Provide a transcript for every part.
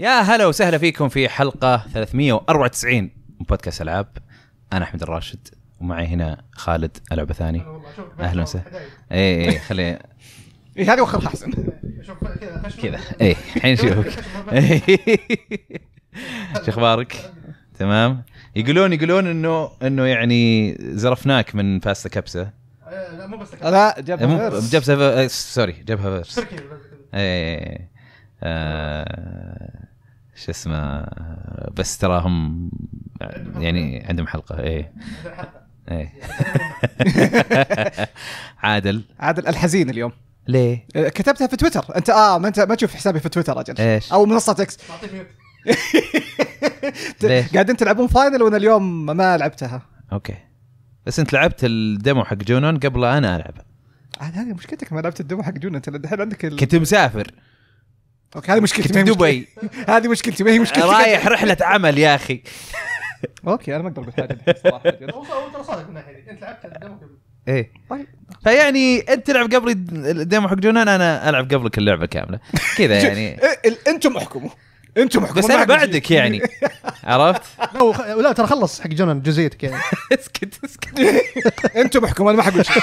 يا هلا وسهلا فيكم في حلقة 394 من بودكاست ألعاب أنا أحمد الراشد ومعي هنا خالد ثاني أهلا وسهلا إي إي إيه، إيه، خلي إيه هذه وخرها أحسن كذا إي الحين نشوفك شو أخبارك؟ تمام يقولون يقولون انه انه يعني زرفناك من فاستا كبسه آه، لا مو بس لا جابها فيرس جابها سوري جابها فيرس اي آه، شو اسمه آه، بس تراهم يعني عندهم حلقه ايه ايه عادل عادل الحزين اليوم ليه؟ آه، كتبتها في تويتر انت اه ما انت ما تشوف حسابي في تويتر اجل ايش؟ او منصه اكس قاعدين تلعبون فاينل وانا اليوم ما لعبتها اوكي بس انت لعبت الديمو حق جونون قبل انا العبه عاد هذه مشكلتك ما لعبت الديمو حق جونون انت الحين عندك ال... كنت مسافر اوكي هذه مشكلتي كنت دبي هذه مشكلتي ما هي مشكلتي رايح رحله عمل يا اخي اوكي انا ما اقدر اقول حاجه صراحه هو ترى صادق من الناحيه انت لعبت الدمو قبل ايه طيب فيعني انت تلعب قبلي الديمو حق جونان انا العب قبلك اللعبه كامله كذا يعني إيه، انتم احكموا انتم احكموا بس انا بعدك يعني عرفت؟ لا ترى خلص حق جونان جزئيتك يعني اسكت اسكت انتم احكموا انا ما حقول شيء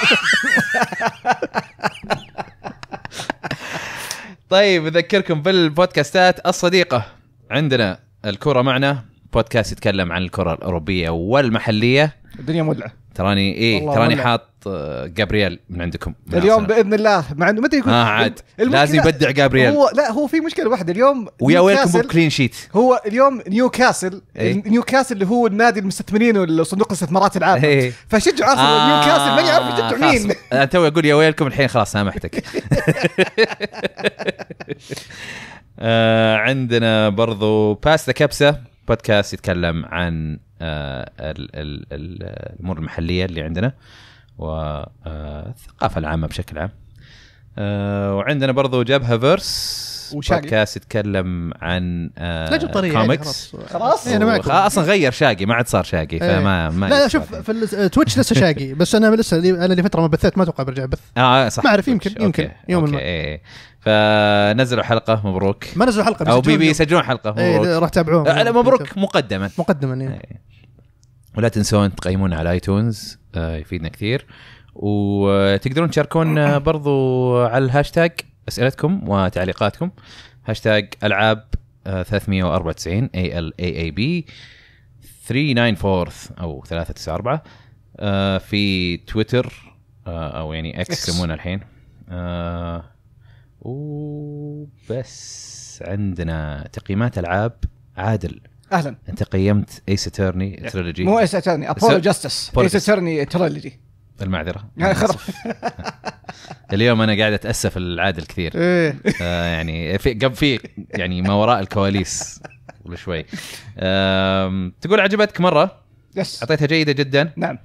طيب اذكركم بالبودكاستات الصديقه عندنا الكره معنا بودكاست يتكلم عن الكره الاوروبيه والمحليه الدنيا مولعه تراني ايه تراني حاط آه، جابرييل من عندكم من اليوم أصلاً. باذن الله مع انه متى يكون اه عاد لازم يبدع جابرييل هو لا هو في مشكله واحده اليوم ويا ويلكم كلين شيت هو اليوم نيوكاسل ايه؟ نيوكاسل اللي هو النادي المستثمرين والصندوق الاستثمارات العامه ايه؟ فشجعوا ارسنال آه نيوكاسل ما يعرف يشجع مين انا توي اقول يا ويلكم الحين خلاص سامحتك آه عندنا برضو باس ذا كبسه بودكاست يتكلم عن آه، الامور المحليه اللي عندنا والثقافه آه، العامه بشكل عام آه، وعندنا برضو جبهه فيرس بودكاست يتكلم عن كوميكس خلاص إيه، انا معك اصلا غير شاقي ما عاد صار شاقي إيه. فما ما لا شوف في التويتش لسه شاقي بس انا لسه انا لي فتره ما بثيت ما اتوقع برجع بث اه صح ما اعرف يمكن يمكن أوكي. يوم أوكي. إيه، فنزلوا حلقه مبروك ما نزلوا حلقه او بي بيسجلون حلقه مبروك إيه، راح تابعوهم آه مبروك مقدما مقدما يعني. ولا تنسون تقيمونا على ايتونز آه يفيدنا كثير وتقدرون تشاركون آه، برضو على الهاشتاج اسئلتكم وتعليقاتكم هاشتاج العاب 394 اي ال اي اي بي 394 او 394 آه، في تويتر آه، او يعني اكس يسمونه الحين وبس عندنا تقييمات العاب عادل اهلا انت قيمت ايس اترني تريلوجي مو ايس اترني ابولو جاستس ايس اترني تريلوجي المعذره يعني اليوم انا قاعد اتاسف العادل كثير إيه. آه يعني في قبل في يعني ما وراء الكواليس قبل شوي آه تقول عجبتك مره يس اعطيتها جيده جدا نعم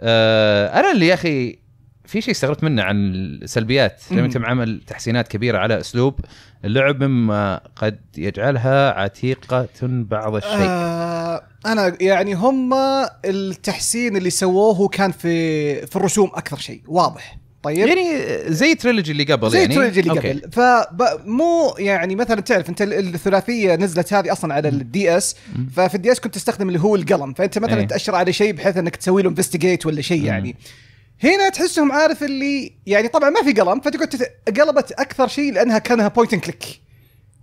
آه انا اللي يا اخي في شيء استغربت منه عن السلبيات لما يتم عمل تحسينات كبيره على اسلوب اللعب مما قد يجعلها عتيقه بعض الشيء آه انا يعني هم التحسين اللي سووه كان في في الرسوم اكثر شيء واضح طيب يعني زي التريلوجي اللي قبل زي يعني زي التريلوجي اللي قبل فمو يعني مثلا تعرف انت الثلاثيه نزلت هذه اصلا على الدي اس ففي الدي اس كنت تستخدم اللي هو القلم فانت مثلا ايه. تاشر على شيء بحيث انك تسوي له انفستيجيت ولا شيء يعني هنا تحسهم عارف اللي يعني طبعا ما في قلم فتقعد قلبت اكثر شيء لانها كانها بوينت اند كليك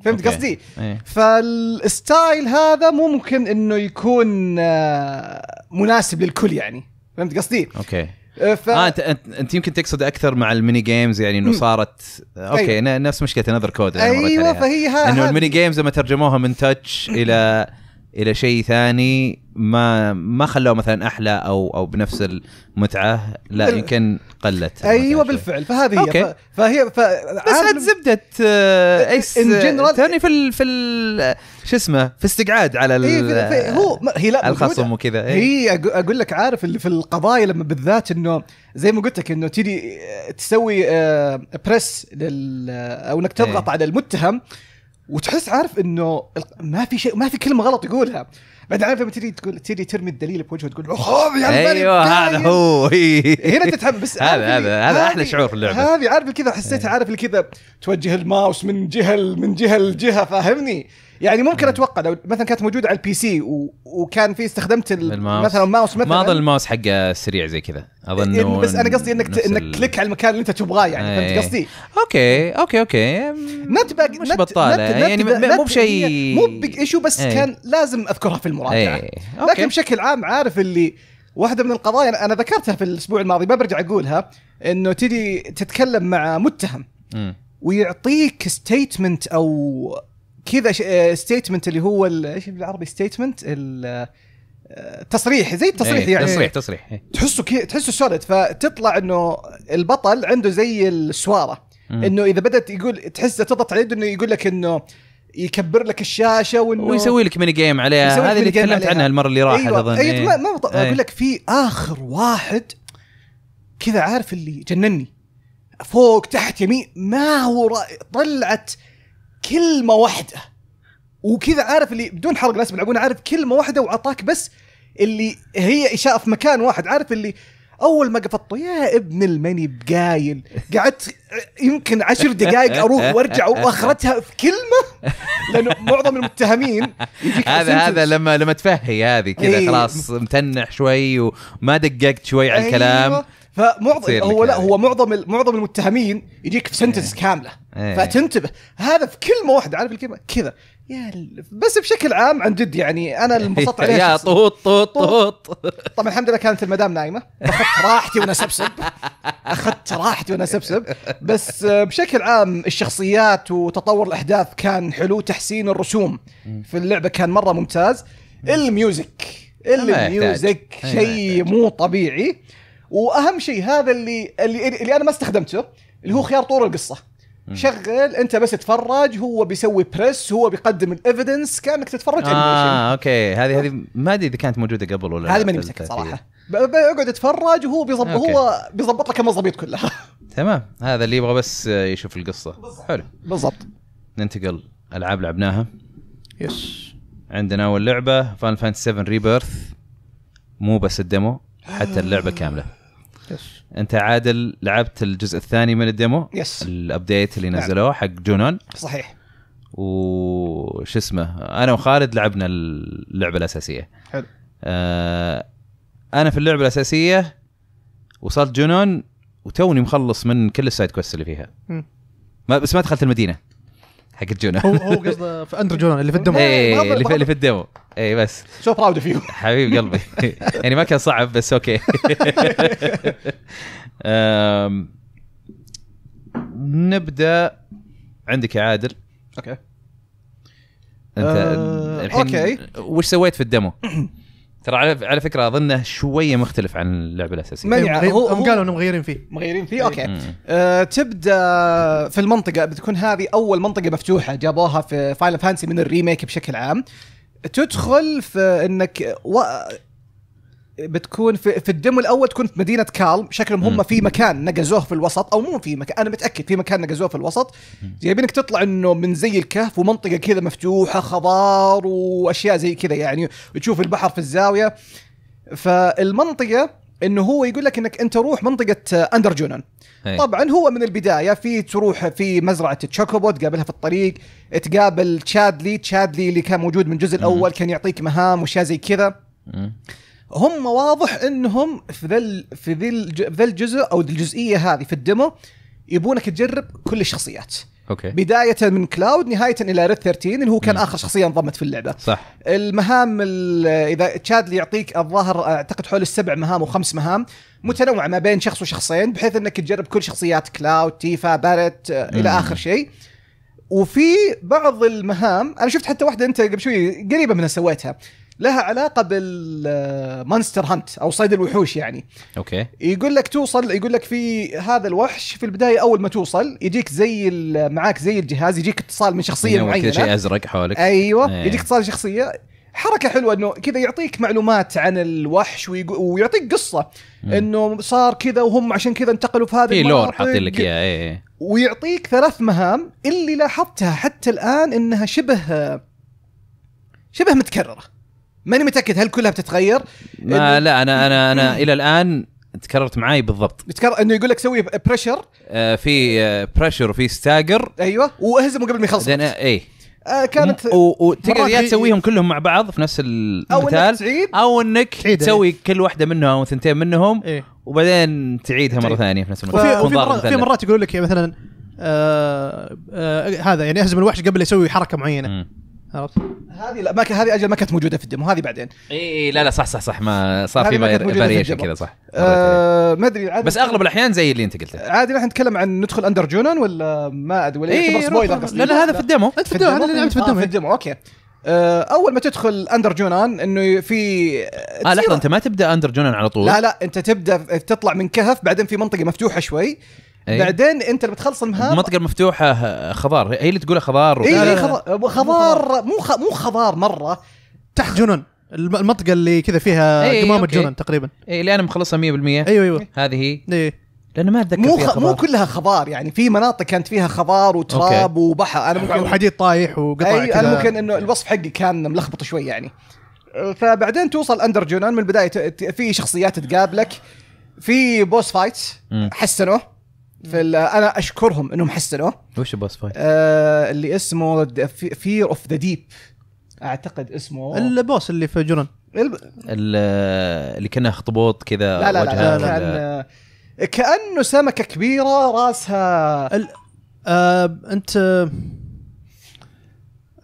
فهمت قصدي؟ ايه. فالستايل هذا مو ممكن انه يكون آه، مناسب للكل يعني فهمت قصدي؟ اوكي آه، ف... آه انت انت يمكن تقصد اكثر مع الميني جيمز يعني انه صارت طيب. اوكي أيوة. نفس مشكله انذر كود ايوه فهي هذا انه الميني جيمز لما ترجموها من تاتش الى الى شيء ثاني ما ما خلوه مثلا احلى او او بنفس المتعه لا يمكن قلت ايوه بالفعل فهذه هي فهي ف... بس هات زبده آه، ايس آه، توني في ال في ال شو اسمه في استقعاد على إيه، ال... إيه في... في... هو هي لا الخصم وكذا إيه. هي اقول لك عارف اللي في القضايا لما بالذات انه زي ما قلت لك انه تجي آه، تسوي بريس لل او انك تضغط إيه. على المتهم وتحس عارف انه ما في شيء ما في كلمه غلط يقولها بعد عارف لما تجي تقول تجي ترمي الدليل بوجهه تقول عقاب يا ايوه هذا هو هنا تتحمس بس هذا هذا هذا احلى شعور في اللعبه هذه عارف كذا حسيتها عارف كذا توجه الماوس من جهه من جهه لجهه فاهمني يعني ممكن اتوقع لو مثلا كانت موجوده على البي سي و... وكان في استخدمت مثلا الماوس مثلا ما اظن الماوس حقه سريع زي كذا اظن إيه، بس انا قصدي انك ت... انك كليك على المكان اللي انت تبغاه يعني فهمت إيه. قصدي؟ اوكي اوكي اوكي نت باك مش نت... بطاله نت... يعني نت... مو بشيء مو بيج ايشو بس أي. كان لازم اذكرها في المراجعه إيه. أوكي. لكن بشكل عام عارف اللي واحدة من القضايا أنا ذكرتها في الأسبوع الماضي ما برجع أقولها إنه تجي تتكلم مع متهم م. ويعطيك ستيتمنت أو كذا ستيتمنت آه، اللي هو ايش بالعربي ستيتمنت التصريح آه، زي التصريح إيه، يعني تصريح تصريح إيه. تحسه كي تحسه سوليد فتطلع انه البطل عنده زي السواره انه اذا بدات يقول تحسه تضغط على يده انه يقول لك انه يكبر لك الشاشه وانه ويسوي لك ميني جيم عليها هذه اللي تكلمت عنها المره اللي راحت ايوه اظن أيوة. ما, ما أيوة. اقول إيه. لك في اخر واحد كذا عارف اللي جنني فوق تحت يمين ما هو رأي. طلعت كلمه واحده وكذا عارف اللي بدون حرق ناس بيلعبون عارف كلمه واحده وعطاك بس اللي هي اشاءه في مكان واحد عارف اللي اول ما قفطته طيب يا ابن المني بقايل قعدت يمكن عشر دقائق اروح وارجع واخرتها في كلمه لانه معظم المتهمين يجيك هذا هذا لما لما تفهي هذه كذا إيه. خلاص متنح شوي وما دققت شوي على أيوة. الكلام أيوة. فمعظم هو لا هو معظم معظم المتهمين يجيك في سنتنس ايه. كامله ايه. فتنتبه هذا في كلمه واحده عارف الكلمه كذا يا بس بشكل عام عن جد يعني انا انبسطت عليها يا طوط طوط طوط طبعا الحمد لله كانت المدام نايمه اخذت راحتي وانا سبسب اخذت راحتي وانا سبسب بس آه، بشكل عام الشخصيات وتطور الاحداث كان حلو تحسين الرسوم في اللعبه كان مره ممتاز الميوزك الميوزك شيء مو طبيعي واهم شيء هذا اللي اللي, اللي انا ما استخدمته اللي هو خيار طور القصه مم. شغل انت بس تفرج هو بيسوي بريس هو بيقدم الايفيدنس كانك تتفرج اه اوكي هذه هذه ما ادري اذا كانت موجوده قبل ولا هذه ماني متاكد صراحه اقعد اتفرج وهو بيظبط هو بيظبط لك المظابيط كلها تمام هذا اللي يبغى بس يشوف القصه بالزبط. حلو بالضبط ننتقل العاب لعبناها يس عندنا اول لعبه فان فانتسي 7 ريبيرث مو بس الديمو حتى اللعبه كامله يس انت عادل لعبت الجزء الثاني من الديمو يس الابديت اللي نعم. نزلوه حق جونون صحيح وش اسمه انا وخالد لعبنا اللعبه الاساسيه حلو آه انا في اللعبه الاساسيه وصلت جنون وتوني مخلص من كل السايد كويست اللي فيها م. ما بس ما دخلت المدينه حق جونو هو هو قصده في اندرو جونا اللي في الدمو اي اللي, اللي في الدمو اي بس شو براود فيه حبيب قلبي يعني ما كان صعب بس اوكي نبدا عندك يا عادل اوكي انت أه، الحين وش سويت في الدمو؟ ترى على على فكره اظنه شويه مختلف عن اللعبه الاساسيه ما هو هم قالوا انهم مغيرين فيه مغيرين فيه إيه. اوكي أه تبدا في المنطقه بتكون هذه اول منطقه مفتوحه جابوها في فاينل فانسي من الريميك بشكل عام تدخل في انك بتكون في, في الدم الاول تكون في مدينه كالم شكلهم هم في مكان نقزوه في الوسط او مو في مكان انا متاكد في مكان نقزوه في الوسط جايبينك تطلع انه من زي الكهف ومنطقه كذا مفتوحه خضار واشياء زي كذا يعني وتشوف البحر في الزاويه فالمنطقه انه هو يقول لك انك انت روح منطقه آه، اندر جونن طبعا هو من البدايه في تروح في مزرعه تشوكوبو تقابلها في الطريق تقابل تشادلي تشادلي اللي كان موجود من الجزء الاول كان يعطيك مهام واشياء زي كذا هم واضح انهم في ذا في ذا في الجزء او الجزئيه هذه في الديمو يبونك تجرب كل الشخصيات اوكي بدايه من كلاود نهايه الى ريد 13 اللي هو كان اخر شخصيه انضمت في اللعبه صح المهام اذا تشادلي يعطيك الظاهر اعتقد حول السبع مهام وخمس مهام متنوعه ما بين شخص وشخصين بحيث انك تجرب كل شخصيات كلاود تيفا بارت الى اخر شيء وفي بعض المهام انا شفت حتى واحده انت قبل شوي قريبه منها سويتها لها علاقه بالمانستر هانت او صيد الوحوش يعني اوكي يقول لك توصل يقول لك في هذا الوحش في البدايه اول ما توصل يجيك زي معاك زي الجهاز يجيك اتصال من شخصيه معينه شيء ازرق حولك ايوه أيه. يجيك اتصال شخصيه حركه حلوه انه كذا يعطيك معلومات عن الوحش ويعطيك قصه انه صار كذا وهم عشان كذا انتقلوا في هذه في لور حاطين لك اياه إيه، إيه. ويعطيك ثلاث مهام اللي لاحظتها حتى الان انها شبه شبه متكرره ماني متاكد هل كلها بتتغير ما لا انا انا انا الى الان تكررت معاي بالضبط تكرر انه يقول لك سوي بريشر آه في آه بريشر وفي ستاجر ايوه واهزمه قبل ما يخلص اي آه كانت وتقدر يا تسويهم كلهم مع بعض في نفس القتال او انك تعيد إيه. تسوي ايه. كل واحده منهم او ثنتين منهم ايه. وبعدين تعيدها مره ثانيه في نفس المكان وفي, مرات, في مرات يقول لك مثلا آه آه هذا يعني اهزم الوحش قبل يسوي حركه معينه مم. عرفت؟ هذه لا ما هذه اجل ما كانت موجوده في الديمو هذه بعدين اي لا لا صح صح صح ما صار في فاريشن كذا صح آه، ما ادري عادي بس اغلب الاحيان زي اللي انت قلته عادي راح نتكلم عن ندخل اندر جونن ولا ما ادري ولا يعتبر سبويلر لا لا هذا في الديمو انت في الديمو هذا اللي لعبت في آه، الديمو في الديمو اوكي آه، اول ما تدخل اندر جونان انه في اه لحظه انت ما تبدا اندر جونان على طول لا لا انت تبدا تطلع من كهف بعدين في منطقه مفتوحه شوي أي. بعدين انت لما تخلص المهام المنطقه المفتوحه خضار هي اللي تقولها خضار و... اي خضار, خضار مو خ... مو خضار مره تحت جنون المنطقه اللي كذا فيها أي إيه، قمامه جنون جنن تقريبا اي اللي انا مخلصها 100% ايوه ايوه هذه هي إيه. لانه ما اتذكر مو خضار. مو كلها خضار يعني في مناطق كانت فيها خضار وتراب أوكي. وبحر انا ممكن وحديد طايح وقطع أي انا ممكن انه الوصف حقي كان ملخبط شوي يعني فبعدين توصل اندر جونان من البدايه في شخصيات تقابلك في بوس فايتس حسنوه في انا اشكرهم انهم حسنوا وش بوس فايت؟ آه اللي اسمه فير اوف ذا ديب اعتقد اسمه البوس اللي في جنن الب... اللي كان اخطبوط كذا لا لا, لا, لا, لا كان كانه سمكه كبيره راسها ال... آه انت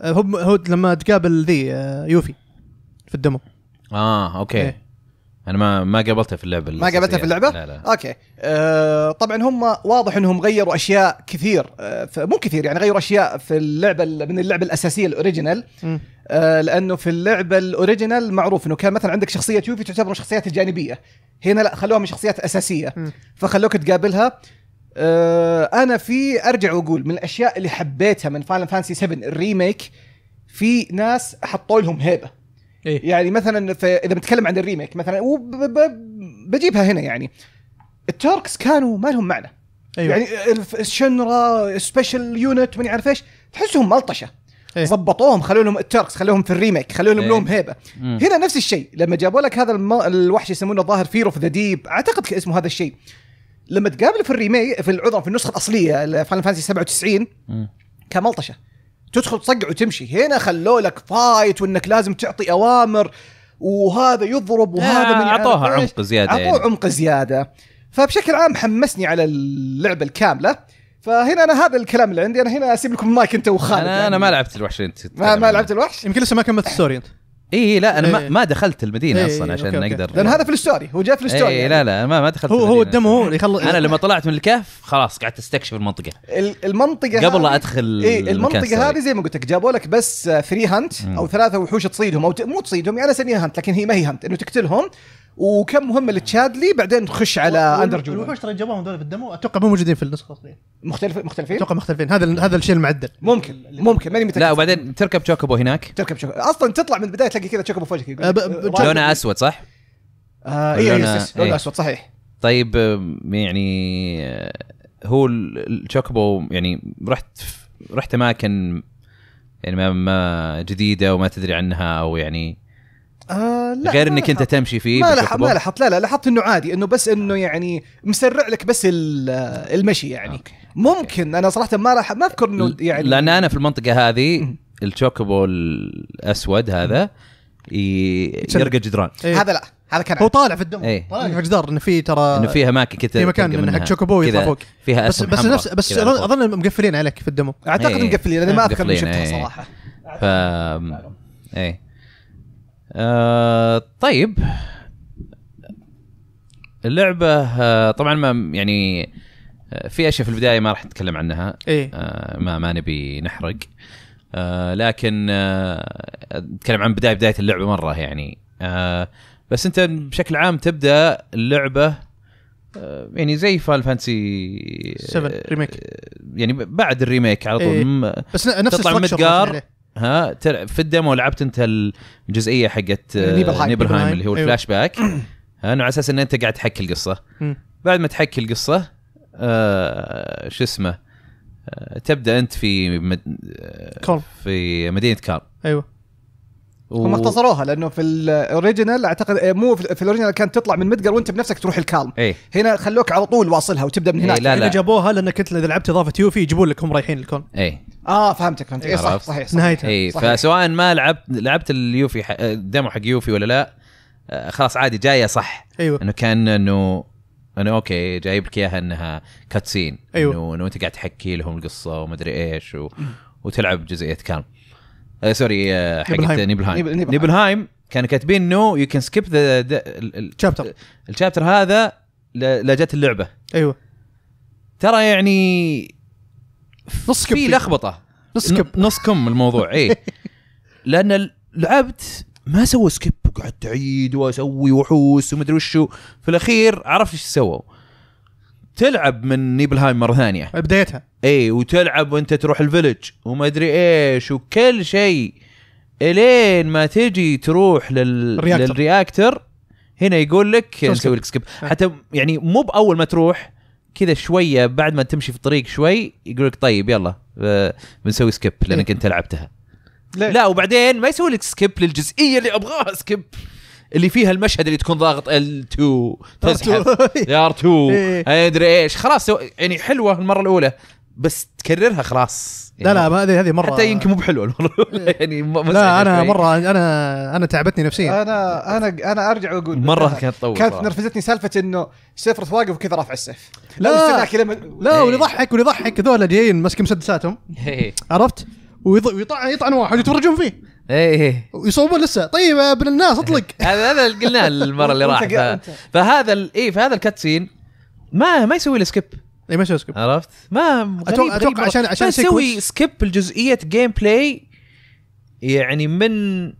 آه، هو هو لما تقابل ذي آه، يوفي في الدمو اه اوكي إيه. انا ما ما قابلتها في اللعبه ما قابلتها في اللعبه؟ لا لا. اوكي أه طبعا هم واضح انهم غيروا اشياء كثير آه، مو كثير يعني غيروا اشياء في اللعبه من اللعبه الاساسيه الاوريجينال أه لانه في اللعبه الاوريجينال معروف انه كان مثلا عندك شخصيه يوفي تعتبر شخصيات الشخصيات الجانبيه هنا لا خلوها من شخصيات اساسيه م. فخلوك تقابلها أه انا في ارجع واقول من الاشياء اللي حبيتها من فاينل فانسي 7 الريميك في ناس حطوا لهم هيبه إيه؟ يعني مثلا اذا بنتكلم عن الريميك مثلا بجيبها هنا يعني التركس كانوا ما لهم معنى أيوة. يعني الشنرا سبيشل يونت ماني عارف ايش تحسهم ملطشه إيه؟ ضبطوهم خلوا لهم التركس خلوهم في الريميك خلوا لهم إيه؟ لهم هيبه مم. هنا نفس الشيء لما جابوا لك هذا الم... الوحش يسمونه الظاهر فير اوف ذا ديب اعتقد اسمه هذا الشيء لما تقابله في الريميك في العذر في النسخه الاصليه فاينل فانسي 97 كملطشه تدخل تصقع وتمشي هنا خلوا لك فايت وانك لازم تعطي اوامر وهذا يضرب آه، وهذا من اعطوها عمق زياده يعني. اعطوه يعني. عمق زياده فبشكل عام حمسني على اللعبه الكامله فهنا انا هذا الكلام اللي عندي انا هنا اسيب لكم المايك انت وخالد انا, يعني أنا ما لعبت الوحش انت ما, ما لعبت الوحش يمكن لسه ما كملت السوري انت اي إيه، لا انا إيه. ما دخلت المدينه إيه اصلا إيه، عشان اقدر لان هذا في الستوري هو جاء في الستوري إيه يعني. لا لا ما ما دخلت هو هو الدم هو يخلص انا لما طلعت من الكهف خلاص قعدت استكشف المنطقه المنطقه قبل لا ادخل إيه. المنطقه هذه زي ما قلت لك جابوا لك بس ثري هانت او ثلاثه وحوش تصيدهم او ت... مو تصيدهم يعني اسميها هانت لكن هي ما هي هانت انه تقتلهم وكم مهمه لتشادلي بعدين تخش على اندر جولان ترى جابوهم هذول في الدمو اتوقع مو موجودين في النسخه الاصليه مختلف مختلفين؟ اتوقع مختلفين هذا هذا الشيء المعدل ممكن ممكن ماني متاكد لا وبعدين تركب تشوكبو هناك تركب تشوكبو اصلا تطلع من البدايه تلاقي كذا تشوكبو فوجك لونه اسود صح؟ آه، اي لونه إيه. اسود صحيح طيب يعني آه، هو التشوكبو يعني رحت رحت اماكن يعني ما جديده وما تدري عنها او يعني آه لا غير انك انت تمشي فيه ما لاحظت ما لاحظت لا لا لاحظت انه عادي انه بس انه يعني مسرع لك بس المشي يعني أوكي. ممكن انا صراحه ما راح ما اذكر انه يعني لان انا في المنطقه هذه التشوكبو الاسود هذا يرقى جدران إيه. هذا لا هذا كان هو طالع في الدم ايه. طالع في الجدار انه في ترى انه فيها اماكن كذا في مكان حق شوكوبو يطلع فوق فيها بس بس نفس بس اظن مقفلين عليك في الدمو اعتقد ايه. مقفلين انا ما اذكر اني شفتها إيه. صراحه ف ايه آه طيب اللعبه آه طبعا ما يعني آه، في اشياء في البدايه ما راح نتكلم عنها إيه؟ آه ما ما نبي نحرق آه لكن آه نتكلم عن بدايه بدايه اللعبه مره يعني آه بس انت بشكل عام تبدا اللعبه آه يعني زي فال فانسي 7 ريميك يعني بعد الريميك على طول إيه. بس نفس تطلع من مدقار ها في الديمو لعبت انت الجزئيه حقت آه، نيبرهايم اللي هو أيوه. الفلاش باك ها على اساس ان انت قاعد تحكي القصه بعد ما تحكي القصه آه شو اسمه آه تبدا انت في مد... آه، في مدينه كارل ايوه و... هم اختصروها لانه في الاوريجينال اعتقد إيه، مو في الاوريجينال كانت تطلع من مدقر وانت بنفسك تروح الكالم إيه؟ هنا خلوك على طول واصلها وتبدا من إيه، هناك إيه لا لا. هنا جابوها لانك انت اذا لعبت اضافه يوفي يجيبون لك هم رايحين الكون ايه اه فهمتك فهمتك إيه صح صحيح, صحيح نهايتها إيه صحيح. فسواء ما لعبت لعبت اليوفي ديمو حق يوفي ولا لا آه، خلاص عادي جايه صح ايوه انه كان انه انه اوكي جايب لك اياها انها كاتسين ايوه انه انت قاعد تحكي لهم القصه ومدري ايش و... وتلعب جزئيه كالم آه سوري آه حقت نيبلهايم نيبلهايم كانوا كاتبين نو يو كان سكيب ذا الشابتر الشابتر هذا لا جت اللعبه ايوه ترى يعني نص في لخبطه نص كب نص كم الموضوع اي لان لعبت ما سوى سكيب قعدت اعيد واسوي وحوس ومدري وشو في الاخير عرفت ايش سووا تلعب من نيبلهايم مره ثانيه بدايتها اي وتلعب وانت تروح الفيلج وما ادري ايش وكل شيء الين ما تجي تروح لل... الرياكتر. للرياكتر هنا يقول لك نسوي لك سكيب إيه. حتى يعني مو باول ما تروح كذا شويه بعد ما تمشي في الطريق شوي يقول لك طيب يلا آه، بنسوي سكيب لانك إيه. انت لعبتها لا, لا وبعدين ما يسوي لك سكيب للجزئيه اللي ابغاها سكيب اللي فيها المشهد اللي تكون ضاغط ال2 تزحف ار2 إيه. ادري ايش خلاص يعني حلوه المره الاولى بس تكررها خلاص يعني لا لا يعني ما هذه هذه مره حتى يمكن مو بحلوه المره الاولى إيه. يعني لا انا مره انا انا تعبتني نفسيا انا انا انا ارجع واقول مره كانت تطول كانت نرفزتني سالفه انه سيف واقف وكذا رافع السيف لا لا, لا إيه. واللي يضحك واللي يضحك ذولا جايين ماسكين مسدساتهم عرفت ويطعن يطعن واحد يتفرجون فيه إيه،, ايه ويصوبون لسه طيب يا ابن الناس اطلق هذا هذا قلناه المره اللي راحت فهذا اي فهذا الكاتسين ما ما يسوي له سكيب اي ما يسوي سكيب عرفت؟ ما اتوقع اتوقع عشان عشان يسوي سكيب لجزئيه جيم بلاي يعني من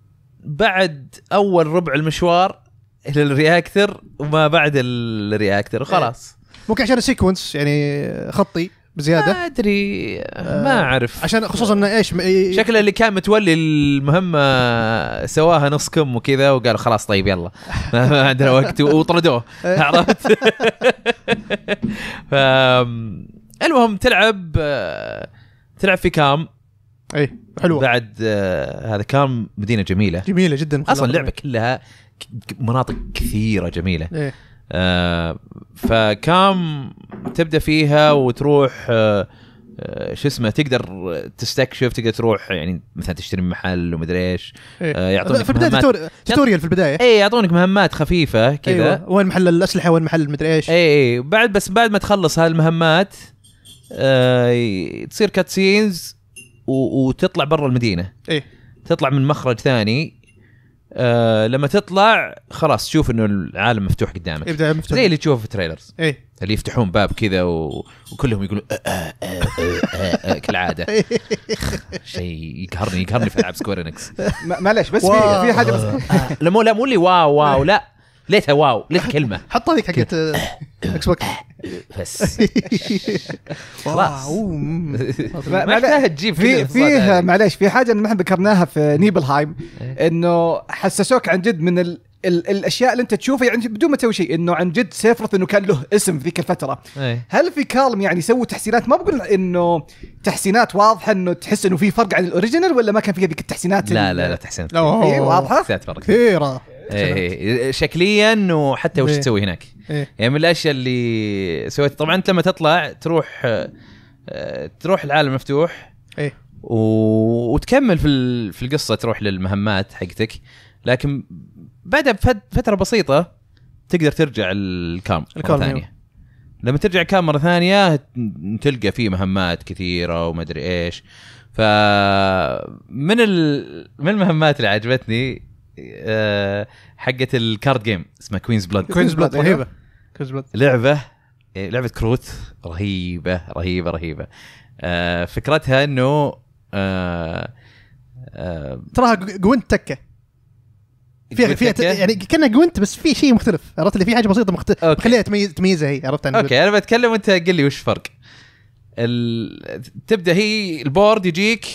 بعد اول ربع المشوار الى الرياكتر وما بعد الرياكتر وخلاص إيه. ممكن عشان السيكونس يعني خطي بزياده ما ادري آه، ما اعرف عشان خصوصا انه ايش شكله اللي كان متولي المهمه سواها نص كم وكذا وقالوا خلاص طيب يلا ما عندنا وقت وطردوه إيه. عرفت المهم تلعب آه، تلعب في كام اي حلوه بعد آه، هذا كام مدينه جميله جميله جدا اصلا اللعبه كلها مناطق كثيره جميله إيه. آه، فكام تبدا فيها وتروح آه، آه، شو اسمه تقدر تستكشف تقدر تروح يعني مثلا تشتري من محل ومدري ايش إيه. يعطونك في البدايه مهمات توتوريال في البدايه اي يعطونك مهمات خفيفه كذا أيوة. وين محل الاسلحه وين محل مدري ايش اي اي بعد بس بعد ما تخلص هالمهمات تصير كاتسينز وتطلع برا المدينه اي تطلع من مخرج ثاني آه لما تطلع خلاص تشوف انه العالم مفتوح قدامك يبدا مفتوح زي اللي تشوفه في التريلرز ايه اللي يفتحون باب كذا و... وكلهم يقولون آه آه آه آه آه, أه، كالعاده شيء يقهرني يقهرني في العاب سكوير انكس معليش بس في في حاجه بس آه، لا مو لا مو اللي واو واو لا ليتها واو ليت كلمه حط هذيك حقت اكس بوكس بس خلاص ما يحتاج تجيب في فيه معليش في حاجه ما ذكرناها في إيه. نيبلهايم إيه. انه حسسوك عن جد من ال ال الاشياء اللي انت تشوفها يعني بدون ما تسوي شيء انه عن جد سيفرث انه كان له اسم في ذيك الفتره أيه. هل في كالم يعني سووا تحسينات ما بقول انه تحسينات واضحه انه تحس انه في فرق عن الاوريجينال ولا ما كان في ذيك التحسينات لا لا لا تحسينات إيه، واضحه تحسينات فرق كثيره شكليا وحتى وش تسوي هناك إيه؟ يعني من الاشياء اللي سويتها طبعا انت لما تطلع تروح آه، تروح العالم مفتوح ايه و... وتكمل في في القصه تروح للمهمات حقتك لكن بعدها بفتره بسيطه تقدر ترجع الكام مره ثانيه لما ترجع الكام مره ثانيه تلقى فيه مهمات كثيره وما ادري ايش ف من ال... من المهمات اللي عجبتني آه، حقت الكارد جيم اسمها كوينز بلاد كوينز بلاد رهيبه كروز بلاد لعبه إيه، لعبه كروت رهيبه رهيبه رهيبه آه فكرتها انه آه آه تراها جوينت تكه فيها فيها يعني كانها جوينت بس في شيء مختلف عرفت اللي في حاجه بسيطه مختلفه خليها تميز تميزها هي عرفت انا يعني اوكي انا بتكلم وانت قل لي وش الفرق تبدا هي البورد يجيك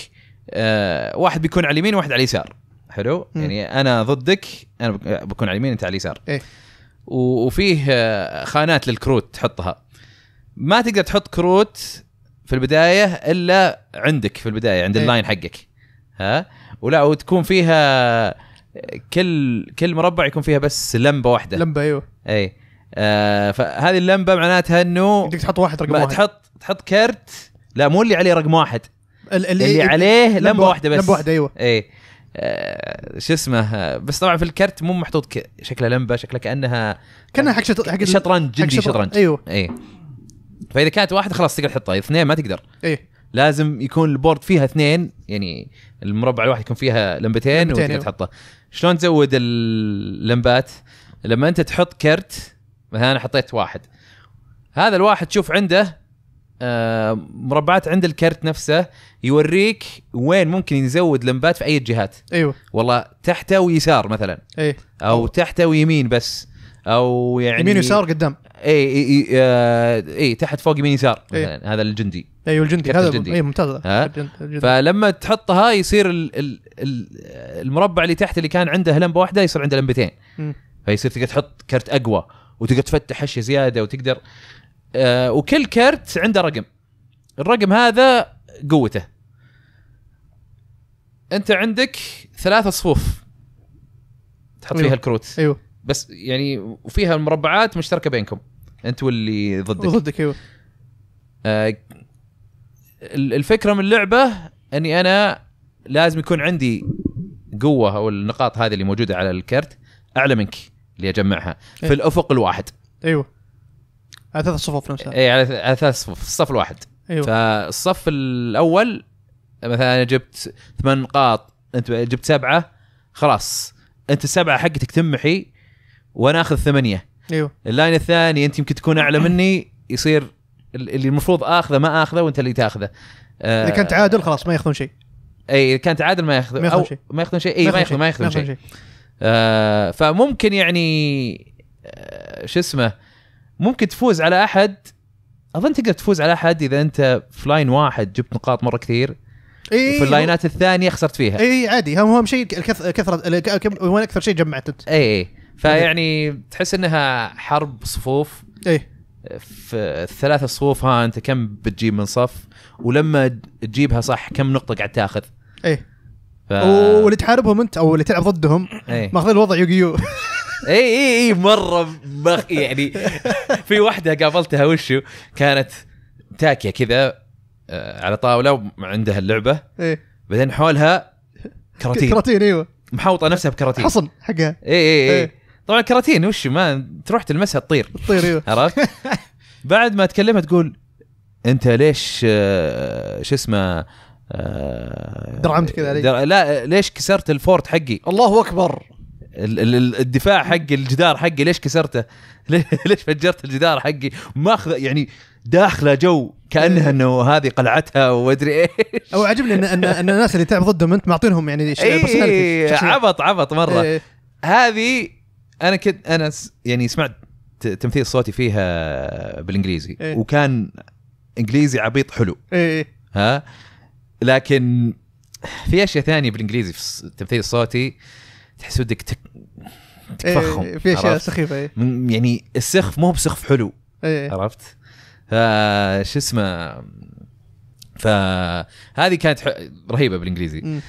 آه واحد بيكون على اليمين وواحد على اليسار حلو م. يعني انا ضدك انا بكون على اليمين انت على اليسار إيه؟ وفيه آه، خانات للكروت تحطها ما تقدر تحط كروت في البدايه الا عندك في البدايه عند إيه. اللاين حقك ها ولا وتكون فيها كل كل مربع يكون فيها بس لمبه واحده لمبه ايوه اي آه فهذه اللمبه معناتها انه بدك تحط واحد رقم واحد تحط تحط كرت لا مو اللي عليه رقم واحد اللي, اللي عليه لمبه, لمبة واحده بس لمبه واحده ايوه اي آه، شو اسمه آه، بس طبعا في الكرت مو محطوط شكله لمبه شكله كانها كانها حق شط... حق شطرنج جندي شطرنج ايوه اي فاذا كانت واحده خلاص تقدر تحطها اثنين ما تقدر اي لازم يكون البورد فيها اثنين يعني المربع الواحد يكون فيها لمبتين, لمبتين وتقدر أيوه. تحطه شلون تزود اللمبات لما انت تحط كرت مثلا انا حطيت واحد هذا الواحد تشوف عنده آه، مربعات عند الكرت نفسه يوريك وين ممكن يزود لمبات في اي جهات ايوه والله تحته ويسار مثلا اي او تحته ويمين بس او يعني يمين ويسار قدام اي اي اي, آه، اي تحت فوق يمين يسار إيه. مثلا هذا الجندي ايوه الجندي هذا الجندي. اي ممتاز فلما تحطها يصير الـ الـ الـ المربع اللي تحت اللي كان عنده لمبه واحده يصير عنده لمبتين م. فيصير تقدر تحط كرت اقوى وتقدر تفتح اشياء زياده وتقدر آه، وكل كرت عنده رقم الرقم هذا قوته انت عندك ثلاثة صفوف تحط فيها أيوه. الكروت ايوه بس يعني وفيها المربعات مشتركه بينكم انت واللي ضدك ضدك ايوه آه الفكره من اللعبه اني انا لازم يكون عندي قوه او النقاط هذه اللي موجوده على الكرت اعلى منك اللي اجمعها أيوه. في الافق الواحد ايوه على ثلاث صفوف نفسها اي على ثلاث صفوف الصف الواحد ايوه فالصف الاول مثلا انا جبت ثمان نقاط انت جبت سبعه خلاص انت السبعه حقتك تمحي وانا اخذ ثمانيه ايوه اللاين الثاني انت يمكن تكون اعلى مني يصير اللي المفروض اخذه ما اخذه وانت اللي تاخذه اذا كان آه، تعادل خلاص ما ياخذون شيء اي كان تعادل ما ياخذون ما ياخذون شيء ما ياخذون شيء اي آه، ما ياخذون ما ياخذون شيء فممكن يعني آه، شو اسمه ممكن تفوز على احد اظن تقدر تفوز على احد اذا انت في لاين واحد جبت نقاط مره كثير إيه وفي اللاينات الثانيه خسرت فيها اي عادي هم اهم شيء كثره وين اكثر شيء جمعت انت اي اي فيعني تحس انها حرب صفوف اي في الثلاثة صفوف ها انت كم بتجيب من صف ولما تجيبها صح كم نقطة قاعد تاخذ اي ف... واللي تحاربهم انت او اللي تلعب ضدهم ايه؟ ماخذين الوضع يوغيو اي اي اي مره مخ يعني في واحده قابلتها وشو كانت تاكيه كذا آه، على طاوله وعندها اللعبه ايه بعدين حولها كراتين كراتين ايوه محوطه نفسها بكراتين حصن حقها اي اي اي, ايه طبعا كراتين وش ما تروح تلمسها تطير تطير ايوه عرفت؟ بعد ما تكلمها تقول انت ليش آه، شو اسمه آه، درعمت كذا علي لا ليش كسرت الفورت حقي الله اكبر الدفاع حقي الجدار حقي ليش كسرته؟ ليش فجرت الجدار حقي؟ ماخذ يعني داخله جو كانها إيه. انه هذه قلعتها وادري ايش او عجبني ان ان, أن الناس اللي تعب ضدهم انت معطينهم يعني اي عبط عبط مره إيه. هذه انا كنت انا يعني سمعت تمثيل صوتي فيها بالانجليزي إيه. وكان انجليزي عبيط حلو إيه. إيه. ها لكن في اشياء ثانيه بالانجليزي في التمثيل الصوتي تحس ودك تك... تكفخهم إيه، في اشياء سخيفه إيه. يعني السخف مو بسخف حلو إيه، عرفت؟ شو اسمه فهذه كانت ح... رهيبه بالانجليزي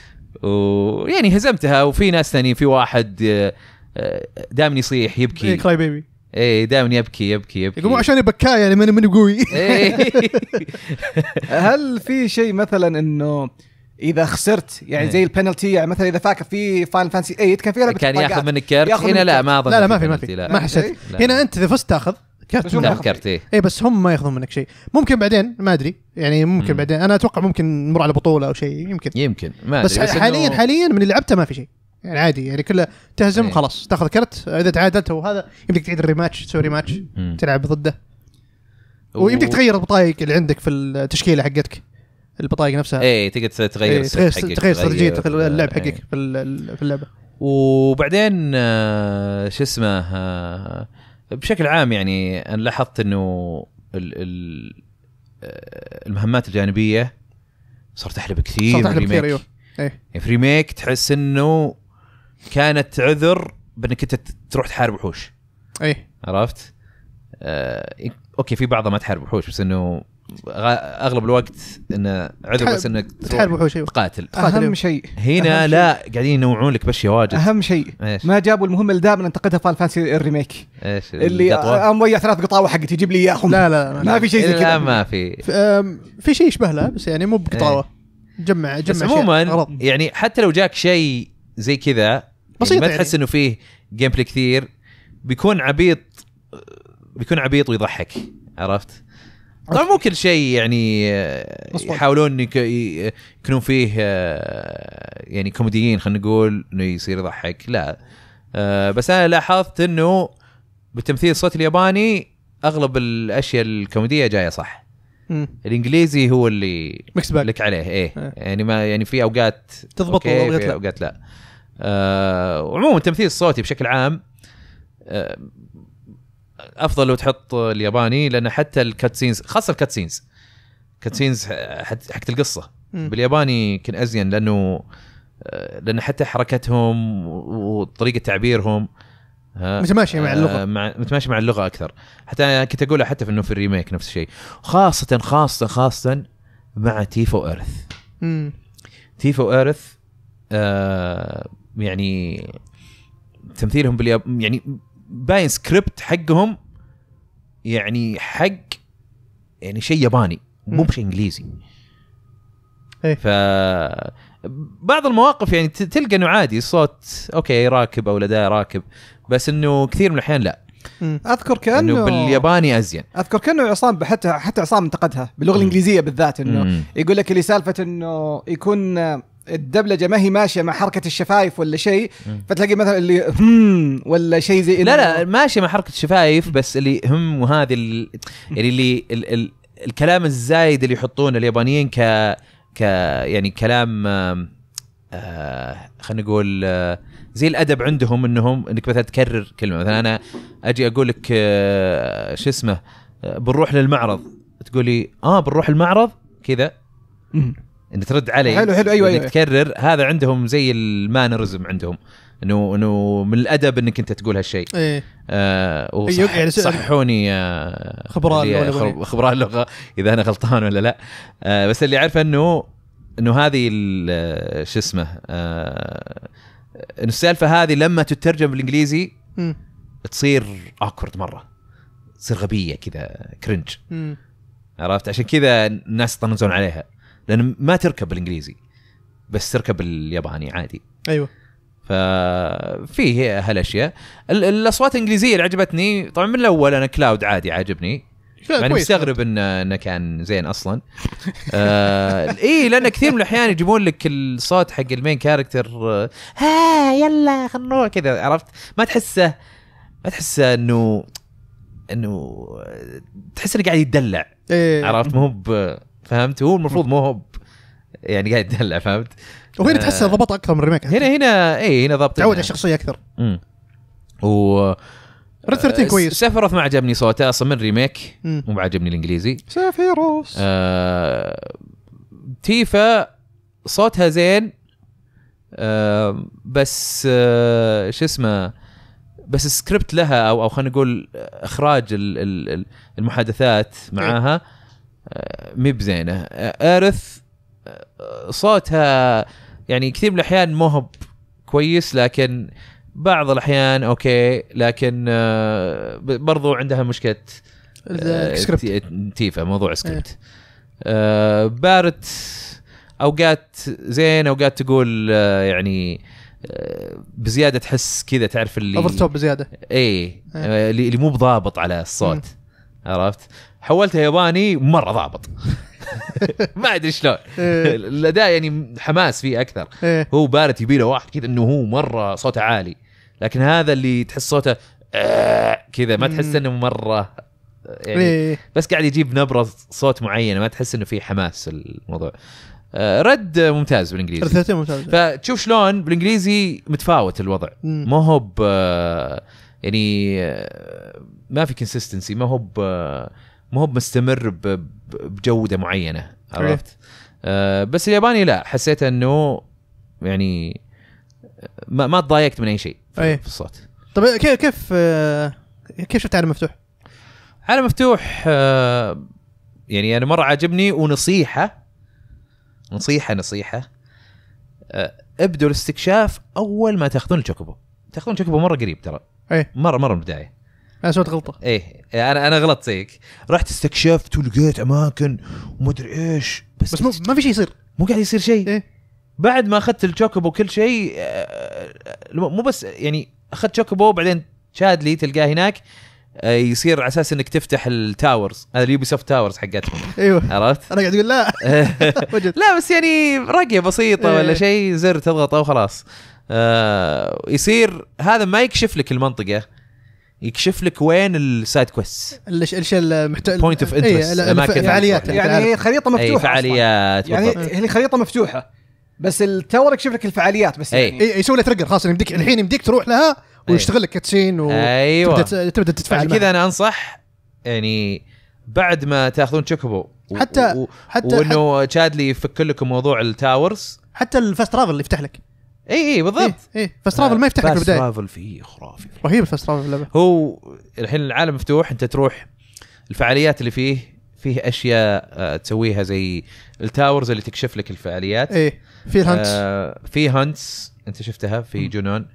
ويعني هزمتها وفي ناس ثانيين في واحد آه، آه، دائما يصيح يبكي كراي بيبي ايه دائما يبكي يبكي يبكي يقول عشان بكاء يعني ماني ماني قوي هل في شيء مثلا انه اذا خسرت يعني إيه. زي البنالتي يعني مثلا اذا فاكر في فاين فانسي 8 كان فيها كان ياخذ منك كرت هنا لا ما اظن لا لا ما في ما في ما حسيت إيه؟ هنا انت اذا فزت تاخذ كرت لا كرت اي إيه، بس هم ما ياخذون منك شيء ممكن بعدين ما ادري يعني ممكن بعدين انا اتوقع ممكن نمر على بطوله او شيء يمكن يمكن ما بس, بس حاليا حاليا من اللي لعبته ما في شيء يعني عادي يعني كله تهزم خلاص تاخذ كرت اذا تعادلت وهذا يمديك تعيد الريماتش تسوي ريماتش تلعب ضده ويمديك تغير البطايق اللي عندك في التشكيله حقتك البطايق نفسها اي تقدر تغير إيه تغير تغير استراتيجيه اللعب إيه. حقك في في اللعبه وبعدين آه، شو اسمه آه، بشكل عام يعني انا لاحظت انه آه، المهمات الجانبيه صارت احلى بكثير صارت احلى بكثير ايوه ايه يعني في ريميك تحس انه كانت عذر بانك انت تروح تحارب وحوش ايه عرفت؟ آه إيه، اوكي في بعضها ما تحارب وحوش بس انه اغلب الوقت انه عذر بس انك تحارب وحوش تقاتل اهم شيء هنا أهم لا شي. قاعدين ينوعون لك باشياء واجد اهم شيء ما جابوا المهمه اللي دائما انتقدها فان فانسي الريميك ايش اللي مضيع ثلاث قطاوه حقتي يجيب لي اياهم لا لا ما, في شيء زي كذا لا ما في في شيء يشبه له بس يعني مو بقطاوه إيه. جمع جمع بس عموما يعني حتى لو جاك شيء زي كذا يعني بسيط ما يعني. تحس انه فيه جيم بلاي كثير بيكون عبيط بيكون عبيط ويضحك عرفت؟ طبعا مو كل شيء يعني يحاولون يكونون فيه آه، يعني كوميديين خلينا نقول انه يصير يضحك لا آه، بس انا لاحظت انه بالتمثيل الصوتي الياباني اغلب الاشياء الكوميديه جايه صح مم. الانجليزي هو اللي مكس باك لك عليه إيه. ايه يعني ما يعني في اوقات تضبط اوقات لا اوقات لا آه وعموما التمثيل الصوتي بشكل عام آه افضل لو تحط الياباني لان حتى الكاتسينز خاصه الكاتسينز كاتسينز حقت القصه بالياباني يمكن ازين لانه آه، لان حتى حركتهم وطريقه تعبيرهم متماشيه مع آه، اللغه متماشيه مع اللغه اكثر حتى كنت اقولها حتى في انه في الريميك نفس الشيء خاصه خاصه خاصه مع تيفو ايرث تيفو ايرث آه يعني تمثيلهم بالياب يعني باين سكريبت حقهم يعني حق يعني شيء ياباني مو بشيء انجليزي إيه. ف بعض المواقف يعني تلقى انه عادي الصوت اوكي راكب او الاداء راكب بس انه كثير من الاحيان لا اذكر كانه انه بالياباني ازين اذكر كانه عصام حتى حتى عصام انتقدها باللغه الانجليزيه بالذات انه يقول لك اللي سالفه انه يكون الدبلجه ما هي ماشيه مع حركه الشفايف ولا شيء فتلاقي مثلا اللي هم ولا شيء زي لا لا ماشيه مع حركه الشفايف بس اللي هم وهذه اللي, يعني اللي ال ال الكلام الزايد اللي يحطونه اليابانيين ك ك يعني كلام آه خلينا نقول آه زي الادب عندهم انهم انك مثلا تكرر كلمه مثلا انا اجي اقول لك آه شو اسمه آه، بنروح للمعرض تقولي اه بنروح المعرض كذا ان ترد علي حلو حلو ايوه ايوه تكرر هذا عندهم زي المانرزم عندهم انه انه من الادب انك انت تقول هالشيء ايه آه وصح أيوة، يعني صححوني آه خبراء اللغه خبراء اللغه اذا انا غلطان ولا لا آه بس اللي اعرفه انه انه هذه آه، شو اسمه آه انه السالفه هذه لما تترجم بالانجليزي م. تصير اوكورد مره تصير غبيه كذا كرنج عرفت عشان كذا الناس يطنزون عليها لان ما تركب بالانجليزي بس تركب بالياباني عادي ايوه ففيه هالاشياء الاصوات الانجليزيه اللي عجبتني طبعا من الاول انا كلاود عادي عاجبني يعني مستغرب انه انه كان زين اصلا آه اي لان كثير من الاحيان يجيبون لك الصوت حق المين كاركتر ها يلا خلنا نروح كذا عرفت ما تحسه ما تحسه انه انه آه، تحس انه قاعد يتدلع إيه. عرفت مو فهمت هو المفروض مو هو يعني قاعد يدلع فهمت وهنا آه، تحسه ضبط اكثر من ريميك هنا هنا اي هنا ضبط تعود على الشخصيه اكثر امم و ريد 13 كويس آه، سفروث ما عجبني صوته اصلا من ريميك مو عجبني الانجليزي سفيروس آه تيفا صوتها زين آه بس آه شو اسمه بس السكريبت لها او او خلينا نقول اخراج المحادثات إيه. معاها مي بزينه ايرث صوتها يعني كثير من الاحيان مو كويس لكن بعض الاحيان اوكي لكن آه، برضو عندها مشكله سكريبت آه، تيفا موضوع سكريبت إيه. آه، بارت اوقات زين اوقات تقول يعني بزياده تحس كذا تعرف اللي اوفر توب بزياده اي إيه. اللي مو بضابط على الصوت عرفت حولتها ياباني مره ضابط ما ادري شلون الاداء إيه. يعني حماس فيه اكثر إيه. هو بارت يبي له واحد كذا انه هو مره صوته عالي لكن هذا اللي تحس صوته آه، كذا ما تحس انه مره يعني إيه. بس قاعد يجيب نبره صوت معينه ما تحس انه في حماس الموضوع آه، رد ممتاز بالانجليزي ممتاز فتشوف شلون بالانجليزي متفاوت الوضع ما هو آه، يعني ما في كونسستنسي ما هو ما هو مستمر بجوده معينه عرفت آه بس الياباني لا حسيت انه يعني ما ما تضايقت من اي شيء في, أيه. في الصوت طيب كيف كيف آه كيف شفت عالم مفتوح؟ عالم مفتوح آه يعني انا مره عاجبني ونصيحه نصيحه نصيحه آه ابدوا الاستكشاف اول ما تاخذون الشوكوبو تاخذون الشوكوبو مره قريب ترى اي مره مره البدايه انا سويت غلطه ايه انا انا غلطت زيك رحت استكشفت ولقيت اماكن ومدري ايش بس, بس مو ما في شيء يصير مو قاعد يصير شيء إيه؟ بعد ما اخذت الشوكوبو وكل شيء آه، آه، مو بس يعني اخذت شوكوبو وبعدين شاد لي تلقاه هناك آه، يصير على اساس انك تفتح التاورز هذا اليوبي سوفت تاورز حقتهم ايوه عرفت؟ انا قاعد اقول لا لا بس يعني رقيه بسيطه ولا إيه. شيء زر تضغطه وخلاص آه يصير هذا ما يكشف لك المنطقه يكشف لك وين السايد كويست ايش ايش المحتوى بوينت اوف انترست اماكن فعاليات يعني, يعني هي خريطه مفتوحه أي فعاليات يعني هي خريطه مفتوحه بس التور يكشف لك الفعاليات بس اي إيه، يسوي له ترجر خلاص يمديك الحين يمديك تروح لها ويشتغل لك كاتسين و ايوه تبدا تدفع كذا انا انصح يعني بعد ما تاخذون تشوكوبو حتى حتى وانه تشادلي يفك لكم موضوع التاورز حتى الفاست ترافل اللي يفتح لك اي اي بالضبط اي إيه فاست ما يفتح لك البدايه فاست ترافل فيه خرافي رهيب الفاست ترافل اللعبه هو الحين العالم مفتوح انت تروح الفعاليات اللي فيه فيه اشياء آه، تسويها زي التاورز اللي تكشف لك الفعاليات اي في هانتس آه في هانتس انت شفتها في جنون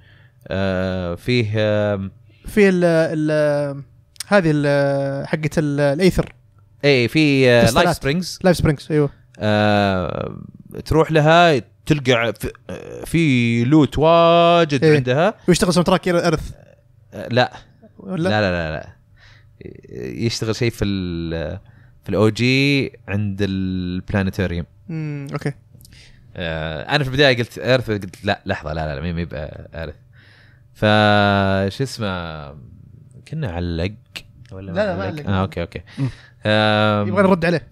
آه فيه آه في ال ال هذه حقه حقت الايثر اي في لايف سبرينجز لايف سبرينجز ايوه آه تروح لها تلقى في, لوت واجد إيه. عندها ويشتغل سون تراك ارث لا. لا لا لا لا يشتغل شيء في ال في الاو جي عند البلانيتوريوم امم اوكي آه انا في البدايه قلت ارث قلت لا لحظه لا لا لا مين بيبقى ارث ف شو اسمه كنا علق ولا لا لا ما علق آه اوكي اوكي آه يبغى نرد عليه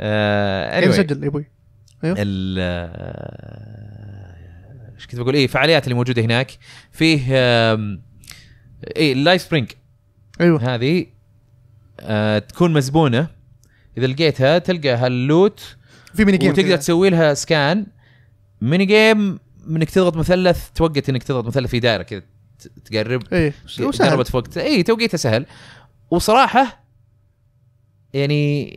آه anyway. يسجل يا ابوي ايوه ايش كنت بقول ايه فعاليات اللي موجوده هناك فيه اي اللايف سبرينج ايوه هذه آه تكون مزبونه اذا لقيتها تلقى هاللوت في ميني جيم وتقدر تسوي لها سكان ميني جيم انك تضغط مثلث توقت انك تضغط مثلث في دائره كذا تقرب اي وسهل اي توقيتها سهل وصراحه يعني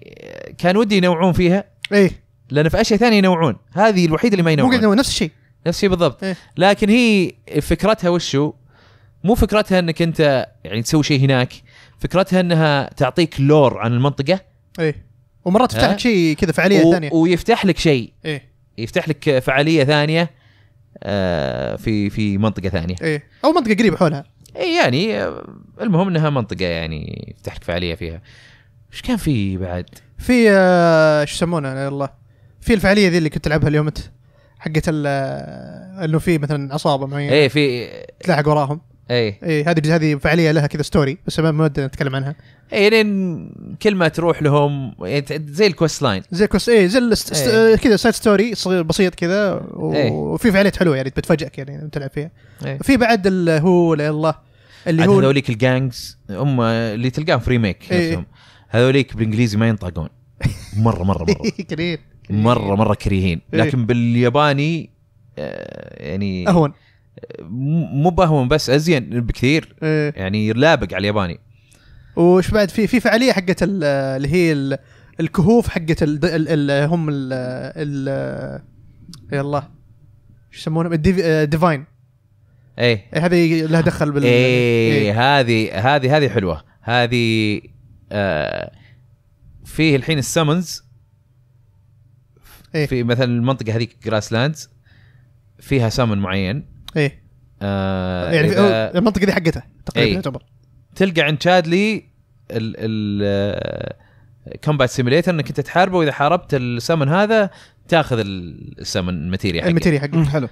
كان ودي ينوعون فيها اي لان في اشياء ثانيه ينوعون هذه الوحيده اللي ما مو قاعد ينوعون نفس الشيء نفس الشيء بالضبط إيه. لكن هي فكرتها وشو مو فكرتها انك انت يعني تسوي شيء هناك فكرتها انها تعطيك لور عن المنطقه ايه ومرات تفتح لك شيء كذا فعاليه و... ثانيه ويفتح لك شيء ايه يفتح لك فعاليه ثانيه آه في في منطقه ثانيه ايه او منطقه قريبه حولها اي يعني آه، المهم انها منطقه يعني يفتح لك فعاليه فيها ايش كان في بعد في آه شو يسمونه يلا في الفعاليه ذي اللي كنت تلعبها اليوم انت حقت انه في مثلا عصابه معينه اي في تلاحق وراهم اي اي هذه هذه فعاليه لها كذا ستوري بس ما ودنا نتكلم عنها اي يعني كل ما تروح لهم يعني زي الكوست لاين زي الكوست اي زي ايه. كذا سايد ستوري صغير بسيط كذا و... إيه. وفي فعاليات حلوه يعني بتفاجئك يعني تلعب فيها ايه. في بعد اللي هو الله اللي هو هذوليك الجانجز هم اللي تلقاهم في ريميك ايه. هذوليك بالانجليزي ما ينطقون مره مره مره كثير مره مره كريهين إيه. لكن بالياباني آه، يعني اهون مو باهون بس ازين بكثير إيه. يعني لابق على الياباني وش بعد في في فعاليه حقت اللي هي الكهوف حقت هم ال ال يلا شو يسمونها ديفاين اي هذه لها دخل بال إيه،, ايه هذه هذه هذه حلوه هذه آه فيه الحين السمنز إيه؟ في مثلا المنطقه هذيك جراس لاندز فيها سامن معين ايه آه يعني المنطقه دي حقتها تقريبا إيه؟ يعتبر تلقى عند تشادلي ال ال كومبات آه، سيميليتر انك انت تحاربه واذا حاربت السمن هذا تاخذ السمن الماتيريا حقه الماتيريا حقه حلو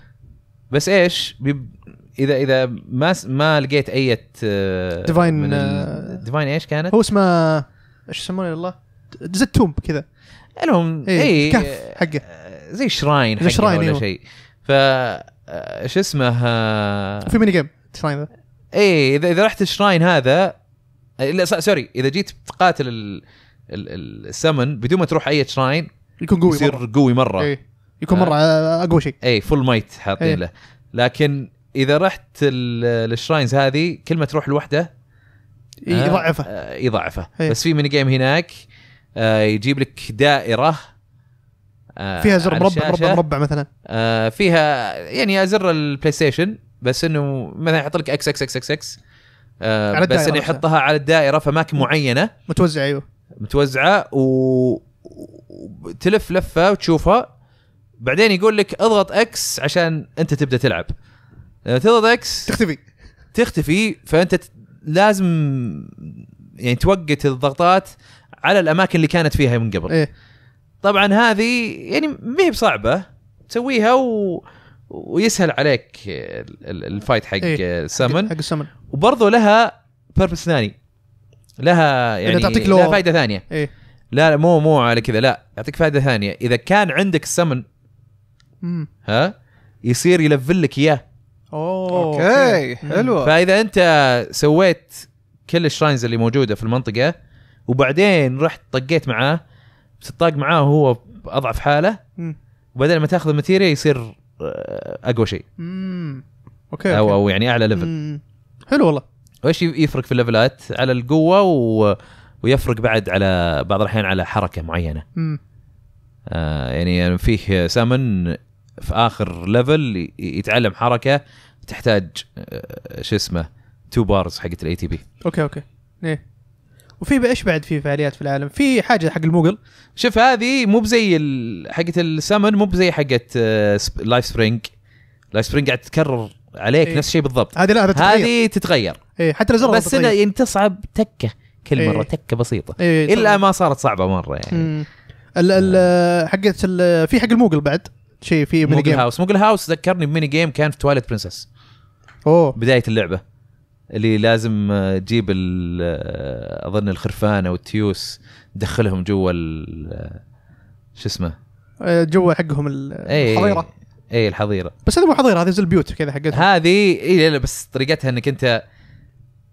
بس ايش بيب... اذا اذا ما س... ما لقيت اي ديفاين آه، ديفاين آه، ايش كانت؟ هو اسمه ايش يسمونه الله توم كذا المهم اي إيه, إيه، كهف حقه آه، زي شراين حقه شراين ولا إيه شيء ف آه، شو اسمه آه، في ميني جيم الشراين ذا اي اذا اذا رحت الشراين هذا لا سوري اذا جيت تقاتل السمن بدون ما تروح اي شراين يكون قوي يصير مرة. قوي مره إيه. يكون مره اقوى شيء اي فول مايت حاطين إيه. له لكن اذا رحت الشراينز هذه كل ما تروح لوحده إيه، يضعفه يضعفه إيه. بس في ميني جيم هناك آه، يجيب لك دائره آه، فيها زر مربع مربع مربع مثلا آه، فيها يعني زر البلاي ستيشن بس انه مثلا يحط لك اكس اكس اكس اكس اكس على بس انه يحطها على الدائره في اماكن معينه متوزعه ايوه متوزعه و تلف لفه وتشوفها بعدين يقول لك اضغط اكس عشان انت تبدا تلعب تضغط اكس تختفي تختفي فانت لازم يعني توقت الضغطات على الاماكن اللي كانت فيها من قبل إيه؟ طبعا هذه يعني ما هي بصعبه تسويها و... ويسهل عليك الفايت حق إيه؟ سمن حق السمن وبرضه لها بيربس ثاني لها يعني تعطيك لها فائده ثانيه إيه؟ لا لا مو مو على كذا لا يعطيك فائده ثانيه اذا كان عندك السمن مم. ها يصير يلفل لك اياه اوه اوكي حلوه فاذا انت سويت كل الشراينز اللي موجوده في المنطقه وبعدين رحت طقيت معاه تطاق معاه وهو باضعف حاله وبعدين لما تاخذ الماتيريا يصير آه، اقوى شيء اوكي او او يعني اعلى ليفل حلو والله وايش يفرق في الليفلات على القوه و... ويفرق بعد على بعض الاحيان على حركه معينه آه يعني, يعني فيه سامن في اخر ليفل يتعلم حركه تحتاج آه، شو اسمه تو بارز حقت الاي تي بي اوكي اوكي ايه وفي ايش بعد في فعاليات في العالم؟ في حاجه حق الموجل شوف هذه مو بزي حقت السمن مو بزي حقت لايف سبرينج لايف سبرينج قاعد تتكرر عليك إيه. نفس الشيء بالضبط هذه لا هذه تتغير اي حتى الازرار بس انها يعني تصعب تكه كل إيه. مره تكه بسيطه إيه. الا ما صارت صعبه مره يعني ال ال آه. حقت في حق الموجل بعد شيء في ميني جيم هاوس موجل هاوس ذكرني بميني جيم كان في تواليت برنسس اوه بدايه اللعبه اللي لازم آه، تجيب آه، اظن الخرفانه والتيوس تدخلهم جوا آه، شو اسمه جوا حقهم إيه. الحظيره اي, الحظيره بس هذه مو حظيره هذه زي البيوت كذا حقتهم هذه اي لا بس طريقتها انك انت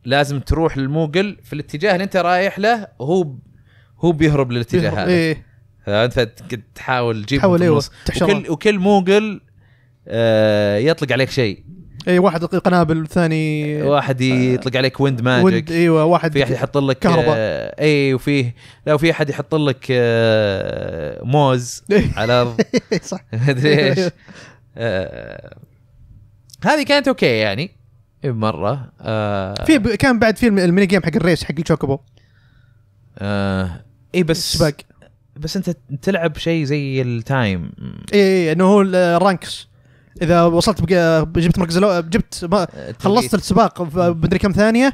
لازم تروح للموقل في الاتجاه اللي انت رايح له وهو هو بيهرب للاتجاه هذا إيه. فانت تحاول تجيب تحاول ايوه وكل, وكل موقل آه يطلق عليك شيء اي واحد يطلق قنابل والثاني واحد يطلق عليك ويند ماجيك ويند ايوه واحد في احد يحط لك كهرباء آه اي وفيه لا وفي احد يحط لك آه موز إيه. على الارض إيه، صح مدري ايش إيوه. آه هذه كانت اوكي يعني مره آه في ب... كان بعد فيلم الميني جيم حق الريس حق الشوكوبو آه اي بس بس انت تلعب شيء زي التايم اي اي إيه، انه هو الرانكس آه، اذا وصلت بقى جبت مركز لو جبت ما آه، خلصت السباق بدري كم ثانيه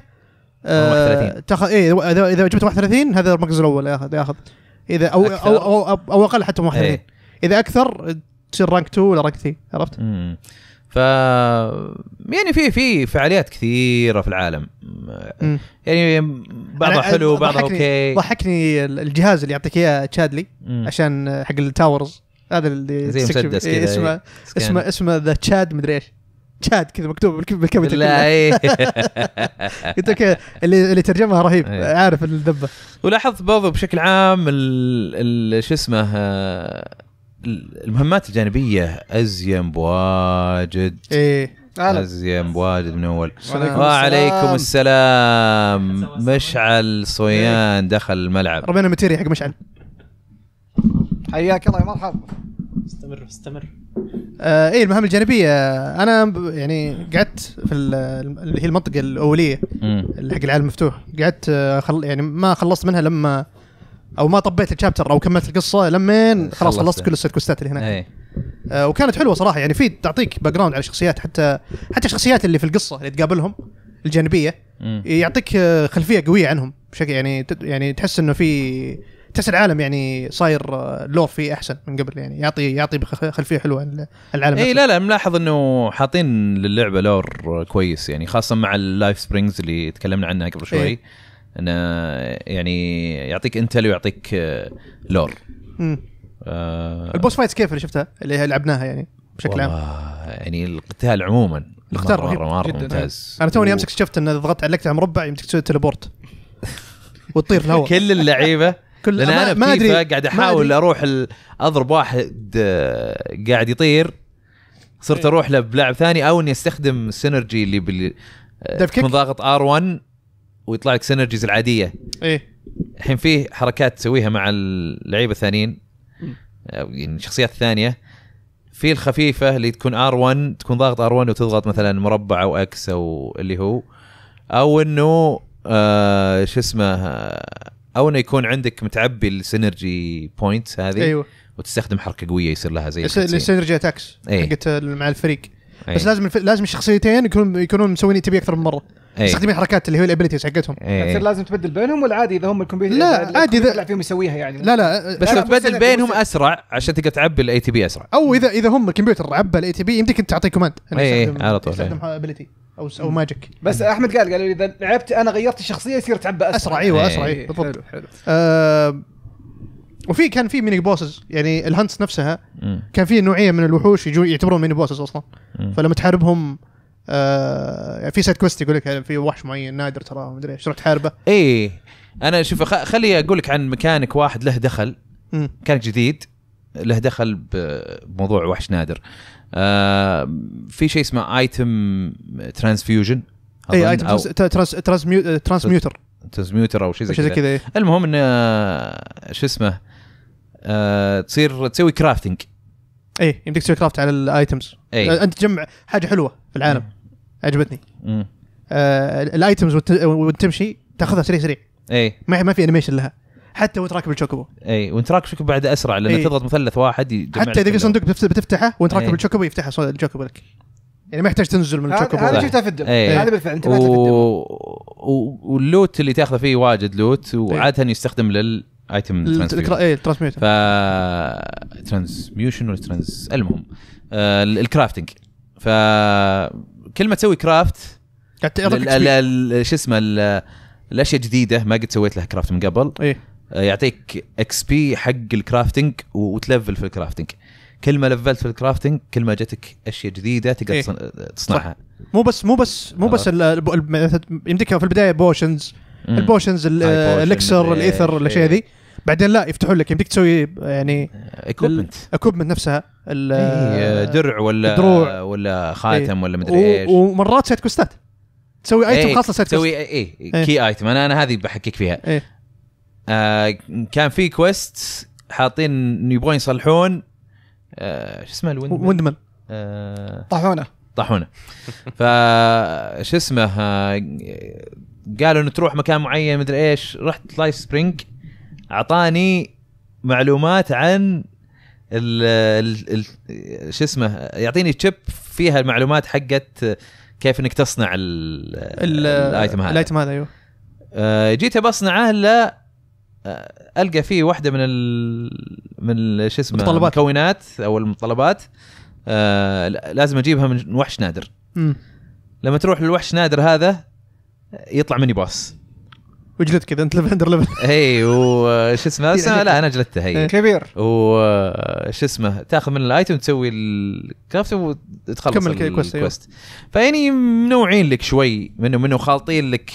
آه تاخذ اي اذا اذا جبت 31 هذا المركز الاول ياخذ ياخذ اذا او أو, أو, أو, او اقل حتى 31 ايه. اذا اكثر تصير رانك 2 ولا رانك 3 عرفت؟ امم ف يعني في في فعاليات كثيره في العالم يعني بعضها حلو بعضها اوكي ضحكني الجهاز اللي يعطيك اياه تشادلي عشان حق التاورز هذا اللي زي مسدس إيه، كذا اسمه إيه، اسمه اسمه ذا تشاد مدري ايش تشاد كذا مكتوب بالكاميرا لا إيه. قلت اوكي اللي اللي ترجمها رهيب عارف الذبه ولاحظت برضو بشكل عام شو اسمه آه، المهمات الجانبيه ازين بواجد ايه ازين بواجد من اول وعليكم السلام السلام. مشعل صويان دخل الملعب ربينا متيري حق مشعل حياك الله يا مرحبا استمر استمر آه ايه المهام الجانبيه آه، انا يعني قعدت في اللي هي المنطقه الاوليه اللي حق العالم المفتوح قعدت آه، خل يعني ما خلصت منها لما او ما طبيت الشابتر او كملت القصه لمين خلاص خلصت كل السيد كوستات اللي هناك إيه. آه وكانت حلوه صراحه يعني في تعطيك باك جراوند على الشخصيات حتى حتى الشخصيات اللي في القصه اللي تقابلهم الجانبيه مم. يعطيك آه، خلفيه قويه عنهم بشكل يعني يعني تحس انه في تحس العالم يعني صاير آه، لور فيه احسن من قبل يعني يعطي يعطي خلفيه حلوه عن العالم اي لا لا ملاحظ انه حاطين للعبه لور كويس يعني خاصه مع اللايف سبرينجز اللي تكلمنا عنها قبل شوي إيه. انه يعني يعطيك انتل ويعطيك آه، لور امم آه البوس فايتس كيف اللي شفتها اللي لعبناها يعني بشكل عام يعني القتال عموما القتال مره, مرة إيه. ممتاز انا توني امس اكتشفت ان ضغطت علقت على مربع يمديك تسوي تليبورت وتطير في الهواء كل اللعيبه كل لان انا ما ادري قاعد احاول اروح اضرب واحد آه، قاعد يطير صرت إيه. اروح له بلاعب ثاني او اني استخدم السينرجي اللي بال تكون آه، ضاغط ار1 ويطلع لك سينرجيز العاديه ايه الحين فيه حركات تسويها مع اللعيبه الثانيين آه، يعني الشخصيات الثانيه في الخفيفه اللي تكون ار1 تكون ضاغط ار1 وتضغط مثلا مربع او اكس او اللي هو او انه آه شو اسمه او انه يكون عندك متعبي السينرجي بوينتس هذه ايوه وتستخدم حركه قويه يصير لها زي السينرجي اتاكس إيه. حقت مع الفريق أي. بس لازم الف... لازم الشخصيتين يكونون يكونون مسويين تبي اكثر من مره مستخدمين إيه. حركات اللي هي الابيلتيز حقتهم يعني لازم تبدل بينهم ولا عادي اذا هم الكمبيوتر لا عادي اذا فيهم يسويها يعني لا لا بس لو تبدل بينهم اسرع عشان تقدر تعبي الاي تي بي اسرع او اذا اذا هم الكمبيوتر عبى الاي تي بي يمديك انت تعطيه كوماند اي على طول إيه. يستخدم ابيلتي او او ماجيك بس يعني. احمد قال قال اذا لعبت انا غيرت الشخصيه يصير تعبى اسرع اسرع ايوه اسرع بالضبط حلو آه، وفي كان في ميني بوسز يعني الهانتس نفسها م. كان في نوعيه من الوحوش يجون يعتبرون ميني بوسز اصلا م. فلما تحاربهم آه يعني في سايد كويست يقول لك يعني في وحش معين نادر ما ادري ايش تروح تحاربه اي انا شوف خ... خلي اقول لك عن مكانك واحد له دخل كان جديد له دخل بموضوع وحش نادر آه في شيء اسمه ايتم ترانسفيوجن اي ايتم ترانسميوتر ترانسميوتر او شيء زي كذا إيه. المهم انه آه، شو اسمه آه، تصير تسوي كرافتنج ايه يمديك تسوي كرافت على الايتمز أيه. انت تجمع حاجه حلوه في العالم عجبتني آه الايتمز وانت تمشي تاخذها سريع سريع ايه ما في انيميشن لها حتى وانت راكب الشوكبو اي وانت راكب الشوكبو بعد اسرع لان أيه. تضغط مثلث واحد يجمع حتى اذا في صندوق بتفتحه وانت راكب أيه. الشوكبو يفتح الشوكبو لك يعني ما يحتاج تنزل من الشوكبو هذا شفتها في الدم إيه. هذا بالفعل و... في الدم واللوت اللي تاخذه فيه واجد لوت إيه. وعاده يستخدم لل ايتم ترانسميوشن إيه، ف ترانسميوشن ولا ترانس المهم آه الكرافتنج ف كل ما تسوي كرافت شو اسمه الاشياء جديده ما قد سويت لها كرافت من قبل إيه؟ آه، يعطيك اكس بي حق الكرافتنج وتلفل في الكرافتنج كل ما لفلت في الكرافتنج كل ما جتك اشياء جديده تقدر إيه؟ تصنعها صح. مو بس مو بس مو بس يمديك في البدايه بوشنز البوشنز الاكسر الايثر الاشياء إيه. ذي بعدين لا يفتحوا لك يمديك تسوي يعني اكوبمنت اكوبمنت نفسها إيه، درع ولا دروع ولا خاتم إيه ولا مدري ايش ومرات سايد كوستات تسوي ايتم إيه خاصه سايد تسوي اي إيه كي إيه، ايتم انا انا هذه بحكيك فيها إيه آه كان في كويست حاطين يبغون يصلحون آه، شو اسمه الويند آه، طاحونه طاحونه ف شو اسمه آه، قالوا انه تروح مكان معين مدري ايش رحت لايف سبرينج اعطاني معلومات عن ال شو اسمه يعطيني تشيب فيها المعلومات حقت كيف انك تصنع الايتم هذا الايتم هذا ايوه آه، جيت بصنعه لا آه، القى فيه واحده من ال من شو اسمه المتطلبات المكونات او المتطلبات آه لازم اجيبها من وحش نادر م. لما تروح للوحش نادر هذا يطلع مني باص وجلد كذا انت لفندر لفندر اي وش اسمه بس لا انا جلدته هي كبير وش اسمه تاخذ من الايتم تسوي الكرافت وتخلص كمل الكوست, أيوه. فيعني منوعين لك شوي منه منه خالطين لك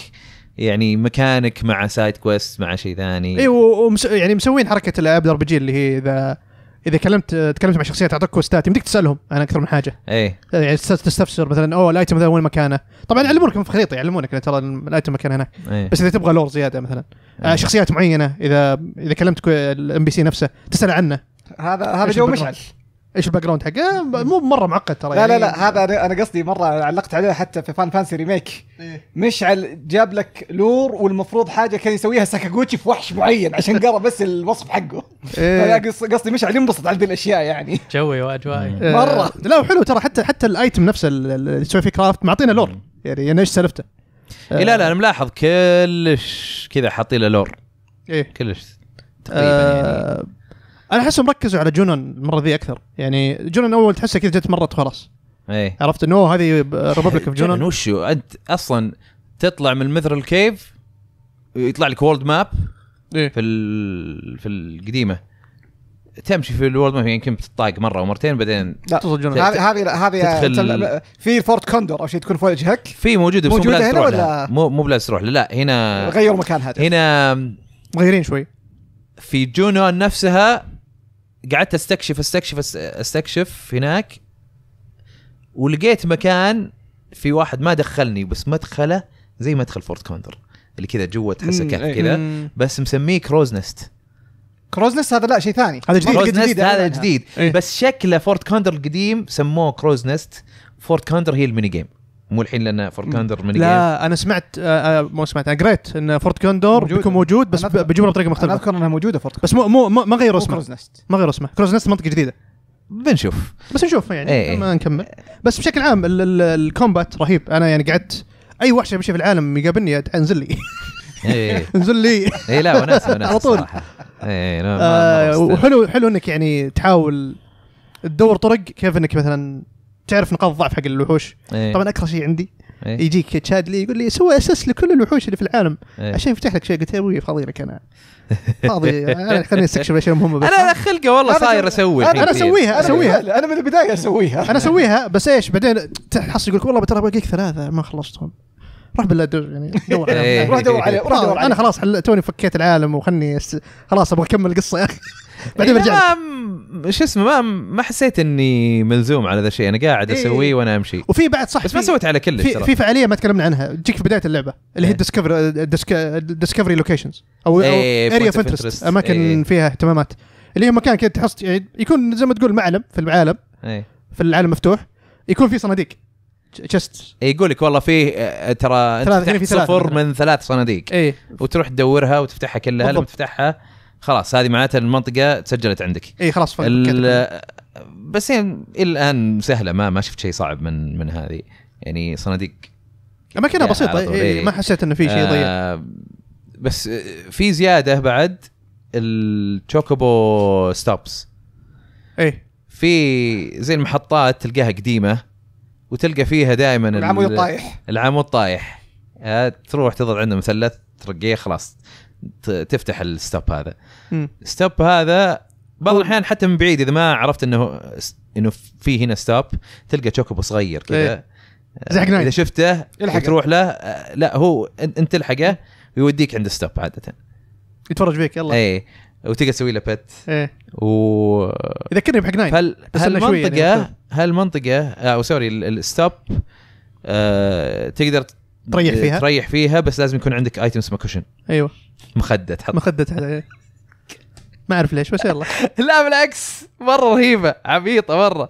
يعني مكانك مع سايد كويست مع شيء ثاني اي ومس... يعني مسوين حركه الالعاب الار بي جي اللي هي اذا اذا كلمت تكلمت مع شخصيه تعطيك كوستات يمديك تسالهم انا اكثر من حاجه اي يعني تستفسر مثلا اوه الايتم ذا وين مكانه طبعا يعلمونك في خريطه يعلمونك ترى الايتم مكانه هناك أيه. بس اذا تبغى لور زياده مثلا آه، أيه. شخصيات معينه اذا اذا كلمت الام بي سي نفسه تسال عنه هذا هذا جو مشعل ايش الباك جراوند حقه مو مره معقد ترى لا لا يعني. لا هذا انا قصدي مره علقت عليه حتى في فان فانسي ريميك إيه؟ مشعل جاب لك لور والمفروض حاجه كان يسويها ساكاغوتشي في وحش معين عشان قرا بس الوصف حقه إيه؟ قصدي مشعل ينبسط على الاشياء يعني جوي واجوائي إيه. مره لا وحلو ترى حتى حتى الايتم نفسه اللي تسوي فيه كرافت معطينا لور يعني ايش سالفته إيه لا لا انا ملاحظ كلش كذا حاطين له لور ايه كلش تقريبا آه، يعني انا احسهم ركزوا على جونن المره ذي اكثر يعني جونن اول تحسها كذا جت مرت خلاص ايه عرفت انه هذه ريببليك اوف جونن وشو انت اصلا تطلع من مثر الكيف يطلع لك وورلد ماب إيه؟ في في القديمه تمشي في الورد ماب يعني يمكن تطاق مره ومرتين بعدين هذه هذه هذه في فورت كوندور او شيء تكون فوق وجهك في موجوده بس موجوده هنا ولا مو مو بلازم تروح لا هنا غيروا هذا هنا مغيرين شوي في جونون نفسها قعدت استكشف استكشف استكشف هناك ولقيت مكان في واحد ما دخلني بس مدخله زي مدخل فورت كوندر اللي كذا جوا تحسه كهف إيه، كذا بس مسميه كروز نست كروز نست هذا لا شيء ثاني هذا جديد كروز نست يعني. هذا جديد إيه. بس شكله فورت كوندر القديم سموه كروز نست فورت كوندر هي الميني جيم مو الحين لان فورت كوندور من لا انا سمعت آه،, آه مو سمعت انا قريت ان فورت كوندور موجود. بيكون موجود بس بيجيبونه بطريقه مختلفه اذكر انها موجوده فورت كوندور. بس مو مو, ما غيروا اسمه كروز نست ما غيروا اسمه كروز نست منطقه جديده بنشوف بس نشوف يعني ايه. ما نكمل بس بشكل عام الكومبات رهيب انا يعني قعدت اي وحش بشي في العالم يقابلني انزل لي إيه. انزل لي اي لا وناسه وناسه على طول إيه، آه، وحلو حلو انك يعني تحاول تدور طرق كيف انك مثلا تعرف نقاط ضعف حق الوحوش إيه. طبعا اكثر شيء عندي إيه. يجيك تشاد لي يقول لي سوى اساس لكل الوحوش اللي في العالم إيه. عشان يفتح لك شيء قلت يا ابوي لك انا فاضي انا خليني استكشف اشياء مهمه بس انا خلقه والله صاير اسوي انا اسويها إيه. اسويها انا من البدايه اسويها انا اسويها بس ايش بعدين تحصل يقول لك والله ترى باقيك ثلاثه ما خلصتهم روح بالله دور يعني دور عليهم إيه. روح دور عليه انا خلاص توني فكيت العالم وخلني خلاص ابغى اكمل القصه يا اخي بعدين إيه، رجعت ما شو اسمه ما ما حسيت اني ملزوم على ذا الشيء انا قاعد إيه. اسويه وانا امشي وفي بعد صح بس ما سويت على كلش في, في فعاليه ما تكلمنا عنها تجيك في بدايه اللعبه اللي هي الديسكفري الديسكفري لوكيشنز او اريا اوف انترست اماكن إيه، فيها اهتمامات اللي هي مكان كذا تحس يعني يكون زي ما تقول معلم في العالم في العالم مفتوح يكون في صناديق جست يقول لك والله فيه آه، ترى انت صفر من ثلاث صناديق ايه وتروح تدورها وتفتحها كلها لما تفتحها خلاص هذه معناتها المنطقه تسجلت عندك اي خلاص بس يعني الى الان سهله ما ما شفت شيء صعب من من هذه يعني صناديق اماكنها بسيطه إيه ما حسيت انه في شيء ضيق آه بس آه، في زياده بعد التشوكوبو ستوبس اي في زي المحطات تلقاها قديمه وتلقى فيها دائما العمود الطايح العمود الطايح آه، تروح تضغط عنده مثلث ترقيه خلاص تفتح الستوب هذا الستوب هذا بعض الاحيان حتى من بعيد اذا ما عرفت انه انه في هنا ستوب تلقى تشوكبو صغير كذا إيه. آه، اذا شفته الحق تروح له آه، لا هو انت تلحقه ويوديك عند الستوب عاده يتفرج فيك يلا اي وتقدر تسوي له بت ايه و يذكرني بحق ناين هل هالمنطقه يعني، هالمنطقه آه، او سوري الستوب تقدر تريح فيها تريح فيها بس لازم يكون عندك ايتم اسمه كوشن ايوه مخده تحط مخده تحط ما اعرف ليش بس يلا لا بالعكس مره رهيبه عبيطه مره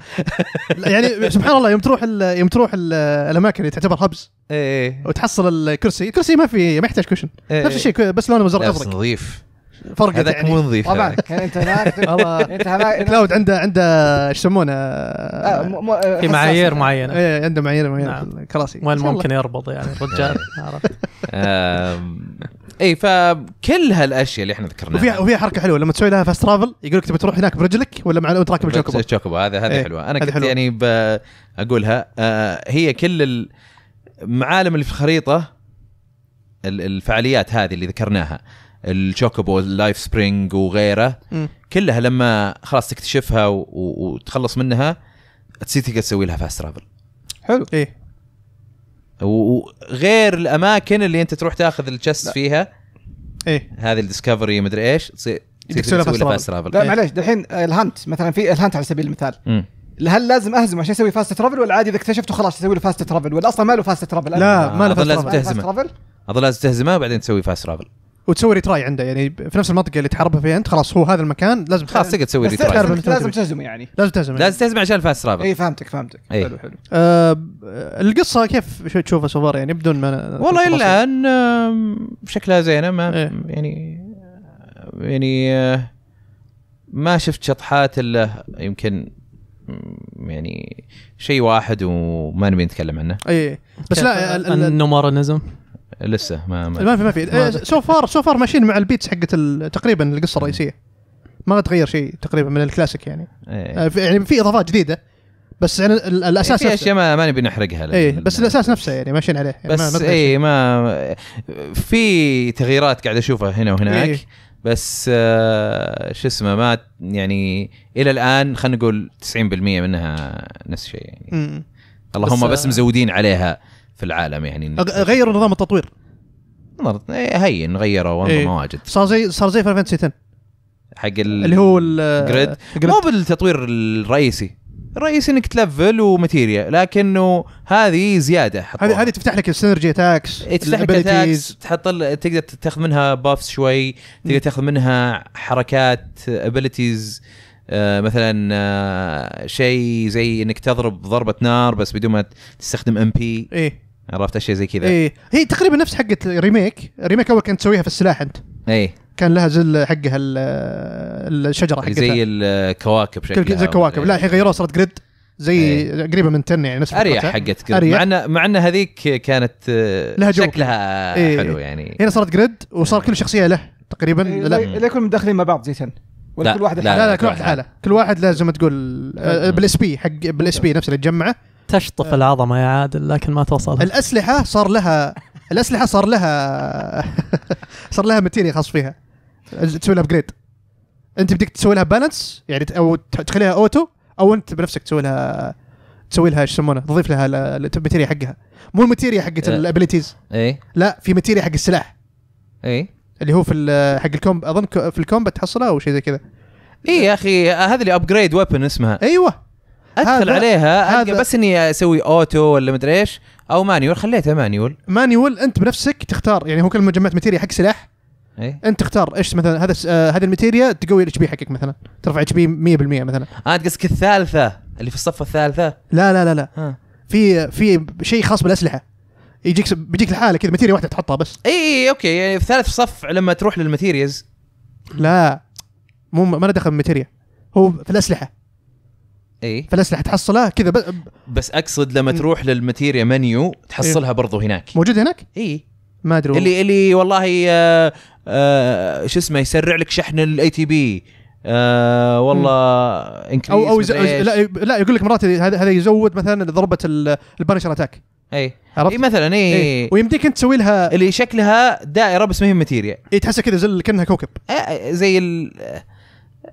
يعني سبحان الله يوم تروح يوم تروح الاماكن اللي تعتبر هبز إيه،, ايه وتحصل الكرسي الكرسي ما في ما يحتاج كوشن ايه نفس إيه. الشيء بس لونه مزرق ازرق نظيف فرق هذاك يعني. مو نظيف طبعا يعني انت انت كلاود عنده عنده ايش يسمونه آه، في معايير معينه ايه عنده معايير معينه نعم. كراسي وين ممكن يربط يعني الرجال عرفت اي فكل هالاشياء اللي احنا ذكرناها وفيها وفيها حركه حلوه لما تسوي لها فاست ترافل يقول لك تبي تروح هناك برجلك ولا مع وانت راكب الشوكوبو هذا هذه إيه. حلوه انا كنت يعني اقولها آه، هي كل المعالم اللي في الخريطه الفعاليات هذه اللي ذكرناها الشوكوبو اللايف سبرينج وغيره كلها لما خلاص تكتشفها وتخلص منها تصير تقدر تسوي لها فاست ترافل حلو ايه وغير الاماكن اللي انت تروح تاخذ الشست فيها ايه هذه الديسكفري مدري ايش تصير تسوي لها فاست ترافل لا إيه؟ معليش دحين الهانت مثلا في الهانت على سبيل المثال م. هل لازم اهزم عشان اسوي فاست ترافل ولا عادي اذا اكتشفته خلاص اسوي له فاست ترافل ولا اصلا ما له فاست ترافل لا ما له فاست ترافل لازم تهزمه اظن لازم تهزمه وبعدين تسوي فاست ترافل وتسوي ريتراي عنده يعني في نفس المنطقه اللي تحاربها فيها انت خلاص هو هذا المكان لازم خلاص تقدر تسوي ريتراي لازم, لازم تهزم يعني لازم تهزم يعني. لازم تهزم عشان الفاست ترافل اي فهمتك فهمتك أي. حلو حلو آه القصه كيف شو تشوفها سوفر يعني بدون ما والله الا ان شكلها زينه ما إيه. يعني يعني آه، ما شفت شطحات الا يمكن يعني شيء واحد وما نبي نتكلم عنه اي بس لا نزم لسه ما ما, ما في ما في سو فار سو فار ماشيين مع البيتس حقت تقريبا القصه الرئيسيه ما تغير شيء تقريبا من الكلاسيك يعني ايه. آه، يعني في اضافات جديده بس يعني الاساس في اشياء ما ما نبي نحرقها ايه بس الاساس نفسه يعني ماشيين عليه يعني بس اي ما في تغييرات قاعد اشوفها هنا وهناك ايه. بس آه شو اسمه ما يعني الى الان خلينا نقول 90% منها نفس الشيء يعني اللهم بس, بس آه، مزودين عليها في العالم يعني غيروا نظام التطوير إيه، هين غيروا إيه. ما واجد صار زي صار زي فاين فانتسي 10 حق اللي هو الجريد مو بالتطوير الرئيسي الرئيسي انك تلفل وماتيريا لكنه هذه زياده هذه هذه تفتح لك السينرجي تاكس تفتح لك تاكس تحط تقدر تاخذ منها بافس شوي تقدر تاخذ منها حركات ابيلتيز آه مثلا آه شيء زي انك تضرب ضربه نار بس بدون ما تستخدم ام بي ايه عرفت اشياء زي كذا اي هي تقريبا نفس حقه ريميك ريميك اول كانت تسويها في السلاح انت اي كان لها زل حقها الشجره حقتها زي الكواكب شكلها زي الكواكب إيه. لا الحين غيروها صارت جريد زي ايه. قريبه من تن يعني نفس اريح حقت جريد مع ان مع ان هذيك كانت لها جو. شكلها ايه. حلو يعني هنا صارت جريد وصار كل شخصيه له تقريبا ايه. لا يكون مداخلين مع بعض زي تن ولا لا كل واحد لا, لا, لا كل واحد حاله كل واحد لازم تقول آه، بالاس بي حق بالاس بي نفسه اللي تجمعه تشطف آه. العظمه يا عادل لكن ما توصلها الاسلحه صار لها الاسلحه صار لها صار لها ماتيريا خاص فيها تسوي لها ابجريد انت بدك تسوي لها بالانس يعني او تخليها اوتو او انت بنفسك تسوي لها تسوي لها ايش يسمونه تضيف لها الماتيريا حقها مو الماتيريا حقت الابيلتيز اي لا في ماتيريا حق السلاح اي اللي هو في حق الكومب اظن في الكومبات تحصلها او شيء زي كذا اي يا اخي هذه اللي ابجريد ويبن اسمها ايوه ادخل هذا عليها هذا بس اني اسوي اوتو ولا مدري ايش او مانيول خليتها مانيول مانيول انت بنفسك تختار يعني هو كل ما جمعت ماتيريا حق سلاح ايه انت تختار ايش مثلا هذا آه هذه الماتيريا تقوي الاتش بي حقك مثلا ترفع اتش بي 100% مثلا اه قصدك الثالثه اللي في الصفه الثالثه لا لا لا لا في في شيء خاص بالاسلحه يجيك بيجيك الحاله كذا ماتيريا واحده تحطها بس اي إيه، إيه، اوكي يعني في ثالث صف لما تروح للماتيريالز لا مو ما له دخل بالماتيريا هو في الاسلحه اي في الاسلحه تحصلها كذا ب... بس اقصد لما تروح للماتيريا منيو تحصلها إيه؟ برضو هناك موجود هناك؟ اي ما ادري اللي اللي والله آه آه شو اسمه يسرع لك شحن الاي تي بي آه والله او او لا لا يقول لك مرات هذا هذا يزود مثلا ضربه البانشر اتاك اي عرفت؟ اي مثلا اي, أي. ويمديك انت تسوي لها اللي شكلها دائره بس ما هي ماتيريا اي تحسها كذا زي كانها كوكب آه, آه، زي ال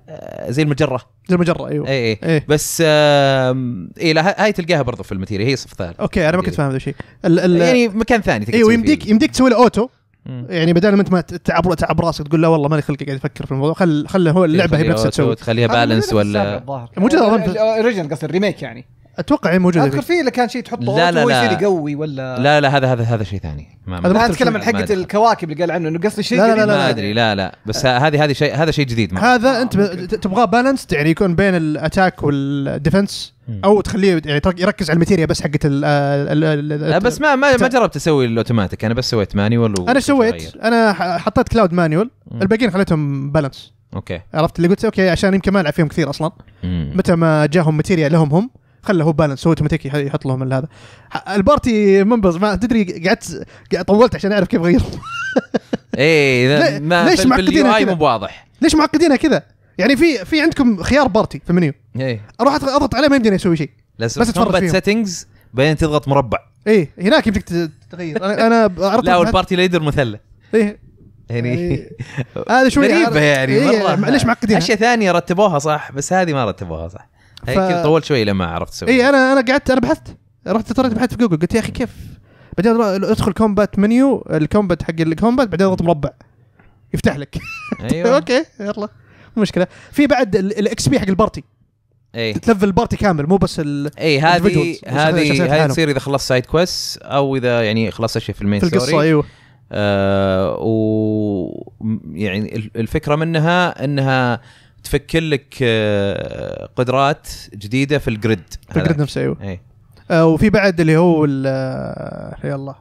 آه، زي المجره زي المجره ايوه اي اي, أي. بس اي لا هاي تلقاها برضو في الماتيريا هي صف ثالث اوكي انا ما كنت فاهم هذا الشيء يعني مكان ثاني تقدر ايوه يمديك يمديك تسوي له اوتو مم. يعني بدل ما انت ما تعب تعب راسك تقول لا والله ماني خلقي قاعد افكر في الموضوع خل خل هو إيه، اللعبه هي بنفسها تسوي تخليها بالانس ولا موجود اظن ريجن قصدي الريميك يعني اتوقع هي إيه موجوده اذكر فيه كان شيء تحطه لا لا لا يقوي ولا لا لا هذا هذا هذا شيء ثاني ما انا اتكلم عن حقه الكواكب اللي قال عنه انه قصدي شيء لا لا لا, ما ادري لا لا بس هذه هذه شيء هذا شيء جديد هذا انت تبغاه بالانس يعني يكون بين الاتاك والديفنس او تخليه يعني يركز على الماتيريا بس حقه ال بس ما ما, ما جربت اسوي الاوتوماتيك انا بس سويت مانيول انا سويت انا حطيت كلاود مانيول الباقيين خليتهم بالانس اوكي عرفت اللي قلت اوكي عشان يمكن ما العب فيهم كثير اصلا متى ما جاهم ماتيريا لهم هم خله هو بالانس هو اوتوماتيك يحط لهم هذا البارتي ممبرز ما تدري قعدت طولت عشان اعرف كيف غير ايه ما ليش معقدينها كذا مو واضح ليش معقدينها كذا يعني في في عندكم خيار بارتي في المنيو ايه اروح اضغط عليه ما يمديني اسوي شيء بس اتفرج سيتنجز بعدين تضغط مربع ايه هناك يمديك تغير انا انا لا والبارتي ليدر مثلث ايه يعني إيه. هذا شوي غريبه يعني مره إيه، ليش معقدين اشياء ثانيه رتبوها صح بس هذه ما رتبوها صح ف... يمكن طول شوي لما عرفت تسوي اي انا انا قعدت انا بحثت رحت اضطريت بحثت في جوجل قلت يا اخي كيف بعدين ادخل كومبات منيو الكومبات حق الكومبات بعدين اضغط مربع يفتح لك ايوه اوكي يلا مشكله في بعد الاكس بي حق البارتي اي تلفل البارتي كامل مو بس ال اي هذه هذه هذه تصير اذا خلصت سايد كويست او اذا يعني خلصت اشياء في المين في القصه ايوه آه و يعني الفكره منها انها تفكر لك آه، قدرات جديده في الجريد في الجريد نفسه ايوه اي آه وفي بعد اللي هو يلا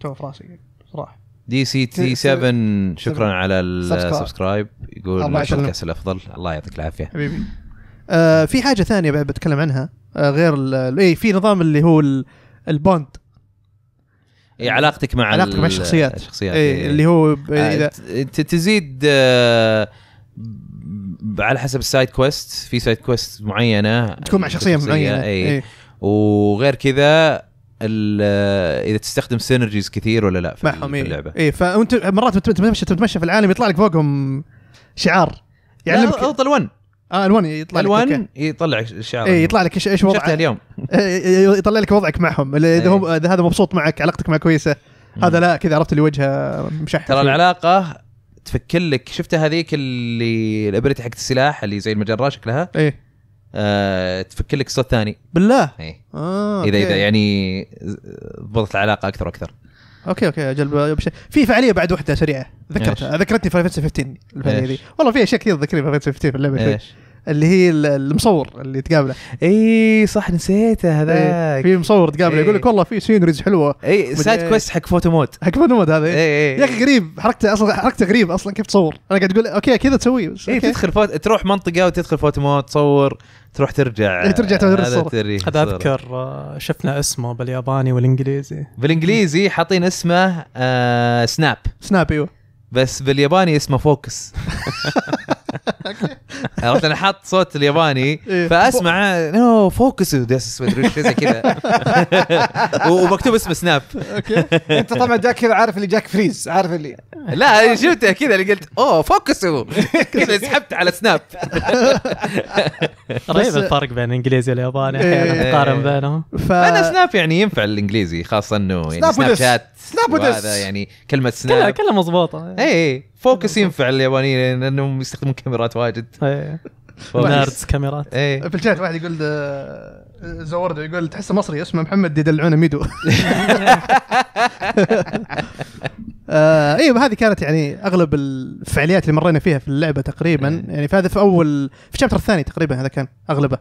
تو في راسي صراحه دي سي تي 7 شكرا على السبسكرايب آه، يقول البودكاست الافضل الله يعطيك العافيه حبيبي آه في حاجه ثانيه بعد بتكلم عنها آه غير اي في نظام اللي هو البوند اي علاقتك مع علاقتك مع الشخصيات الشخصيات إيه, إيه. اللي هو آه، اذا تزيد آه على حسب السايد كويست في سايد كويست معينه تكون مع شخصيه, شخصية معينه اي ايه. وغير كذا اذا تستخدم سينرجيز كثير ولا لا في معهم إيه. اللعبه اي فانت مرات تتمشى تتمشى في العالم يطلع لك فوقهم شعار يعلمك يعني افضل الون اه الون يطلع الون يطلع الشعار اي يطلع لك ايش ايش وضعك اليوم إيه، إيه، يطلع لك وضعك معهم اذا هم هذا مبسوط معك علاقتك معه كويسه هذا لا كذا عرفت اللي وجهه مشحن ترى العلاقه تفكر لك شفت هذيك اللي الابره حقت السلاح اللي زي المجره شكلها ايه آه تفكر لك صوت ثاني بالله ايه آه اذا أوكي. اذا يعني ضبطت العلاقه اكثر واكثر اوكي اوكي اجل في فعاليه بعد وحده سريعه ذكرتها ذكرتني في 15 الفعاليه دي والله في اشياء كثير تذكرني في 15 في اللعبه اللي هي المصور اللي تقابله اي صح نسيته هذاك في مصور تقابله يقول لك والله في سينريز حلوه اي سايد كويست حق فوتو مود حق فوتو مود هذا يا اخي غريب حركته اصلا حركته غريب اصلا كيف تصور انا قاعد اقول اوكي كذا تسوي اي تدخل فوت تروح منطقه وتدخل فوتو مود تصور تروح ترجع إيه ترجع تغير هذا اذكر آه، شفنا اسمه بالياباني والانجليزي بالانجليزي حاطين اسمه آه سناب سناب ايوه بس بالياباني اسمه فوكس عرفت انا حاط صوت الياباني إيه. فاسمع نو فوكس مدري ايش زي كذا ومكتوب اسم سناب اوكي انت طبعا جاك كذا عارف اللي جاك فريز عارف اللي لا شفته كذا اللي قلت اوه فوكسو كذا سحبت على سناب رهيب الفرق بين الانجليزي والياباني إيه. احيانا تقارن بينهم انا سناب يعني ينفع الانجليزي خاصه انه يعني سناب شات سناب يعني كلمه سناب كلها كلها مضبوطه اي فوكس ينفع اليابانيين لانهم يستخدمون كاميرات واجد إيه. ناردز كاميرات ايه في الشات واحد يقول آه، زورده يقول تحسه مصري اسمه محمد يدلعونه ميدو آه، ايوه هذه كانت يعني اغلب الفعاليات اللي مرينا فيها في اللعبه تقريبا إيه. يعني فهذا في اول في الشابتر الثاني تقريبا هذا كان اغلبه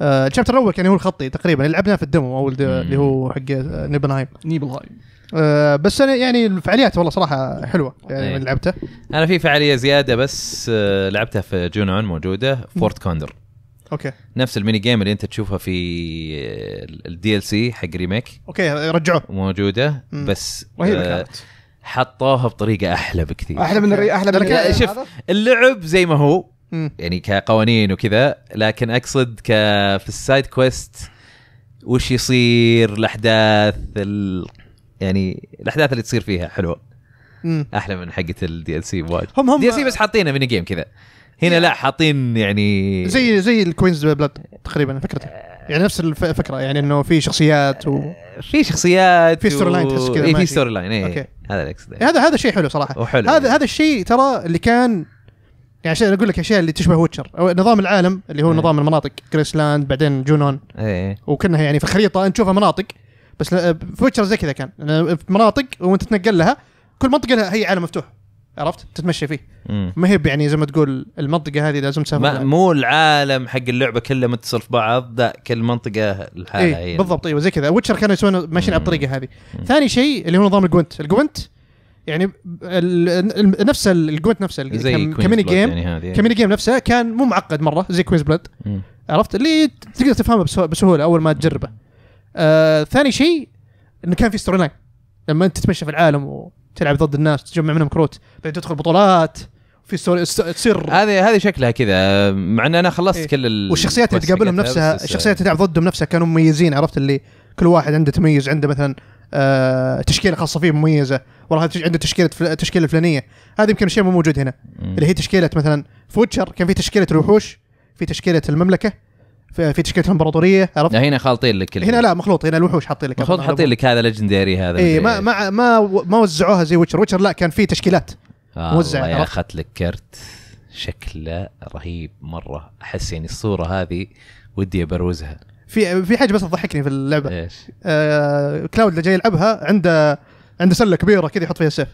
آه، الشابتر الاول كان هو الخطي تقريبا لعبناه في الدمو اول اللي هو حق نيبلهايم نيبلهايم أه بس انا يعني الفعاليات والله صراحه حلوه يعني أيه. لعبتها انا في فعاليه زياده بس آه، لعبتها في جونون موجوده فورت كوندر اوكي نفس الميني جيم اللي انت تشوفها في الدي آه، ال سي حق ريميك اوكي رجعوه موجوده مم. بس رهيبه آه كانت حطوها بطريقه احلى بكثير احلى من الري... احلى من شوف اللعب زي ما هو مم. يعني كقوانين وكذا لكن اقصد ك في السايد كويست وش يصير الاحداث ال... يعني الاحداث اللي تصير فيها حلوه احلى من حقه الدي ال سي وايد هم هم دي ال سي بس حاطينه ميني جيم كذا هنا لا حاطين يعني زي زي الكوينز بلاد تقريبا فكرته يعني نفس الفكره يعني انه في شخصيات و آه، في شخصيات في ستوري لاين تحس كذا إيه، في ستوري لاين اي هذا اللي هذا هذا شيء حلو صراحه وحلو هذا يعني. هذا الشيء ترى اللي كان يعني عشان اقول لك اشياء اللي تشبه ويتشر او نظام العالم اللي هو ايه. نظام المناطق لاند بعدين جونون ايه. وكنا يعني في الخريطه نشوفها تشوفها مناطق بس آه، في ويتشر زي كذا كان في مناطق وانت تتنقل لها كل منطقه لها هي عالم مفتوح عرفت تتمشى فيه ما هي يعني زي ما تقول المنطقه هذه لازم تسافر مو العالم حق اللعبه كله متصل في بعض لا كل منطقه لحالها إيه بالضبط ايوه زي كذا ويتشر كانوا يسوون ماشيين على الطريقه هذه ثاني شيء اللي هو نظام الجوينت الجوينت يعني نفس الجوينت نفسه كميني جيم يعني كميني جيم نفسه كان مو معقد مره زي كويز بلاد عرفت اللي تقدر تفهمه بسهوله اول ما تجربه آه ثاني شيء انه كان في ستوري لاين لما انت تتمشى في العالم وتلعب ضد الناس تجمع منهم كروت بعدين تدخل بطولات في ستوري تصير هذه هذه شكلها كذا مع ان انا خلصت إيه. كل ال... والشخصيات اللي تقابلهم نفسها الشخصيات اللي تلعب ضدهم نفسها كانوا مميزين عرفت اللي كل واحد عنده تميز عنده مثلا آه تشكيله خاصه فيه مميزه والله عنده تشكيله التشكيله الفلانيه هذه يمكن شيء مو موجود هنا م. اللي هي تشكيله مثلا في كان في تشكيله الوحوش في تشكيله المملكه في تشكيله الامبراطوريه عرفت؟ هنا خالطين لك هنا لا مخلوط هنا الوحوش حاطين لك مخلوط حاطين لك هذا ليجندري هذا اي ما ما ما ما وزعوها زي ويتشر ويتشر لا كان في تشكيلات آه موزعه يا اخذت لك كرت شكله رهيب مره احس يعني الصوره هذه ودي ابروزها في في حاجه بس تضحكني في اللعبه ايش؟ آه كلاود اللي جاي يلعبها عنده عنده سله كبيره كذا يحط فيها السيف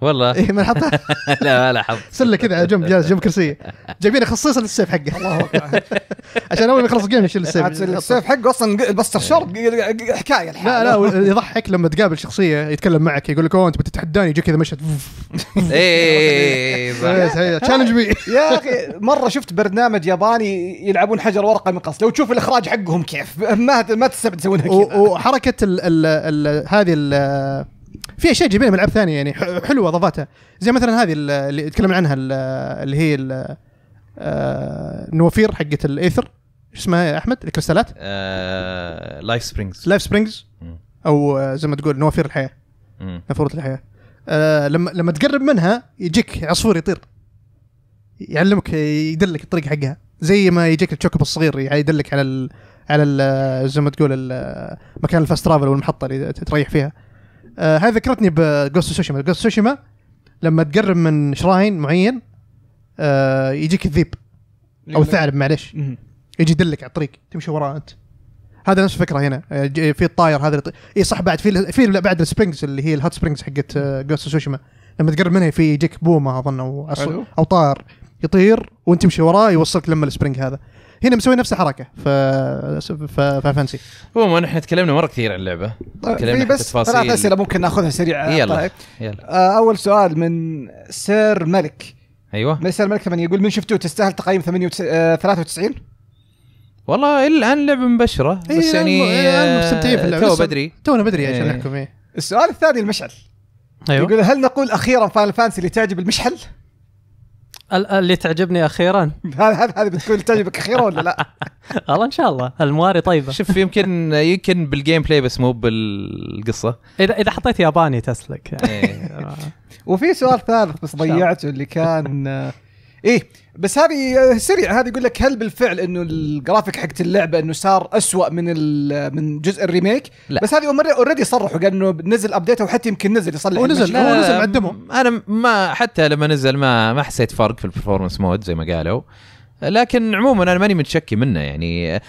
والله ايه ما حطها لا ما حط سله كذا على جنب جالس جنب كرسي جايبين خصيصا للسيف حقه الله اكبر عشان اول ما يخلص الجيم يشيل السيف السيف حقه اصلا البستر شورت حكايه الحال لا لا يضحك لما تقابل شخصيه يتكلم معك يقول لك اوه انت بتتحداني يجي كذا مشهد ايه تشالنج إيه، مي إيه، إيه، يا اخي مره شفت برنامج ياباني يلعبون حجر ورقه مقص لو تشوف الاخراج حقهم كيف ما ما تستبعد يسوونها كذا وحركه هذه في اشياء جميله من العاب ثانيه يعني حلوه اضافاتها زي مثلا هذه اللي تكلمنا عنها اللي هي النوافير آه، حقت الايثر شو اسمها يا احمد الكريستالات؟ لايف سبرينجز لايف سبرينجز او آه، زي ما تقول نوافير الحياه نافوره الحياه آه، لما لما تقرب منها يجيك عصفور يطير يعلمك يدلك الطريق حقها زي ما يجيك التشوكب الصغير يدلك على على زي ما تقول مكان الفاست ترافل والمحطه اللي تريح فيها آه هاي ذكرتني بجوست سوشيما جوست سوشيما لما تقرب من شراين معين آه يجيك الذيب او الثعلب معلش يجي يدلك على الطريق تمشي وراه انت هذا نفس الفكره هنا آه، في الطاير هذا اي صح بعد في في بعد السبرينجز اللي هي الهوت سبرينجز حقت جوست آه، سوشيما لما تقرب منها في يجيك بومه اظن او او طائر يطير وانت تمشي وراه يوصلك لما السبرينج هذا هنا مسوي نفس الحركه ف فانسي ما احنا تكلمنا مره كثير عن اللعبه طيب، تكلمنا بس ثلاث اسئله ممكن ناخذها سريعه يلا طيب. يلا آه، اول سؤال من سير ملك ايوه من سير ملك ثمانية يقول من شفتوه تستاهل تقييم 93 آه، والله الان لعبه مبشره إيه، بس يعني آه، مستمتعين في اللعبه تو بدري تونا بدري عشان إيه. نحكم إيه. السؤال الثاني المشعل أيوه. يقول هل نقول اخيرا فان فانسي اللي تعجب المشحل؟ اللي تعجبني اخيرا هذا هذه بتكون تعجبك اخيرا ولا لا؟ والله ان شاء الله المواري طيبه شوف يمكن يمكن بالجيم بلاي بس مو بالقصه اذا اذا حطيت ياباني تسلك يعني وفي سؤال ثالث بس ضيعته اللي كان آه، ايه بس هذه آه، سريع هذه يقول لك هل بالفعل انه الجرافيك حقت اللعبه انه صار اسوء من من جزء الريميك لا. بس هذه اوريدي صرحوا قال انه نزل ابديت او حتى يمكن نزل يصلح هو نزل هو نزل آه، عدمه انا ما حتى لما نزل ما ما حسيت فرق في البرفورمانس مود زي ما قالوا لكن عموما انا ماني متشكي منه يعني آه،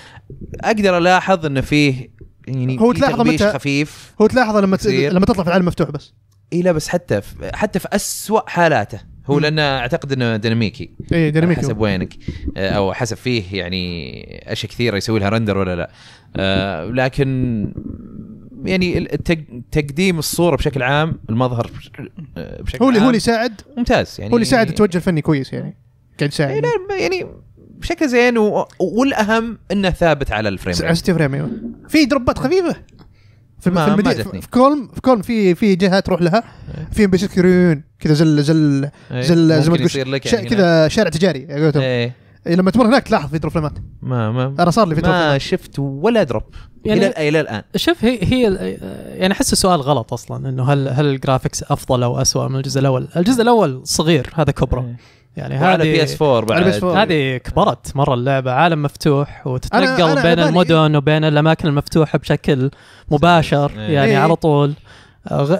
اقدر الاحظ انه فيه يعني هو تلاحظه متى خفيف هو تلاحظه لما لما تطلع في العالم مفتوح بس اي لا بس حتى في حتى في اسوء حالاته هو لانه اعتقد انه ديناميكي اي ديناميكي حسب وينك آه، او حسب فيه يعني اشياء كثيره يسوي لها رندر ولا لا آه، لكن يعني تقديم الصوره بشكل عام المظهر آه، بشكل هو اللي هو اللي يساعد ممتاز يعني هو اللي يساعد التوجه الفني كويس يعني قاعد يساعد إيه، يعني بشكل زين والاهم انه ثابت على الفريم 60 فريم ايوه في دروبات خفيفه في, ما في المدينه في كولم في كولم في في جهه تروح لها إيه. في بيسكريون كذا زل زل إيه. زل زي ما تقول كذا شارع تجاري إيه. لما تمر هناك تلاحظ في دروب فلامات ما ما انا صار لي في ما شفت ولا دروب يعني الى الى الان شوف هي هي يعني احس السؤال غلط اصلا انه هل هل الجرافكس افضل او اسوء من الجزء الاول؟ الجزء الاول صغير هذا كبره يعني هذه بي اس 4 بعد هذه كبرت مره اللعبه عالم مفتوح وتتنقل أنا أنا بين المدن وبين الاماكن المفتوحه بشكل مباشر إيه. يعني إيه. على طول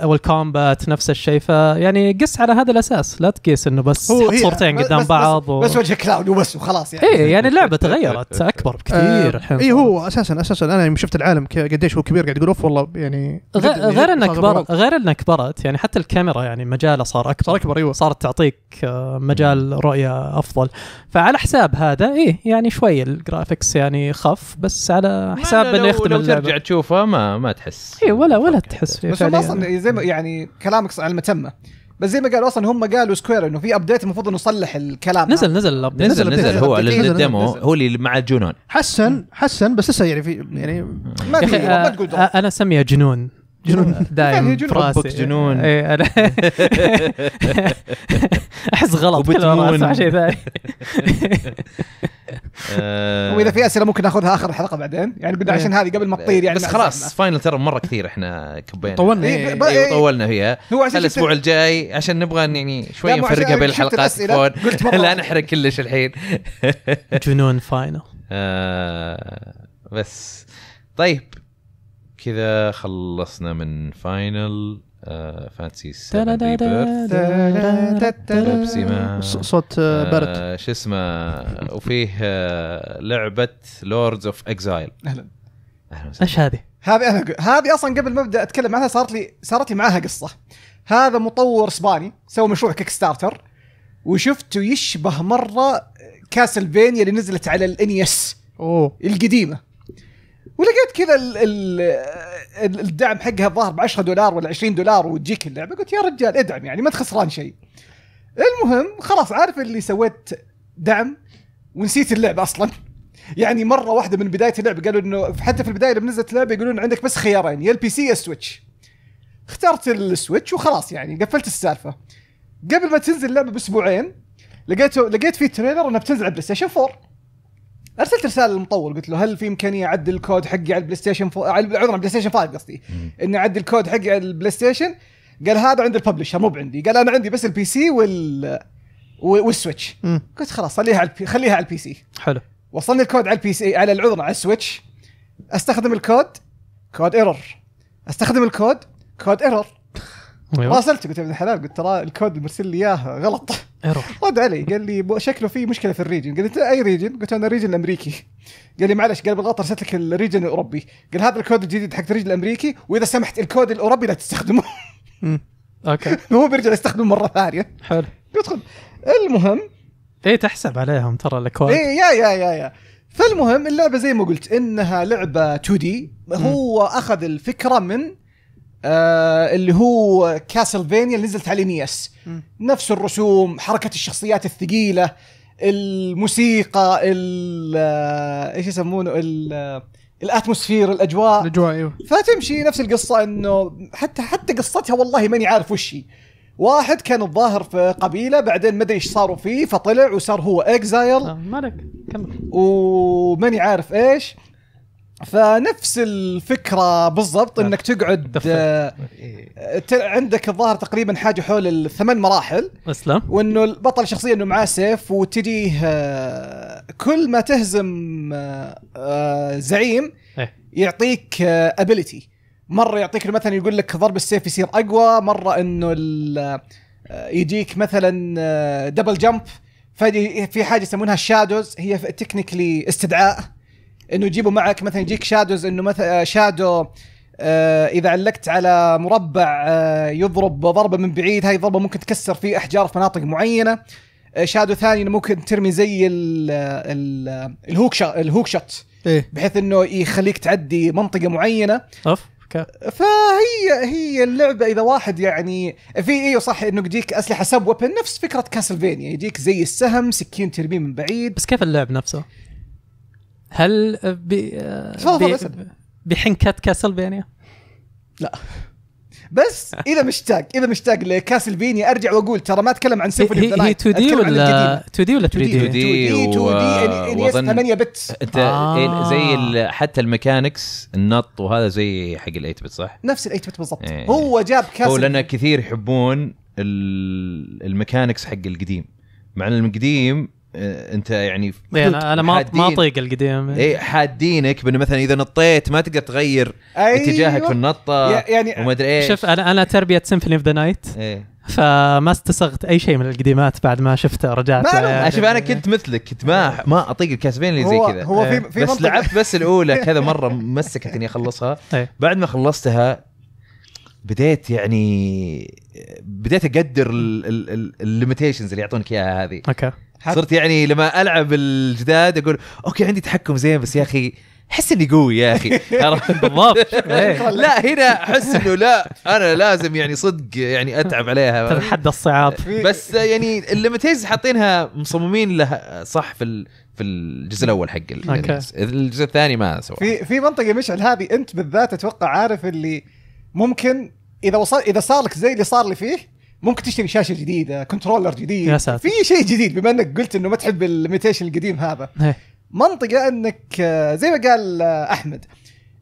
والكومبات نفس الشيء فيعني قس على هذا الاساس لا تقيس انه بس هو صورتين قدام بس بعض بس, و... بس وجه كلاود وبس وخلاص يعني اي يعني اللعبه تغيرت اكبر بكثير الحين آه، اي هو اساسا اساسا انا يوم شفت العالم قديش هو كبير قاعد يقول اوف والله يعني, يعني غير انها كبرت غير انها كبرت يعني حتى الكاميرا يعني مجاله صار اكبر صار اكبر ايوه صارت تعطيك آه، مجال رؤيه افضل فعلى حساب هذا ايه يعني شوي الجرافكس يعني خف بس على حساب انه يخدم لو اللعبه ترجع تشوفه ما ما تحس اي ولا ولا تحس فيه بس فعليا اصلا إيه. زي ما يعني كلامك على المتمه بس زي ما قالوا اصلا هم قالوا سكوير انه في ابديت المفروض انه يصلح الكلام نزل نزل الابديت نزل, نزل, نزل هو للديمو هو اللي مع الجنون حسن حسن بس لسه يعني في يعني ما, ما تقول انا اسميها جنون جنون دايم ربك جنون اي انا احس غلط وبتمون شيء ثاني آه. واذا في اسئله ممكن ناخذها اخر الحلقه بعدين يعني قلنا إيه. عشان هذه قبل ما إيه، تطير يعني بس خلاص فاينل ترى مره كثير احنا كبينا طولنا اي إيه، طولنا فيها هو عشان الاسبوع الجاي عشان نبغى يعني شوي نفرقها بين الحلقات قلت لا نحرق كلش الحين جنون فاينل آه، بس طيب كذا خلصنا من فاينل آه، فانتسي 7 ما صوت آه، آه، برد شو اسمه وفيه لعبه لوردز اوف اكزايل اهلا اهلا ايش هذه؟ هذه انا هذه اصلا قبل ما ابدا اتكلم عنها صارت لي صارت لي معاها قصه هذا مطور اسباني سوى مشروع كيك ستارتر وشفته يشبه مره كاسلفينيا اللي نزلت على الانيس e اوه القديمه ولقيت كذا الدعم حقها الظاهر ب 10 دولار ولا 20 دولار وتجيك اللعبه قلت يا رجال ادعم يعني ما انت خسران شيء المهم خلاص عارف اللي سويت دعم ونسيت اللعبه اصلا يعني مره واحده من بدايه اللعبه قالوا انه حتى في البدايه لما نزلت اللعبه يقولون عندك بس خيارين يا البي سي يا السويتش اخترت السويتش وخلاص يعني قفلت السالفه قبل ما تنزل اللعبه باسبوعين لقيته لقيت في تريلر انها بتنزل على بلاي ستيشن 4 ارسلت رساله للمطور قلت له هل في امكانيه اعدل الكود حقي على البلاي ستيشن فو... على... عذرا بلاي ستيشن 5 قصدي اني اعدل الكود حقي على البلاي ستيشن قال هذا عند الببلشر مو عندي قال انا عندي بس البي سي وال والسويتش قلت خلاص خليها على خليها على البي سي حلو وصلني الكود على البي سي على العذر على السويتش استخدم الكود كود ايرور استخدم الكود كود ايرور راسلته أيوه. قلت يا ابن الحلال قلت ترى الكود اللي مرسل لي اياه غلط إيه، رد علي قال لي شكله في مشكله في الريجن قلت اي ريجن؟ قلت انا الريجن الامريكي قال لي معلش قال بالغلط ارسلت لك الريجن الاوروبي قال هذا الكود الجديد حق الريجن الامريكي واذا سمحت الكود الاوروبي لا تستخدمه اوكي هو بيرجع يستخدمه مره ثانيه حلو يدخل المهم ايه تحسب عليهم ترى الاكواد ايه يا يا يا يا فالمهم اللعبه زي ما قلت انها لعبه 2 دي هو اخذ الفكره من آه اللي هو كاسلفينيا اللي نزلت على الام e اس نفس الرسوم حركه الشخصيات الثقيله الموسيقى ال آه، ايش يسمونه آه، الاتموسفير الاجواء الاجواء ايوه فتمشي نفس القصه انه حتى حتى قصتها والله ماني عارف وش هي واحد كان الظاهر في قبيله بعدين ما ادري ايش صاروا فيه فطلع وصار هو اكزايل آه، مالك كمل وماني عارف ايش فنفس الفكره بالضبط نعم. انك تقعد آه إيه. عندك الظاهر تقريبا حاجه حول الثمان مراحل اسلم وانه البطل الشخصية انه معاه سيف وتجيه آه، كل ما تهزم آه، آه، زعيم إيه. يعطيك ابيلتي مره يعطيك مثلا يقول لك ضرب السيف يصير اقوى مره انه يجيك مثلا دبل جمب في حاجه يسمونها الشادوز هي تكنيكلي استدعاء انه يجيبوا معك مثلا يجيك شادوز انه مثلا شادو آه،, آه اذا علقت على مربع آه يضرب ضربه من بعيد هاي الضربه ممكن تكسر فيه احجار في مناطق معينه آه شادو ثاني انه ممكن ترمي زي الهوك شا الهوك شوت إيه؟ بحيث انه يخليك تعدي منطقه معينه اوف فهي هي اللعبه اذا واحد يعني في ايوه صح انه يجيك اسلحه سب ويبن نفس فكره كاسلفينيا يجيك زي السهم سكين ترميه من بعيد بس كيف اللعب نفسه؟ هل بي بحنكات بحنكات كاسلفينيا؟ لا بس اذا مشتاق اذا مشتاق بيني ارجع واقول ترى ما اتكلم عن سيمفوني هي, هي 2 دي ولا 2 دي ولا 3 دي؟ 2 دي 2 دي 8 بت انت إيه، آه. زي حتى الميكانكس النط وهذا زي حق ال 8 بت صح؟ نفس ال 8 بت بالضبط إيه. هو جاب كاسل هو لان كثير يحبون الميكانكس حق القديم مع ان القديم آه، انت يعني إيه، انا انا ما ما اطيق القديم اي حادينك بانه مثلا اذا نطيت ما تقدر تغير أيوة. اتجاهك في النطه يعني وما ادري ايش شوف انا انا تربيه سيمفوني اوف ذا نايت فما استسغت اي شيء من القديمات بعد ما شفته رجعت ما يعني شوف انا كنت مثلك كنت ما ما اطيق الكاسبين اللي زي كذا هو في إيه. في بس لعبت بس الاولى كذا مره مسكت اني اخلصها إيه. بعد ما خلصتها بديت يعني بديت اقدر الليمتيشنز اللي يعطونك اياها هذه اوكي حت... صرت يعني لما العب الجداد اقول اوكي عندي تحكم زين بس يا اخي حس اني قوي يا اخي بالضبط إيه. لا هنا احس انه لا انا لازم يعني صدق يعني اتعب عليها تتحدى الصعاب بس يعني الليمتيز حاطينها مصممين لها صح في في الجزء الاول حق يعني الجزء الثاني ما سوى في في منطقه مشعل هذه انت بالذات اتوقع عارف اللي ممكن اذا وصل اذا صار لك زي اللي صار لي فيه ممكن تشتري شاشه جديده كنترولر جديد يا ساتر. في شيء جديد بما انك قلت انه ما تحب الميتيشن القديم هذا إيه. منطقه انك آه، زي ما قال آه، احمد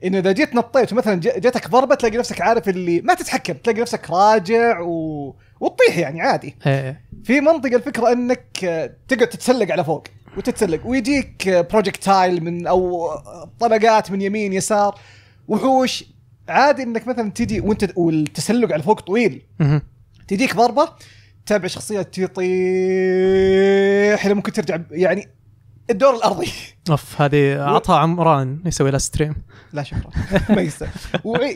انه اذا جيت نطيت مثلا جاتك ضربه تلاقي نفسك عارف اللي ما تتحكم تلاقي نفسك راجع و... وتطيح يعني عادي هي. إيه، إيه. في منطقه الفكره انك آه، تقعد تتسلق على فوق وتتسلق ويجيك بروجكتايل من او طلقات من يمين يسار وحوش عادي انك مثلا تجي وانت والتسلق على فوق طويل تجيك ضربه تتابع شخصيه تطيح ممكن ترجع يعني الدور الارضي اوف هذه اعطها عمران يسوي لها ستريم لا شكرا ما يستاهل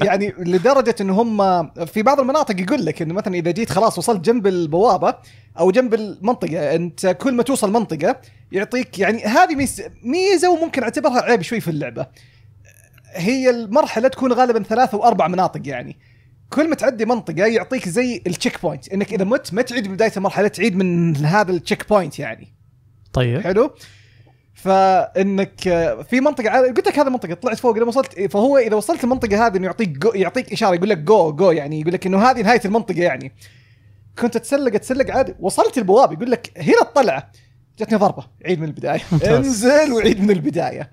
يعني لدرجه ان هم في بعض المناطق يقول لك انه مثلا اذا جيت خلاص وصلت جنب البوابه او جنب المنطقه انت كل ما توصل منطقه يعطيك يعني هذه ميزه وممكن اعتبرها عيب شوي في اللعبه هي المرحله تكون غالبا ثلاث واربع مناطق يعني كل ما تعدي منطقه يعطيك زي التشيك بوينت انك اذا مت ما تعيد بدايه المرحله تعيد من هذا التشيك بوينت يعني طيب حلو فانك آه، في منطقه آه، قلت لك هذا منطقه طلعت فوق اذا وصلت فهو اذا وصلت المنطقه هذه انه يعطيك جو يعطيك اشاره يقول لك جو جو يعني يقول لك انه هذه نهايه المنطقه يعني كنت اتسلق اتسلق عادي وصلت البوابه يقول لك هنا الطلعه جتني ضربه عيد من البدايه انزل وعيد من البدايه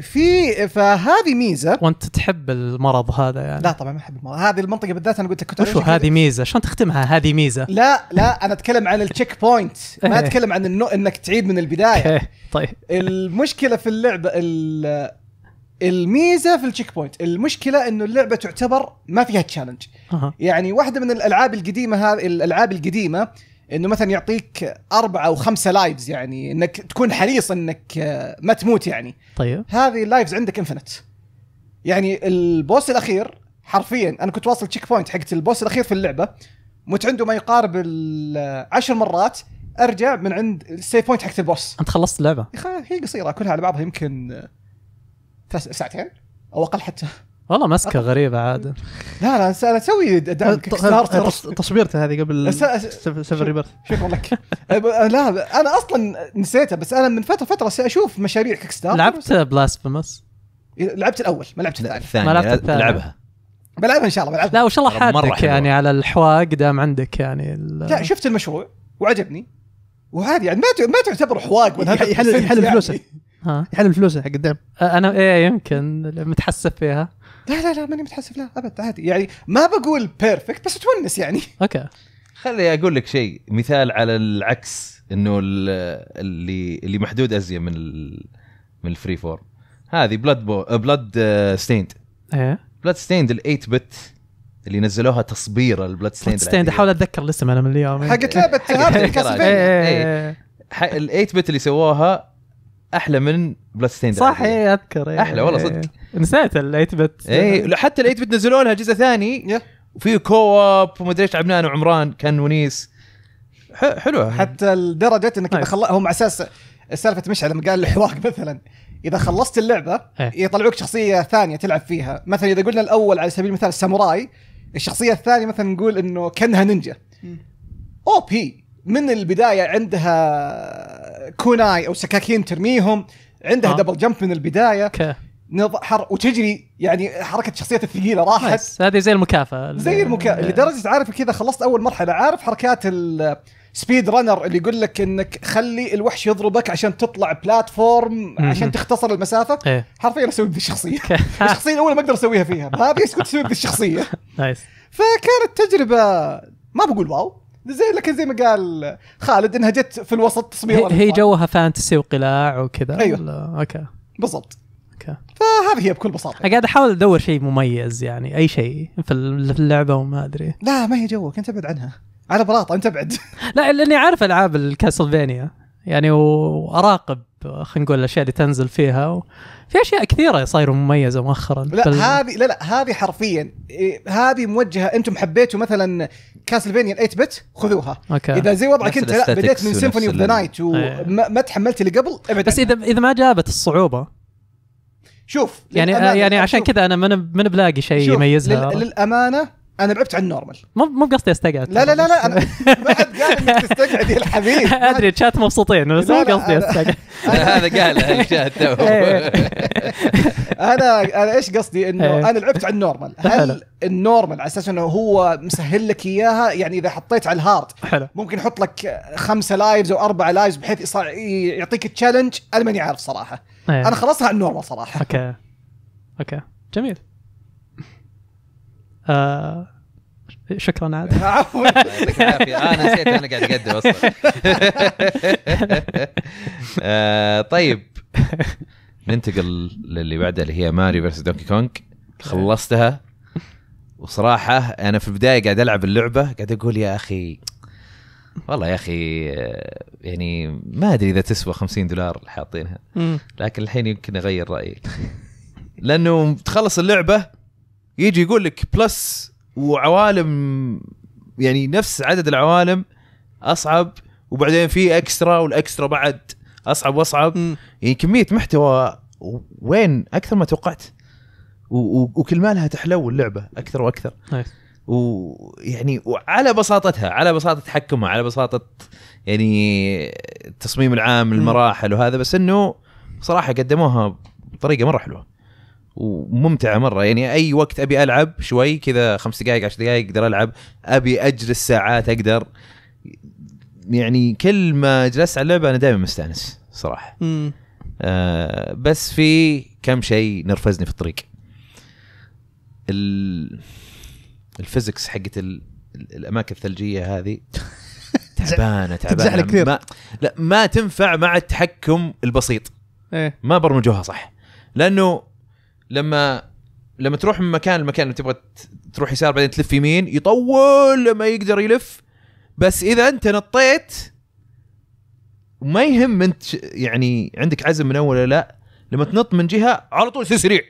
في فهذه ميزه وانت تحب المرض هذا يعني لا طبعا ما احب المرض هذه المنطقه بالذات انا قلت لك كنت وشو هذه ميزه شلون تختمها هذه ميزه لا لا انا اتكلم عن التشيك بوينت ما إيه. اتكلم عن النو... انك تعيد من البدايه إيه، طيب المشكله في اللعبه ال... الميزه في التشيك بوينت المشكله انه اللعبه تعتبر ما فيها تشالنج يعني واحده من الالعاب القديمه هذه الالعاب القديمه انه مثلا يعطيك اربعه او خمسه لايفز يعني انك تكون حريص انك آه، ما تموت يعني طيب هذه اللايفز عندك انفنت يعني البوس الاخير حرفيا انا كنت واصل تشيك بوينت حقت البوس الاخير في اللعبه مت عنده ما يقارب العشر مرات ارجع من عند السيف بوينت حقت البوس انت خلصت اللعبه هي قصيره كلها على بعضها يمكن آه، ساعتين او اقل حتى والله مسكه غريبه عاد لا لا انا اسوي تصويرته هذه قبل سفر ريبرث شكرا لك لا انا اصلا نسيتها بس انا من فتره فتره اشوف مشاريع كيك ستارتر لعبت بلاسفيمس لعبت الاول ما لعبت الثاني ما لعبت الثاني لعبها بلعبها ان شاء الله بلعبها لا وش شاء الله حادك يعني على الحواق دام عندك يعني لا شفت المشروع وعجبني وهذه يعني ما ما تعتبر حواق يحل يحل يعني. فلوسك ها يحلل فلوسه حق الدعم انا ايه يمكن متحسف فيها لا لا لا ماني متحسف لا ابد عادي يعني ما بقول بيرفكت بس تونس يعني اوكي خلي اقول لك شيء مثال على العكس انه اللي اللي محدود ازين من من الفري فورم هذه بلاد بو بلاد ستيند ايه بلاد ستيند ال 8 بت اللي نزلوها تصبيره البلاد ستيند ستيند احاول اتذكر الاسم انا من اليوم حقت إيه، لعبه ايه, إيه،, إيه. ال 8 بت اللي سووها احلى من بلاد ستيند صح اي اذكر إيه احلى والله صدق إيه. نسيت الايت بت اي حتى الايت بت نزلوا لها جزء ثاني وفيه كوب ومدري ايش لعبناه انا وعمران كان ونيس حلوه حتى لدرجه انك اذا طيب. خلص هم على اساس سالفه مشعل لما قال الحواق مثلا اذا خلصت اللعبه إيه. يطلعوك شخصيه ثانيه تلعب فيها مثلا اذا قلنا الاول على سبيل المثال ساموراي الشخصيه الثانيه مثلا نقول انه كانها نينجا او بي من البدايه عندها كوناي او سكاكين ترميهم عندها آه. دبل جمب من البدايه ك... نض... حر... وتجري يعني حركه الشخصيات الثقيله راحت هذه زي المكافاه زي المكافاه لدرجه عارف كذا خلصت اول مرحله عارف حركات السبيد رانر اللي يقول لك انك خلي الوحش يضربك عشان تطلع بلاتفورم عشان تختصر المسافه إيه. حرفيا اسوي ذي الشخصيه الشخصيه الاولى ما اقدر اسويها فيها هذه كنت اسوي بذي الشخصيه نايس فكانت تجربه ما بقول واو زي لكن زي ما قال خالد انها جت في الوسط تصميم هي, هي جوها فانتسي وقلاع وكذا ايوه اوكي بالضبط اوكي فهذه هي بكل بساطه انا قاعد احاول ادور شيء مميز يعني اي شيء في اللعبه وما ادري لا ما هي جوك انت ابعد عنها على بلاطه انت ابعد لا لاني عارف العاب الكاستلفينيا يعني واراقب خلينا نقول الاشياء اللي تنزل فيها و... في اشياء كثيره صايره مميزه مؤخرا لا بل... هذه لا لا هذه حرفيا إيه، هذه موجهه انتم حبيتوا مثلا كاسلفينيا 8 بت خذوها أوكي. اذا زي وضعك انت لا بديت من سيمفوني اوف ذا نايت وما تحملت اللي قبل ابدا بس اذا اذا ما جابت الصعوبه شوف يعني يعني عشان كذا انا من من بلاقي شيء يميزها للامانه انا بعبت عن النورمال مو مو بقصدي استقعد لا لا لا لا انا ما حد قال انك تستقعد يا الحبيب ادري الشات مبسوطين بس مو قصدي استقعد هذا قاله الشات إيه. انا انا ايش قصدي انه إيه. انا لعبت على النورمال هل النورمال على اساس انه هو مسهل لك اياها يعني اذا حطيت على الهارد حلو ممكن يحط لك خمسه لايفز او اربعه لايفز بحيث يعطيك تشالنج انا ماني عارف صراحه إيه. انا خلصتها على النورمال صراحه اوكي اوكي جميل آه، شكرا عاد عفوا يعطيك العافيه آه، انا نسيت انا قاعد اقدم اصلا آه، طيب ننتقل للي بعدها اللي هي ماري فيرس دونكي كونج خلصتها وصراحه انا في البدايه قاعد العب اللعبه قاعد اقول يا اخي والله يا اخي آه، يعني ما ادري اذا تسوى 50 دولار اللي حاطينها لكن الحين يمكن اغير رايي لانه تخلص اللعبه يجي يقول لك بلس وعوالم يعني نفس عدد العوالم اصعب وبعدين في اكسترا والاكسترا بعد اصعب واصعب م. يعني كميه محتوى وين اكثر ما توقعت وكل ما لها تحلو اللعبه اكثر واكثر نايس. ويعني وعلى بساطتها على بساطه تحكمها على بساطه يعني التصميم العام المراحل وهذا بس انه صراحه قدموها بطريقه مره حلوه وممتعه مره يعني اي وقت ابي العب شوي كذا خمس دقائق عشر دقائق اقدر العب ابي اجلس ساعات اقدر يعني كل ما جلست على اللعبه انا دائما مستانس صراحه آه بس في كم شيء نرفزني في الطريق الفيزكس حقت الاماكن الثلجيه هذه تعبانه تعبانه كثير ما لا ما تنفع مع التحكم البسيط ايه ما برمجوها صح لانه لما لما تروح من مكان لمكان تبغى تروح يسار بعدين تلف يمين يطول لما يقدر يلف بس اذا انت نطيت وما يهم انت يعني عندك عزم من اول لا لما تنط من جهه على طول يصير سريع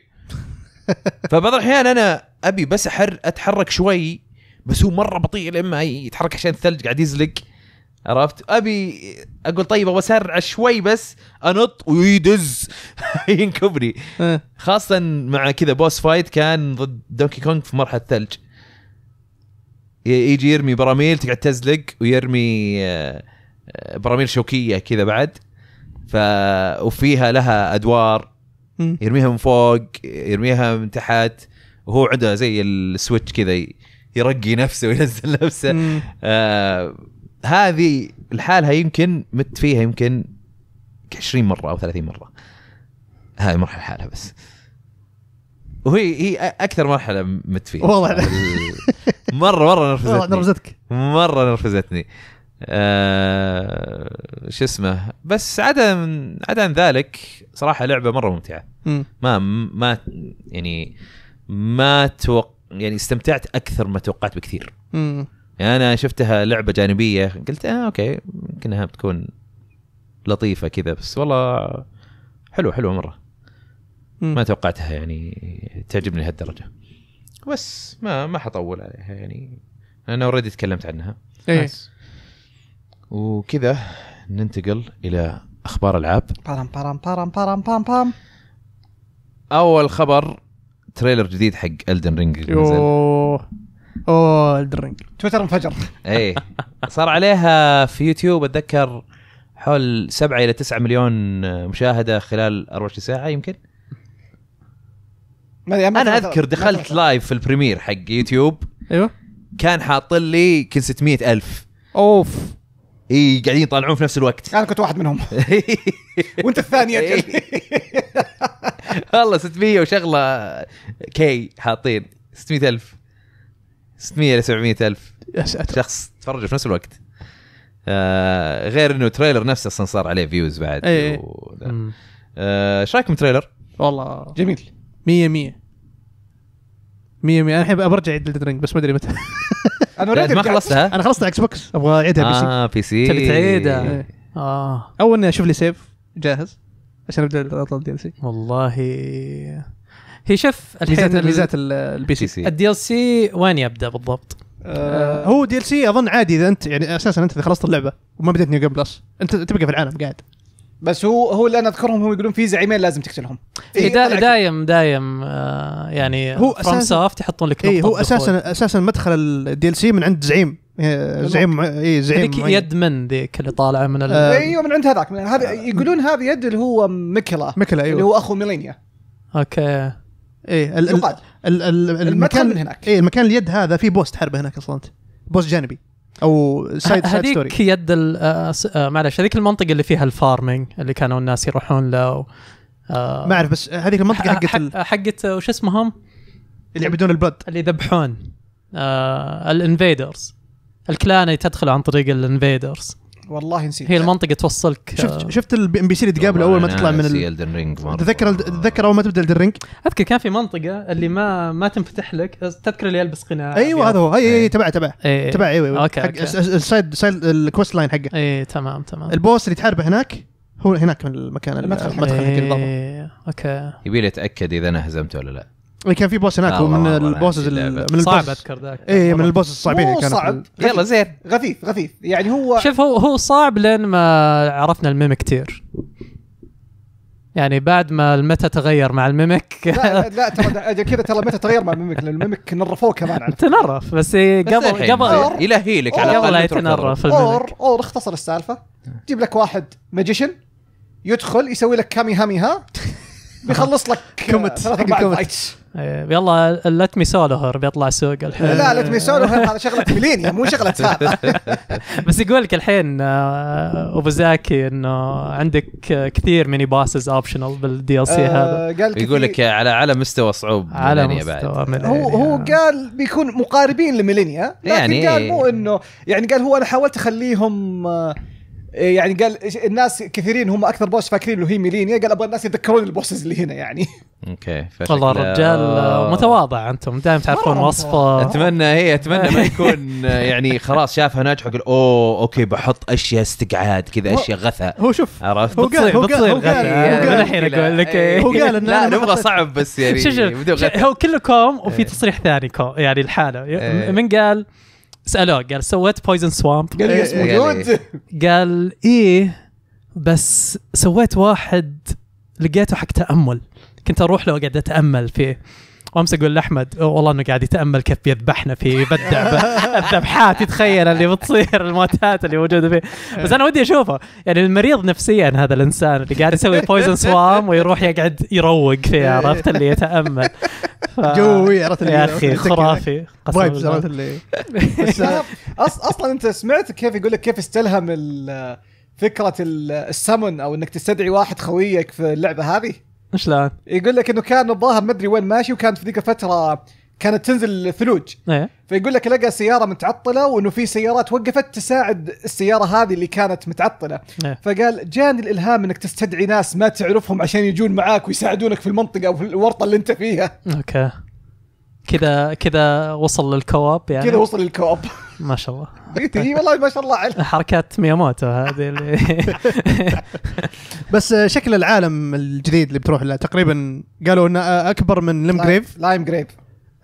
فبعض الاحيان انا ابي بس أحر اتحرك شوي بس هو مره بطيء لما يتحرك عشان الثلج قاعد يزلق عرفت ابي اقول طيب ابغى اسرع شوي بس انط ويدز ينكبني إيه. خاصه مع كذا بوس فايت كان ضد دونكي كونغ في مرحله ثلج يجي يرمي براميل تقعد تزلق ويرمي آه، آه، براميل شوكيه كذا بعد ف وفيها لها ادوار يرميها من فوق يرميها من تحت وهو عنده زي السويتش كذا يرقي نفسه وينزل نفسه آه هذه لحالها يمكن مت فيها يمكن 20 مره او 30 مره هذه مرحله لحالها بس وهي هي اكثر مرحله مت فيها والله مره مره نرفزتني نرفزتك مره نرفزتني آه شو اسمه بس عدا عدا عن ذلك صراحه لعبه مره ممتعه ما ما يعني ما توق يعني استمتعت اكثر ما توقعت بكثير امم يعني انا شفتها لعبه جانبيه قلت اه اوكي يمكنها بتكون لطيفه كذا بس والله حلو حلو مره ما توقعتها يعني تعجبني هالدرجة بس ما ما حطول عليها يعني انا اوريدي تكلمت عنها ايه وكذا ننتقل الى اخبار العاب بارم بارم بارم بارم بام بام اول خبر تريلر جديد حق الدن رينج يوه اوه الدرينج تويتر انفجر اي صار عليها في يوتيوب اتذكر حول 7 الى 9 مليون مشاهده خلال 24 ساعه يمكن انا اذكر دخلت لايف في البريمير حق يوتيوب ايوه كان حاط لي يمكن 600 الف اوف اي قاعدين يطالعون في نفس الوقت انا كنت واحد منهم وانت الثاني اجل والله 600 وشغله كي حاطين 600 الف 600 ل 700 الف يا ساتر شخص تفرج في نفس الوقت آه غير انه تريلر نفسه اصلا صار عليه فيوز بعد إيه، إيه. آه، ايش آه رايكم تريلر؟ والله جميل 100 100 100 مية انا الحين برجع عيد الدرينج بس ما ادري متى انا ما خلصتها انا خلصت اكس بوكس ابغى اعيدها بي سي اه بي سي تبي تعيدها إيه. اه او اني اشوف لي سيف جاهز عشان ابدا اطلع الدي ال سي والله هي شف ميزات ميزات البي سي سي الدي ال سي وين يبدا بالضبط؟ آه هو دي ال سي اظن عادي اذا انت يعني اساسا انت اذا خلصت اللعبه وما بديت نيو جيم بلس انت تبقى في العالم قاعد بس هو هو اللي انا اذكرهم هم يقولون في زعيمين لازم تقتلهم إيه, إيه، دا إيه، دايم دايم آه يعني هو فروم سوفت يحطون لك إيه هو اساسا اساسا مدخل الدي ال سي من عند زعيم إيه، زعيم اي زعيم هذيك يد من ذيك اللي طالعه من ايوه من عند هذاك هذا آه. يقولون هذا يد اللي هو ميكلا ميكلا ايوه اللي هو اخو ميلينيا اوكي ايه ال يقعد ال ال المكان من هناك ايه المكان اليد هذا في بوست حربه هناك اصلا بوست جانبي او سايد سايد ستوري هذيك يد آه، آه، معلش هذيك المنطقه اللي فيها الفارمنج اللي كانوا الناس يروحون له آه ما اعرف بس هذيك المنطقه حقت حقت آه، وش اسمهم؟ اللي يعبدون البلد اللي يذبحون آه الانفيدرز الكلان اللي تدخل عن طريق الانفيدرز والله نسيت هي المنطقه توصلك شفت آه. شفت الام بي سي اللي تقابله اول ما تطلع من الدن رينج تذكر تذكر اول ما تبدا الدن رينج اذكر كان في منطقه اللي ما ما تنفتح لك تذكر اللي يلبس قناع ايوه هذا هو اي اي تبع تبع تبع ايوه اوكي السايد سايد الكوست لاين حقه اي تمام تمام البوس اللي تحاربه هناك هو هناك من المكان المدخل المدخل حق الضبط إيه، اوكي يبي لي اتاكد اذا انا هزمته ولا لا إيه، كان في بوس هناك ومن البوسز من صعب اذكر ذاك اي من البوس الصعبين اللي كان صعب يلا زين غثيث غثيث يعني هو شوف هو هو صعب لين ما عرفنا الميم كثير يعني بعد ما الميتا تغير مع الميمك لا لا ترى كذا ترى الميتا تغير مع الميمك لان الميمك نرفوه كمان تنرف بس إيه، قبل قبل يلهي لك على قبل لا يتنرف اور اور اختصر السالفه جيب لك واحد ماجيشن يدخل يسوي لك كامي هامي ها بيخلص لك كومت ثلاث اربع فايتس إيه، يلا ليت مي سولو بيطلع سوق الحين لا ليت مي سولو هذا شغله ميلينيا مو شغله هذا بس يقول لك الحين آه، ابو زاكي انه عندك كثير ميني باسز اوبشنال بالدي ال سي هذا قال يقول لك على على مستوى صعوب على مستوى بعد هو هو قال بيكون مقاربين لميلينيا لكن يعني قال مو انه يعني قال هو انا حاولت اخليهم آه، إيه، يعني قال الناس كثيرين هم اكثر بوس فاكرين اللي هي ميلينيا قال ابغى الناس يتذكرون البوسز اللي هنا يعني اوكي والله الرجال متواضع انتم دائما تعرفون وصفه اتمنى هي إيه، اتمنى ما يكون آه، يعني خلاص شافها ناجحه يقول اوه اوكي بحط اشياء استقعاد كذا اشياء غثة هو شوف عرفت هو قال هو قال من الحين اقول لك إيه. هو قال لا نبغى صعب بس يعني هو كله كوم وفي تصريح ثاني كوم يعني الحالة من قال سالوه قال سويت بويزن سوامب قال يس إيه، موجود يعني قال ايه بس سويت واحد لقيته حق تامل كنت اروح له واقعد اتامل فيه وامس اقول لاحمد أه، والله انه قاعد يتامل كيف بيذبحنا في بدع الذبحات يتخيل اللي بتصير الموتات اللي موجوده فيه بس انا ودي اشوفه يعني المريض نفسيا هذا الانسان اللي قاعد يسوي بويزن سوام ويروح يقعد يروق فيه إيه. عرفت اللي يتامل جوي عرفت يا اخي خرافي بس آه، اصلا انت سمعت كيف يقول لك كيف استلهم فكره السمن او انك تستدعي واحد خويك في اللعبه هذه ايش يقول لك انه كان الظاهر مدري وين ماشي وكانت في ذيك الفتره كانت تنزل ثلوج ايه فيقول لك لقى سياره متعطله وانه في سيارات وقفت تساعد السياره هذه اللي كانت متعطله ايه فقال جاني الالهام انك تستدعي ناس ما تعرفهم عشان يجون معاك ويساعدونك في المنطقه وفي الورطه اللي انت فيها اوكي كذا كذا وصل للكواب يعني كذا وصل للكواب ما شاء الله اي إيه، والله ما شاء الله عليك حركات مياموتو هذه اللي بس آه، شكل العالم الجديد اللي بتروح له تقريبا قالوا انه آه، اكبر من لم جريف لايم جريف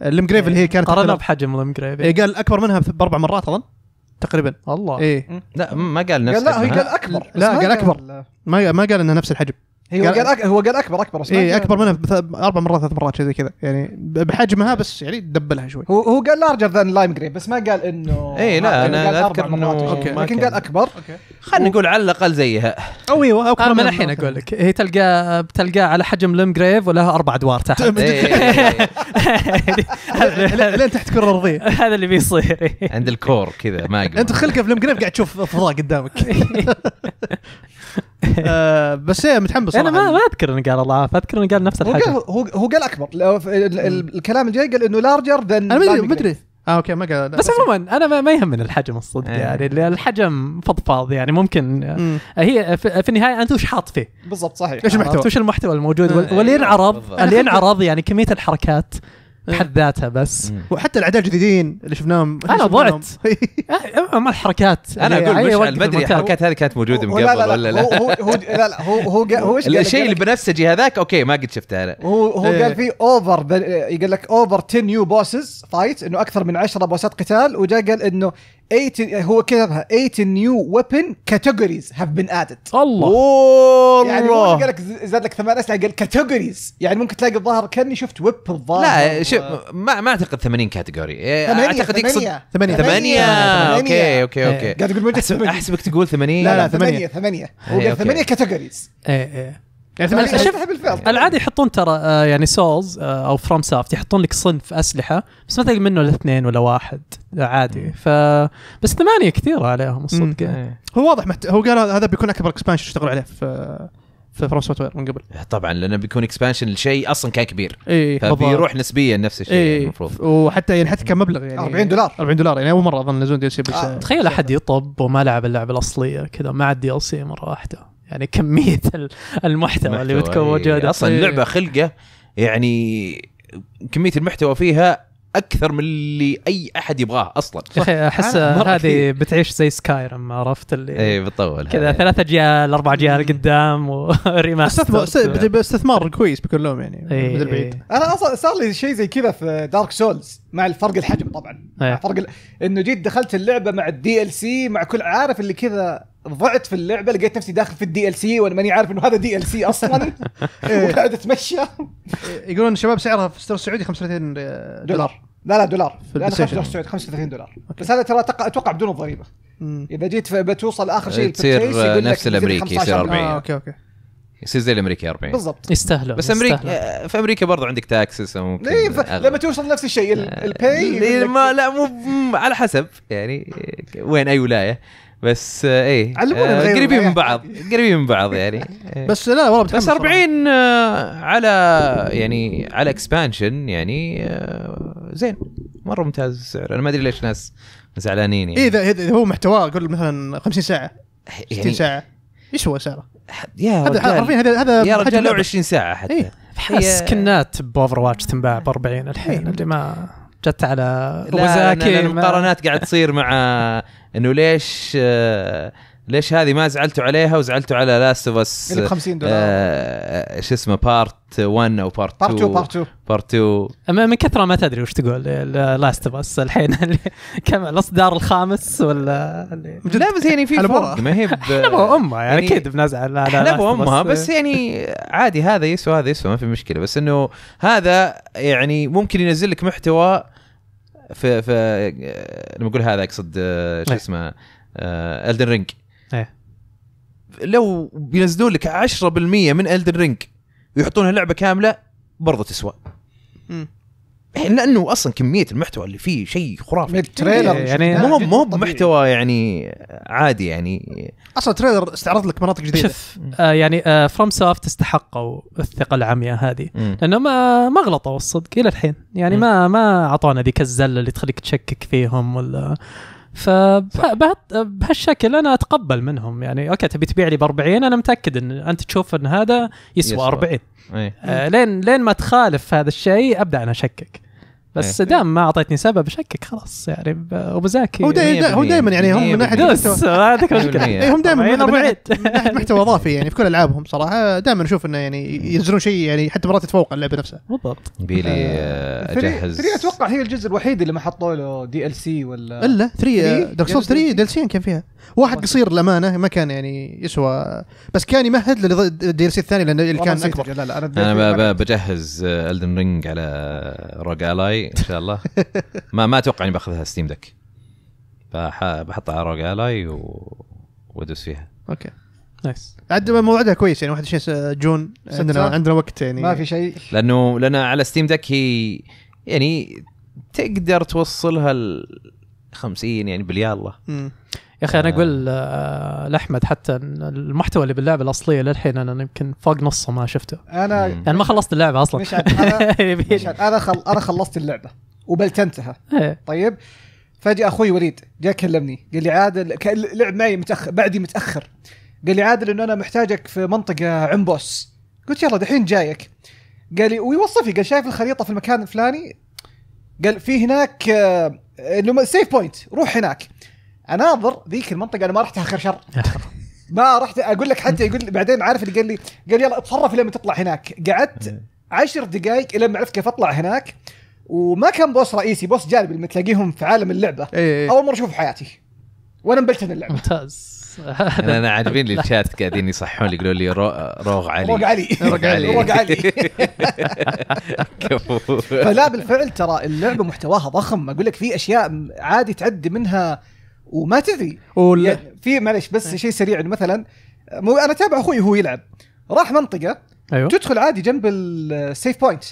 لم جريف اللي هي كانت قارنها بحجم لم جريف إيه قال اكبر منها باربع مرات اظن تقريبا الله ايه لا ما قال نفس قال لا هي قال اكبر لا قال اكبر ما ما قال انها نفس الحجم هو قال أك... هو قال اكبر اكبر بس اي يعني اكبر منها اربع مرات ثلاث مرات زي كذا يعني بحجمها بس يعني دبلها شوي هو هو قال لارجر ذان لايم جريب بس ما قال انه اي لا انا يعني اذكر انه اوكي لكن قال اكبر خلينا نقول على الاقل زيها او ايوه اكبر انا آه، من الحين اقول لك هي تلقى بتلقاه على حجم لم جريف ولها اربع ادوار تحت إيه، إيه، إيه. لين تحت كره ارضيه هذا اللي بيصير عند الكور كذا ما انت خلقه في لم جريف قاعد تشوف فضاء قدامك آه بس ايه متحمس انا ما, ما اذكر انه قال اضعاف اذكر انه قال نفس الحاجه هو هو قال اكبر الكلام الجاي قال انه لارجر ذن انا مدري مدري اه اوكي ما قال بس عموما انا ما يهمني الحجم الصدق إيه. يعني الحجم فضفاض يعني ممكن هي في النهايه انت وش حاط فيه بالضبط صحيح وش المحتوى وش المحتوى الموجود إيه. واللي ينعرض اللي ينعرض يعني كميه الحركات إيه. بحد ذاتها بس وحتى الاعداء الجديدين اللي شفناهم انا ضعت إيه. أه، ما الحركات إيه، انا اقول مش ما الحركات هذه كانت موجوده من قبل ولا لا هو هو لا لا هو هو هو الشيء البنفسجي هذاك اوكي ما قد شفته انا هو هو قال في اوفر يقول لك اوفر 10 نيو بوسز فايت انه اكثر من 10 بوسات قتال وجا قال انه 8 يعني هو كتبها 8 نيو ويبن كاتيجوريز هاف been ادد الله يعني ما قال لك زاد لك ثمان اسلحه قال كاتيجوريز يعني ممكن تلاقي الظاهر كاني شفت ويب الظاهر لا شوف ما ما اعتقد 80 كاتيجوري اعتقد يقصد 8 8 اوكي اوكي اوكي قاعد تقول احسبك تقول 80 لا لا 8 8 إيه، هو قال 8 كاتيجوريز ايه ايه يعني ثمان شبه بالفعل العاده يحطون ترى آه، يعني سولز آه، او فروم سافت يحطون لك صنف اسلحه بس ما تلقى منه الا اثنين ولا واحد عادي ف بس ثمانيه كثيره عليهم الصدق يعني. هو واضح محت... هو قال هذا بيكون اكبر اكسبانشن اشتغلوا عليه في في فروم سوفت وير من قبل إيه، طبعا لانه بيكون اكسبانشن لشيء اصلا كان كبير اي فبيروح نسبيا نفس الشيء يعني إيه المفروض وحتى يعني حتى كمبلغ يعني 40 دولار 40 دولار يعني اول مره اظن نزلون دي سي تخيل احد يطب وما لعب اللعبه الاصليه كذا مع الدي ال سي مره واحده يعني كميه المحتوى اللي بتكون ايه. اصلا إيه. اللعبه خلقه يعني كميه المحتوى فيها اكثر من اللي اي احد يبغاه اصلا يا اخي احس هذه بتعيش زي سكايرم عرفت اللي اي بتطول كذا ثلاث اجيال اربع اجيال قدام وريماستر استثمار كويس بكل يعني ايه البعيد ايه انا اصلا صار لي شيء زي كذا في دارك سولز مع الفرق الحجم طبعا ايه مع فرق ال... انه جيت دخلت اللعبه مع الدي ال سي مع كل عارف اللي كذا ضعت في اللعبه لقيت نفسي داخل في الدي ال سي وانا ماني عارف انه هذا دي ال سي اصلا وقاعد اتمشى يقولون الشباب سعرها في السوق السعودي 35 دولار, لا لا دولار في السوق السعودي 35 دولار أوكي. بس هذا ترى اتوقع بدون الضريبه اذا جيت بتوصل اخر شيء تصير نفس الامريكي يصير 40 آه اوكي اوكي يصير زي الامريكي 40 بالضبط يستاهلوا بس امريكا في امريكا برضه عندك تاكسس ممكن إيه، ف... لما توصل نفس الشيء البي ما لا مو على حسب يعني وين اي ولايه بس آه ايه آه قريبين من بعض قريبين من بعض يعني آه، بس لا والله بس 40 آه على يعني على اكسبانشن يعني آه زين مره ممتاز السعر انا ما ادري ليش ناس زعلانين يعني إيه، اذا إيه هو محتواه قول مثلا 50 ساعه 60 يعني ساعه ايش هو سعره؟ يا حرفيا هذا هذا يا رجال لو 20 ساعه حتى إيه؟ حس كنات باوفر واتش تنباع ب 40 الحين إيه. اللي ما جت على وزاكي المقارنات قاعد تصير مع انه ليش آه ليش هذه ما زعلتوا عليها وزعلتوا على لاست اوف اس اللي ب 50 دولار ايش آه, آه، اسمه بارت 1 او بارت 2 بارت 2 بارت 2 من كثره ما تدري وش تقول لاست اوف اس الحين كم الاصدار الخامس ولا لا بس يعني في فرق ما هي حلبوا امها يعني, يعني اكيد بنزعل على حلبوا امها بس يعني عادي هذا يسوى هذا يسوى ما في مشكله بس انه هذا يعني ممكن ينزل لك محتوى في في آه، لما اقول هذا اقصد آه، شو إيه. اسمه الدن رينج ايه لو بينزلون لك 10% من الدن رينج ويحطونها لعبه كامله برضه تسوى امم لانه اصلا كميه المحتوى اللي فيه شيء خرافي التريلر إيه، يعني مو مو بمحتوى يعني عادي يعني اصلا تريلر استعرض لك مناطق جديده شوف آه يعني آه فروم سوفت استحقوا الثقه العمياء هذه لانه ما ما غلطوا الصدق الى الحين يعني مم. ما ما اعطونا ذيك الزله اللي تخليك تشكك فيهم ولا فبهالشكل انا اتقبل منهم يعني اوكي تبي تبيع لي ب 40 انا متاكد ان انت تشوف ان هذا يسوى, يسوى. 40 أيه. آه لين لين ما تخالف هذا الشيء ابدا انا اشكك بس إيه. دام ما اعطيتني سبب شكك خلاص يعني ابو زاكي هو دايما يعني هو دائما يعني إيه، هم من ناحيه هذيك هم دائما من ناحيه محتوى اضافي يعني في كل العابهم صراحه دائما اشوف انه يعني ينزلون شيء يعني حتى مرات يتفوق اللعبه نفسها بالضبط بيلي آه، آه، اجهز 3 اتوقع هي الجزء الوحيد اللي ما حطوا له دي ال سي ولا الا 3 دارك سولز 3 دي ال سي كان فيها واحد قصير الامانه ما كان يعني يسوى بس كان يمهد للدي ال سي الثاني لانه اللي كان اكبر لا لا انا بجهز الدن آه، رينج على روج الاي ان شاء الله ما ما اتوقع اني باخذها ستيم دك فبحطها على روج الاي و... وادوس فيها اوكي نايس عاد موعدها كويس يعني 21 جون عندنا عندنا وقت يعني ما في شيء لانه لان على ستيم دك هي يعني تقدر توصلها ال 50 يعني باليالله يا اخي انا آه. اقول آه، لاحمد حتى المحتوى اللي باللعبه الاصليه للحين انا يمكن فوق نصه ما شفته انا يعني ما خلصت اللعبه اصلا مش عارف انا انا خل... انا خلصت اللعبه وبلتنتها إيه. طيب فجاه اخوي وليد جاء كلمني قال لي عادل لعب معي متاخر بعدي متاخر قال لي عادل انه انا محتاجك في منطقه عمبوس قلت يلا دحين جايك قال لي ويوصف لي قال شايف الخريطه في المكان الفلاني قال في هناك آه، انه سيف بوينت روح هناك اناظر ذيك المنطقه انا ما رحتها خير شر ما رحت اقول لك حتى يقول بعدين عارف اللي قال لي قال يلا اتصرف لما تطلع هناك قعدت إيه. عشر دقائق الى ما عرفت كيف اطلع هناك وما كان بوس رئيسي بوس جانبي لما تلاقيهم في عالم اللعبه أيه. إيه. اول مره اشوفه في حياتي وانا مبلتن اللعبه ممتاز انا انا عارفين لي الشات قاعدين يصحون يقولوا لي روغ علي روغ علي روغ علي روغ علي فلا بالفعل ترى اللعبه محتواها ضخم اقول لك في اشياء عادي تعدي منها وما تدري وال... يعني في معلش بس إيه. شيء سريع انه مثلا مو انا تابع اخوي وهو يلعب راح منطقه أيوه. تدخل عادي جنب السيف بوينت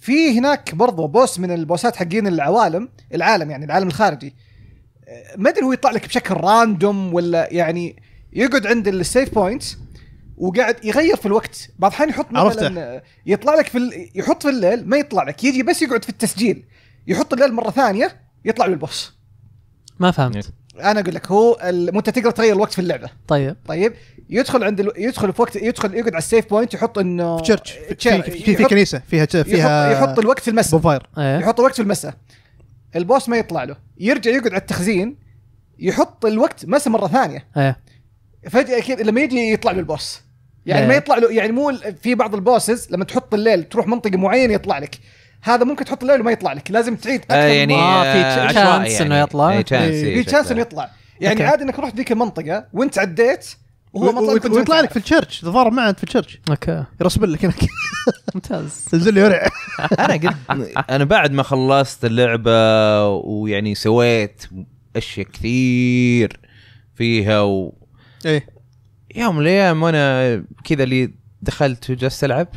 في هناك برضو بوس من البوسات حقين العوالم العالم يعني العالم الخارجي ما ادري هو يطلع لك بشكل راندوم ولا يعني يقعد عند السيف بوينت وقاعد يغير في الوقت بعض الاحيان يحط مثلا يطلع لك في ال... يحط في الليل ما يطلع لك يجي بس يقعد في التسجيل يحط الليل مره ثانيه يطلع له البوس ما فهمت إيه. انا اقول لك هو الم... انت تقدر تغير الوقت في اللعبه طيب طيب يدخل عند ال... يدخل في وقت يدخل يقعد على السيف بوينت يحط انه في تشيرش في, في, في, في, في كنيسه فيها فيها يحط, الوقت في المساء إيه. يحط الوقت في المساء البوس ما يطلع له يرجع يقعد على التخزين يحط الوقت مساء مره ثانيه ايه. فجاه كذا لما يجي يطلع له البوس يعني ايه. ما يطلع له يعني مو في بعض البوسز لما تحط الليل تروح منطقه معينه يطلع لك هذا ممكن تحط الليل وما يطلع لك لازم تعيد آه، اكثر آه يعني ما آه في تشانس يعني انه يطلع إيه، إيه، إيه، في تشانس انه يطلع يعني أوكي. عادي انك رحت ذيك المنطقه وانت عديت وهو ما طلع ويطلع لك في الشرش تضارب معه في الشرش اوكي يرسب لك هناك ممتاز تنزل لي ورع انا قلت انا بعد ما خلصت اللعبه ويعني سويت اشياء كثير فيها و ايه يوم من الايام وانا كذا اللي دخلت وجلست العب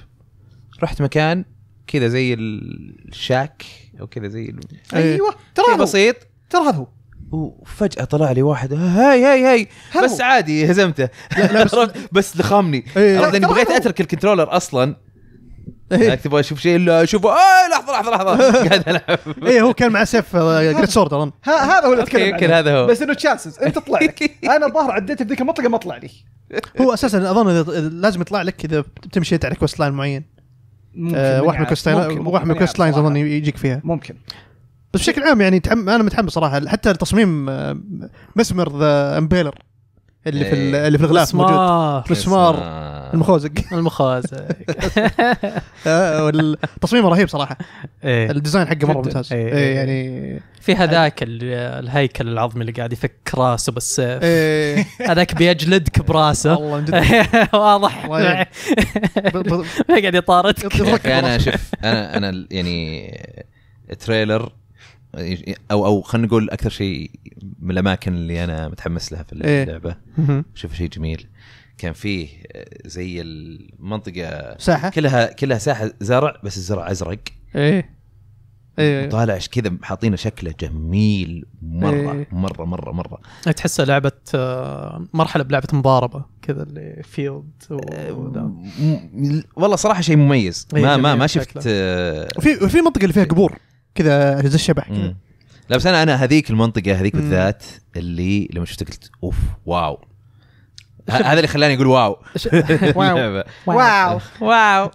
رحت مكان كذا زي الشاك او كذا زي ال... إيه. ايوه إيه، ترى بسيط ترى هذا هو وفجاه طلع لي واحد هاي هاي هاي بس عادي هزمته لا لا بس, بس لخمني إيه. لاني بغيت اترك الكنترولر اصلا تبغى اشوف شيء الا اشوف آه لحظه لحظه لحظه قاعد العب اي هو كان مع سيف جريت آه، سورد هذا هو اللي اتكلم يمكن هذا هو بس انه تشانسز انت تطلع لك انا الظاهر عديت بذيك المنطقه ما طلع لي هو اساسا اظن لازم يطلع لك اذا بتمشي على كوست لاين معين آه واحد من الكوست واحد من الكوست لاينز اظن يجيك فيها ممكن بس بشكل عام يعني انا متحمس صراحه حتى التصميم آه، مسمر ذا امبيلر اللي في إيه. اللي في الغلاف موجود مسمار المخوزق المخوزق آه، التصميم رهيب صراحه ايه الديزاين حقه مره ممتاز ايه ايه, إيه. يعني في هذاك الهيكل العظمي اللي قاعد يفك راسه بالسيف إيه. هذاك بيجلدك براسه والله من جد واضح قاعد يطاردك انا شوف انا انا يعني تريلر او او خلينا نقول اكثر شيء من الاماكن اللي انا متحمس لها في إيه. اللعبه إيه. شوف شيء جميل كان فيه زي المنطقه ساحه كلها كلها ساحه زرع بس الزرع ازرق ايه ايه طالع كذا حاطينه شكله جميل مرة, إيه. مره مره مره مره تحسها لعبه آه، مرحله بلعبه مضاربه كذا اللي فيلد و... آه، والله صراحه شيء مميز إيه ما ما ما شفت آه، وفي وفي منطقه اللي فيها قبور كذا زي الشبح كذا لا بس انا انا هذيك المنطقه هذيك بالذات اللي لما شفتها قلت اوف واو هذا اللي خلاني اقول واو واو واو واو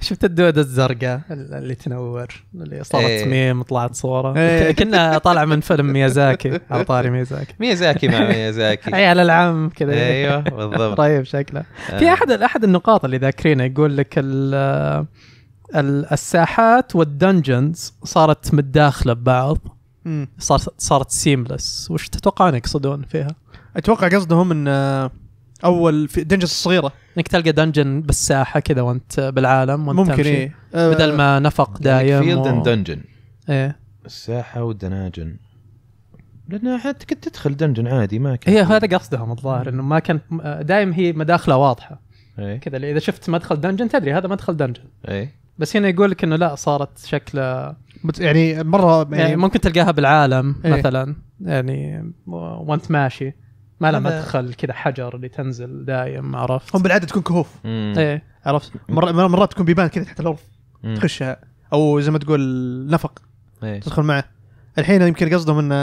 شفت الدوده الزرقاء اللي تنور اللي صارت إيه. ميم طلعت صوره إيه. كنا طالع من فيلم ميازاكي على طاري ميازاكي ميازاكي مع ميازاكي عيال العم كذا ايوه بالضبط طيب شكله في آه. احد احد النقاط اللي ذاكرينه يقول لك الساحات والدنجنز صارت متداخله ببعض صارت صارت سيملس وش تتوقعون يقصدون فيها؟ اتوقع قصدهم ان اول في دنجنز صغيره انك تلقى دنجن بالساحه كذا وانت بالعالم وانت ممكن تمشي. إيه. بدل ما آه، نفق يعني دايم فيلد اند دنجن ايه الساحه والدناجن لانها حتى كنت تدخل دنجن عادي ما كان هي هذا قصدهم الظاهر انه ما كان دايم هي مداخله واضحه ايه كذا اذا شفت مدخل دنجن تدري هذا مدخل دنجن ايه بس هنا يقول لك انه لا صارت شكله يعني مره يعني, يعني ممكن تلقاها بالعالم إيه؟ مثلا يعني وانت ماشي ما لها مدخل كذا حجر اللي تنزل دايم عرفت هم بالعاده تكون كهوف ايه عرفت مرات مرات تكون بيبان كذا تحت الارض تخشها او زي ما تقول نفق إيه؟ تدخل معه الحين يمكن قصدهم انه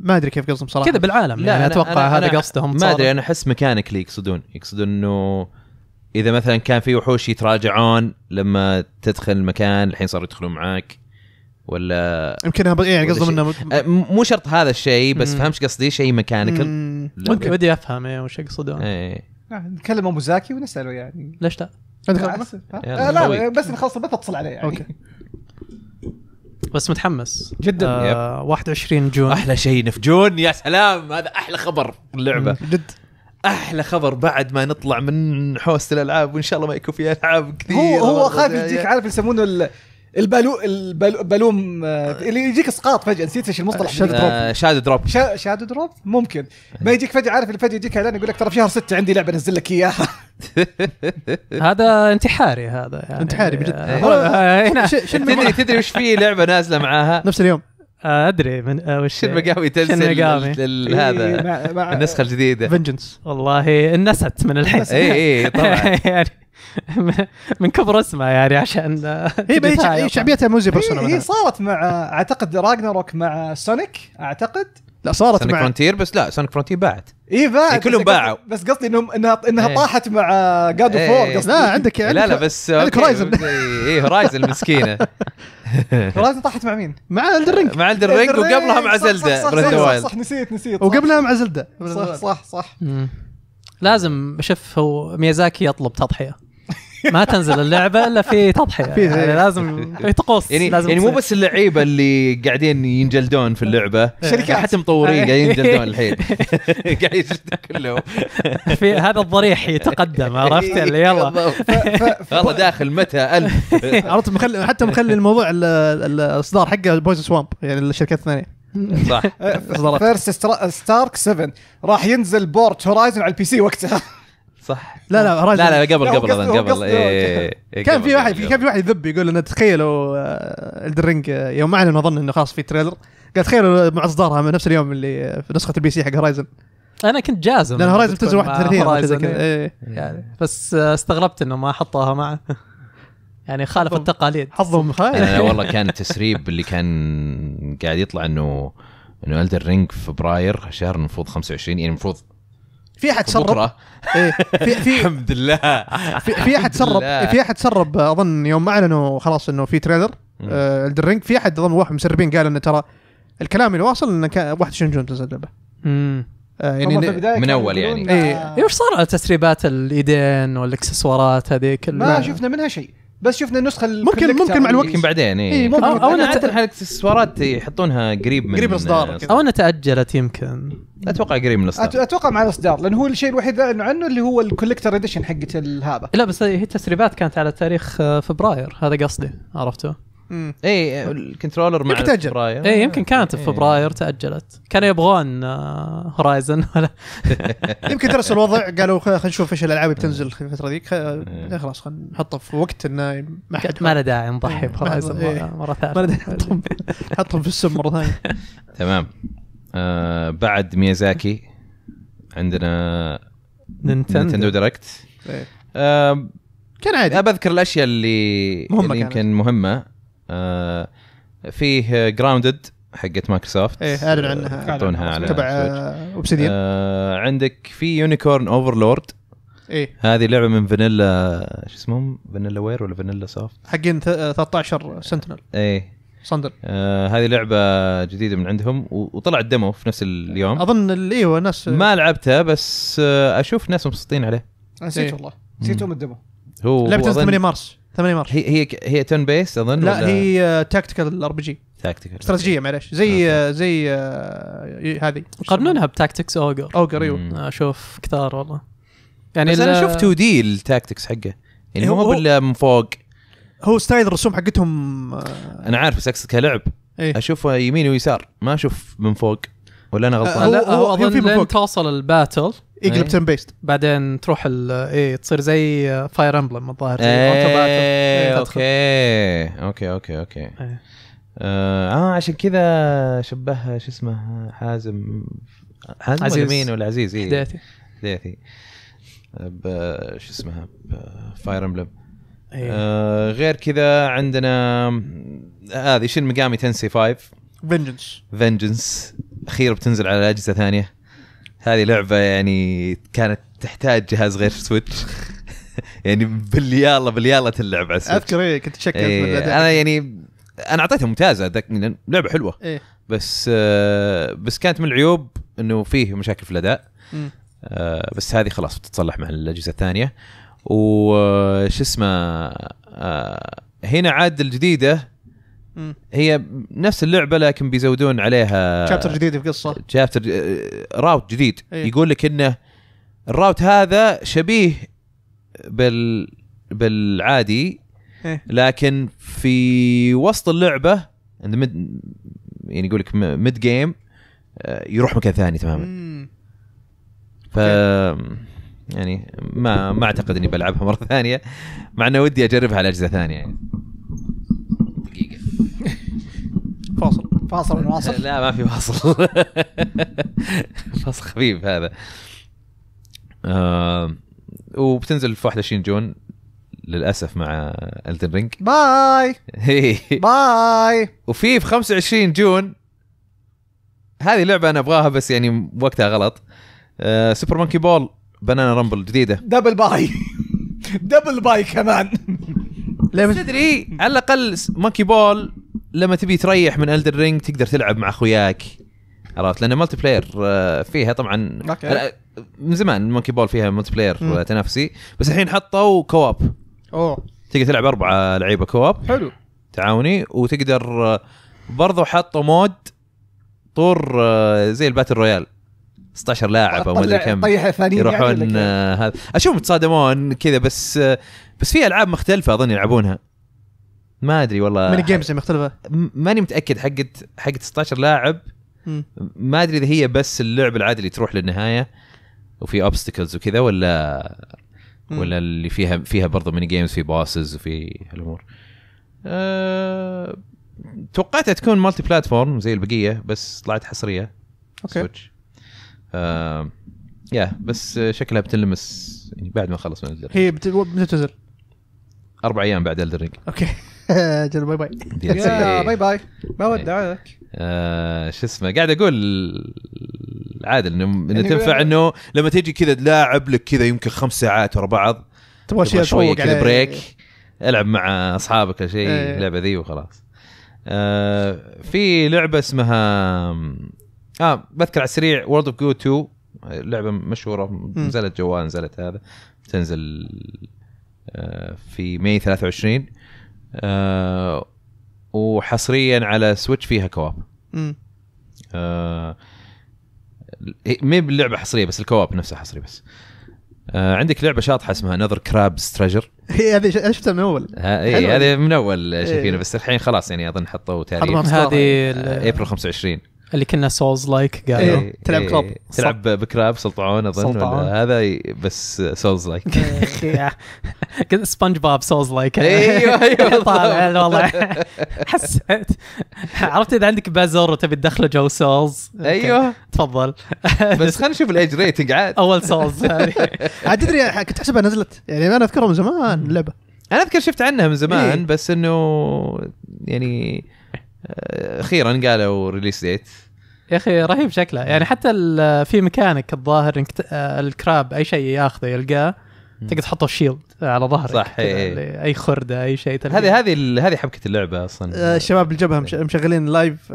ما ادري كيف قصدهم صراحه كذا بالعالم لا يعني أنا اتوقع أنا هذا أنا قصدهم ما ادري انا احس ميكانيكلي يقصدون يقصدون انه اذا مثلا كان في وحوش يتراجعون لما تدخل المكان الحين صاروا يدخلون معاك ولا يمكن يعني قصدهم انه أه، مو شرط هذا الشيء بس فهمش قصدي شيء ميكانيكال ممكن بدي افهم إيه، وش يقصدون ايه نكلم ابو زاكي ونساله يعني ليش لا؟ لا أه، بس نخلص البث اتصل عليه يعني اوكي بس متحمس جدا آه 21 جون احلى شيء في جون يا سلام هذا احلى خبر اللعبه جد احلى خبر بعد ما نطلع من حوسه الالعاب وان شاء الله ما يكون في العاب كثير هو هو خايف يجيك عارف يسمونه البالو البالوم آه، اللي يجيك اسقاط فجاه نسيت ايش المصطلح شادو دروب آه، شادو دروب شادو دروب ممكن ما يجيك فجاه عارف الفجأة يجيك اعلان يقول لك ترى في شهر 6 عندي لعبه انزل لك اياها هذا انتحاري هذا يعني انتحاري بجد آه، تدري تدري وش في لعبه نازله معاها نفس اليوم آه، ادري من آه، وش المقاوي تنزل هذا إيه، النسخه الجديده فنجنس والله انست من الحين اي اي إيه، طبعا يعني من كبر اسمه يعني عشان هي شعبيتها مو زي هي, هي صارت مع اعتقد راجناروك مع سونيك اعتقد لا صارت سونيك مع فرونتير بس لا سونيك فرونتير باعت اي باعت يعني كلهم باعوا بس قصدي انهم انها انها ايه. طاحت مع جاد اوف فور قصدي لا عندك عندك لا لا بس عندك هورايزن اي هورايزن مسكينه هورايزن طاحت مع مين؟ مع الدرينج مع الدرينج وقبلها مع زلدا صح صح, صح, صح نسيت نسيت وقبلها مع زلدا صح صح صح لازم شوف هو ميازاكي يطلب تضحيه ما تنزل اللعبه الا في تضحيه يعني, يعني لازم تقص يعني لازم يعني مو بس اللعيبه اللي قاعدين ينجلدون في اللعبه إيه. شركات حتى مطورين إيه. قاعدين ينجلدون الحين قاعد كلهم في هذا الضريح يتقدم عرفت اللي يعني؟ يلا والله داخل متى ألف عرفت مخلي حتى مخلي الموضوع الاصدار حقه بويز سوامب يعني الشركات الثانيه صح فيرست ستارك 7 راح ينزل بورت هورايزن على البي سي وقتها صح لا لا راجل لا لا قبل قبل اظن إيه، إيه، قبل كان في واحد كان في واحد يذب يقول انه تخيلوا الدرينج آه، آه، يوم اعلنوا اظن انه خلاص في تريلر قال تخيلوا مع اصدارها من نفس اليوم اللي آه، في نسخه البي سي حق هورايزن انا كنت جازم لان هورايزن بتنزل 31 إيه. يعني بس استغربت انه ما حطوها معه يعني خالف التقاليد حظهم خايف والله كان التسريب اللي كان قاعد يطلع انه انه الدر رينج فبراير شهر المفروض 25 يعني المفروض في احد سرب إيه في في الحمد لله في في احد سرب في احد سرب آه، اظن يوم اعلنوا خلاص انه في تريلر الدرينج آه، في احد اظن واحد مسربين قال انه ترى الكلام اللي واصل انه 21 جون تنزل لعبه آه، يعني من اول يعني ايش إيه، صار على تسريبات الايدين والاكسسوارات هذيك ما شفنا منها شيء بس شفنا النسخه ممكن ممكن مع الوقت ممكن بعدين اي إيه ممكن او انها عاده الاكسسوارات يحطونها قريب من قريب اصدار آه، او انها تاجلت يمكن اتوقع قريب من الاصدار اتوقع مع الاصدار لان هو الشيء الوحيد اللي عنه اللي هو الكوليكتر اديشن حقت هذا لا بس هي التسريبات كانت على تاريخ آه، فبراير هذا قصدي عرفته اي إيه، الكنترولر مع يحتاج فبراير اي يمكن كانت في إيه. فبراير تاجلت كانوا يبغون هورايزن آه، ولا يمكن درس الوضع قالوا خلينا نشوف ايش الالعاب بتنزل في الفتره ذيك إيه. خلاص خلينا نحطه في وقت انه ما له داعي نضحي بهورايزن مره ثانيه ما له داعي نحطهم في السم مره ثانيه تمام آه، بعد ميازاكي عندنا نينتندو دايركت آه، كان عادي بذكر الاشياء اللي, مهمة اللي يمكن مهمه آه، فيه جراوندد حقت مايكروسوفت ايه اعلن عنها آه، يحطونها على تبع اوبسيديان آه،, آه عندك في يونيكورن اوفرلورد ايه هذه لعبه من فانيلا شو اسمهم فانيلا وير ولا فانيلا سوفت حقين 13 سنتنل ايه صندل آه هذه لعبه جديده من عندهم وطلع الدمو في نفس اليوم اظن ايوه ناس ما لعبتها بس آه اشوف ناس مبسوطين عليه نسيت إيه؟ والله نسيتهم الدمو هو لعبه 8 مارس ثمانية مارش هي هي هي تن بيس اظن لا ولا؟ هي تاكتيكال ار بي جي تاكتيكال استراتيجيه معلش زي آه. زي آه هذه يقارنونها بتاكتكس اوجر اوجر ايوه اشوف كثار والله يعني بس انا شفت 2 دي التاكتكس حقه يعني هو بالله من فوق هو ستايل الرسوم حقتهم آه انا عارف بس اقصد كلعب ايه؟ اشوفه يمين ويسار ما اشوف من فوق ولا انا آه، غلطان؟ لا هو, هو اظن لين توصل الباتل يقلب تيرن إيه. بيست بعدين تروح اي تصير زي فاير امبلم الظاهر زي ايه, إيه، اوكي اوكي اوكي اوكي إيه. آه،, اه عشان كذا شبهها شو اسمه حازم حازم عزيز. مين ولا عزيز اي حديثي حديثي شو اسمها فاير امبلم أيه. آه غير كذا عندنا آه، هذه آه شن ميجامي تنسي 5 فينجنس فينجنس اخيرا بتنزل على اجهزه ثانيه هذه لعبه يعني كانت تحتاج جهاز غير سويتش يعني بالياله بالياله تلعب على السويتش اذكر إيه كنت تشكل إيه انا يعني انا اعطيتها ممتازه لعبه حلوه إيه؟ بس آه بس كانت من العيوب انه فيه مشاكل في الاداء آه بس هذه خلاص بتتصلح مع الاجهزه الثانيه وش آه، اسمه آه هنا عاد الجديده هي نفس اللعبه لكن بيزودون عليها شابتر جديد في قصه شابتر آه، راوت جديد أيه. يقول لك انه الراوت هذا شبيه بال بالعادي أيه. لكن في وسط اللعبه يعني يقول لك ميد جيم آه، يروح مكان ثاني تماما مم. ف يعني ما ما اعتقد اني بلعبها مره ثانيه مع انه ودي اجربها على اجهزه ثانيه يعني فاصل فاصل ونواصل لا ما في فاصل فاصل خفيف هذا آه وبتنزل في 21 جون للاسف مع الدن رينج باي باي وفي في 25 جون هذه لعبه انا ابغاها بس يعني وقتها غلط آه سوبر مونكي بول بنانا رامبل جديده دبل باي دبل باي كمان تدري على الاقل مونكي بول لما تبي تريح من الدر رينج تقدر تلعب مع اخوياك عرفت لان مالتي آه، بلاير فيها طبعا آه، من زمان مونكي بول فيها مالتي آه، بلاير تنافسي بس الحين حطوا كواب اوه تقدر تلعب اربعه لعيبه كواب حلو تعاوني وتقدر برضو حطوا مود طور زي الباتل رويال 16 لاعب او ما ادري كم يعني يروحون هذا اشوفهم يتصادمون كذا بس بس في العاب مختلفه اظن يلعبونها ما ادري والله من يعني حق... مختلفه ماني متاكد حقت حقت 16 لاعب ما ادري اذا هي بس اللعب العادي اللي تروح للنهايه وفي اوبستكلز وكذا ولا مم. ولا اللي فيها فيها برضه ميني جيمز في باسز وفي الامور أه... توقعتها تكون مالتي بلاتفورم زي البقيه بس طلعت حصريه اوكي سويتش أه... يا بس شكلها بتلمس يعني بعد ما خلص من الدرج هي بتنزل اربع ايام بعد الدرج اوكي جل باي باي يا باي باي ما ودعك آه، شو اسمه قاعد اقول عادل انه يعني تنفع انه لما تجي كذا تلاعب لك كذا يمكن خمس ساعات ورا بعض تبغى شيء شوي كذا بريك العب مع اصحابك او شيء إيه. اللعبه ذي وخلاص آه في لعبه اسمها اه بذكر على السريع وورد اوف جو 2 لعبه مشهوره نزلت جوال نزلت هذا تنزل آه في ماي 23 آه وحصريا على سويتش فيها كواب امم آه مي باللعبه حصريه بس الكواب نفسها حصري بس آه عندك لعبه شاطحه اسمها نذر كرابز تريجر هذه شفتها من اول آه، اي هذه من اول إيه. شايفينها بس الحين خلاص يعني اظن حطوا تاريخ هذه ابريل 25 اللي كنا سولز لايك قالوا إيه تلعب كلاب إيه تلعب بكراب سلطعون اظن سلطعون. هذا بس سولز لايك سبونج بوب سولز لايك ايوه ايوه طالع والله حسيت عرفت اذا عندك بازر وتبي تدخله جو سولز ايوه تفضل بس خلينا نشوف الايج ريتنج عاد اول سولز عاد تدري كنت احسبها نزلت يعني انا اذكرها من زمان اللعبه انا اذكر شفت عنها من زمان إيه. بس انه يعني آه، اخيرا قالوا ريليس ديت يا اخي رهيب شكله يعني حتى في مكانك الظاهر انك آه، الكراب اي شيء ياخذه يلقاه تقدر تحطه شيلد على ظهرك صح اي, إيه. أي خرده اي شيء هذه هذه هذه حبكه اللعبه اصلا آه، الشباب الجبهه إيه. مشغلين لايف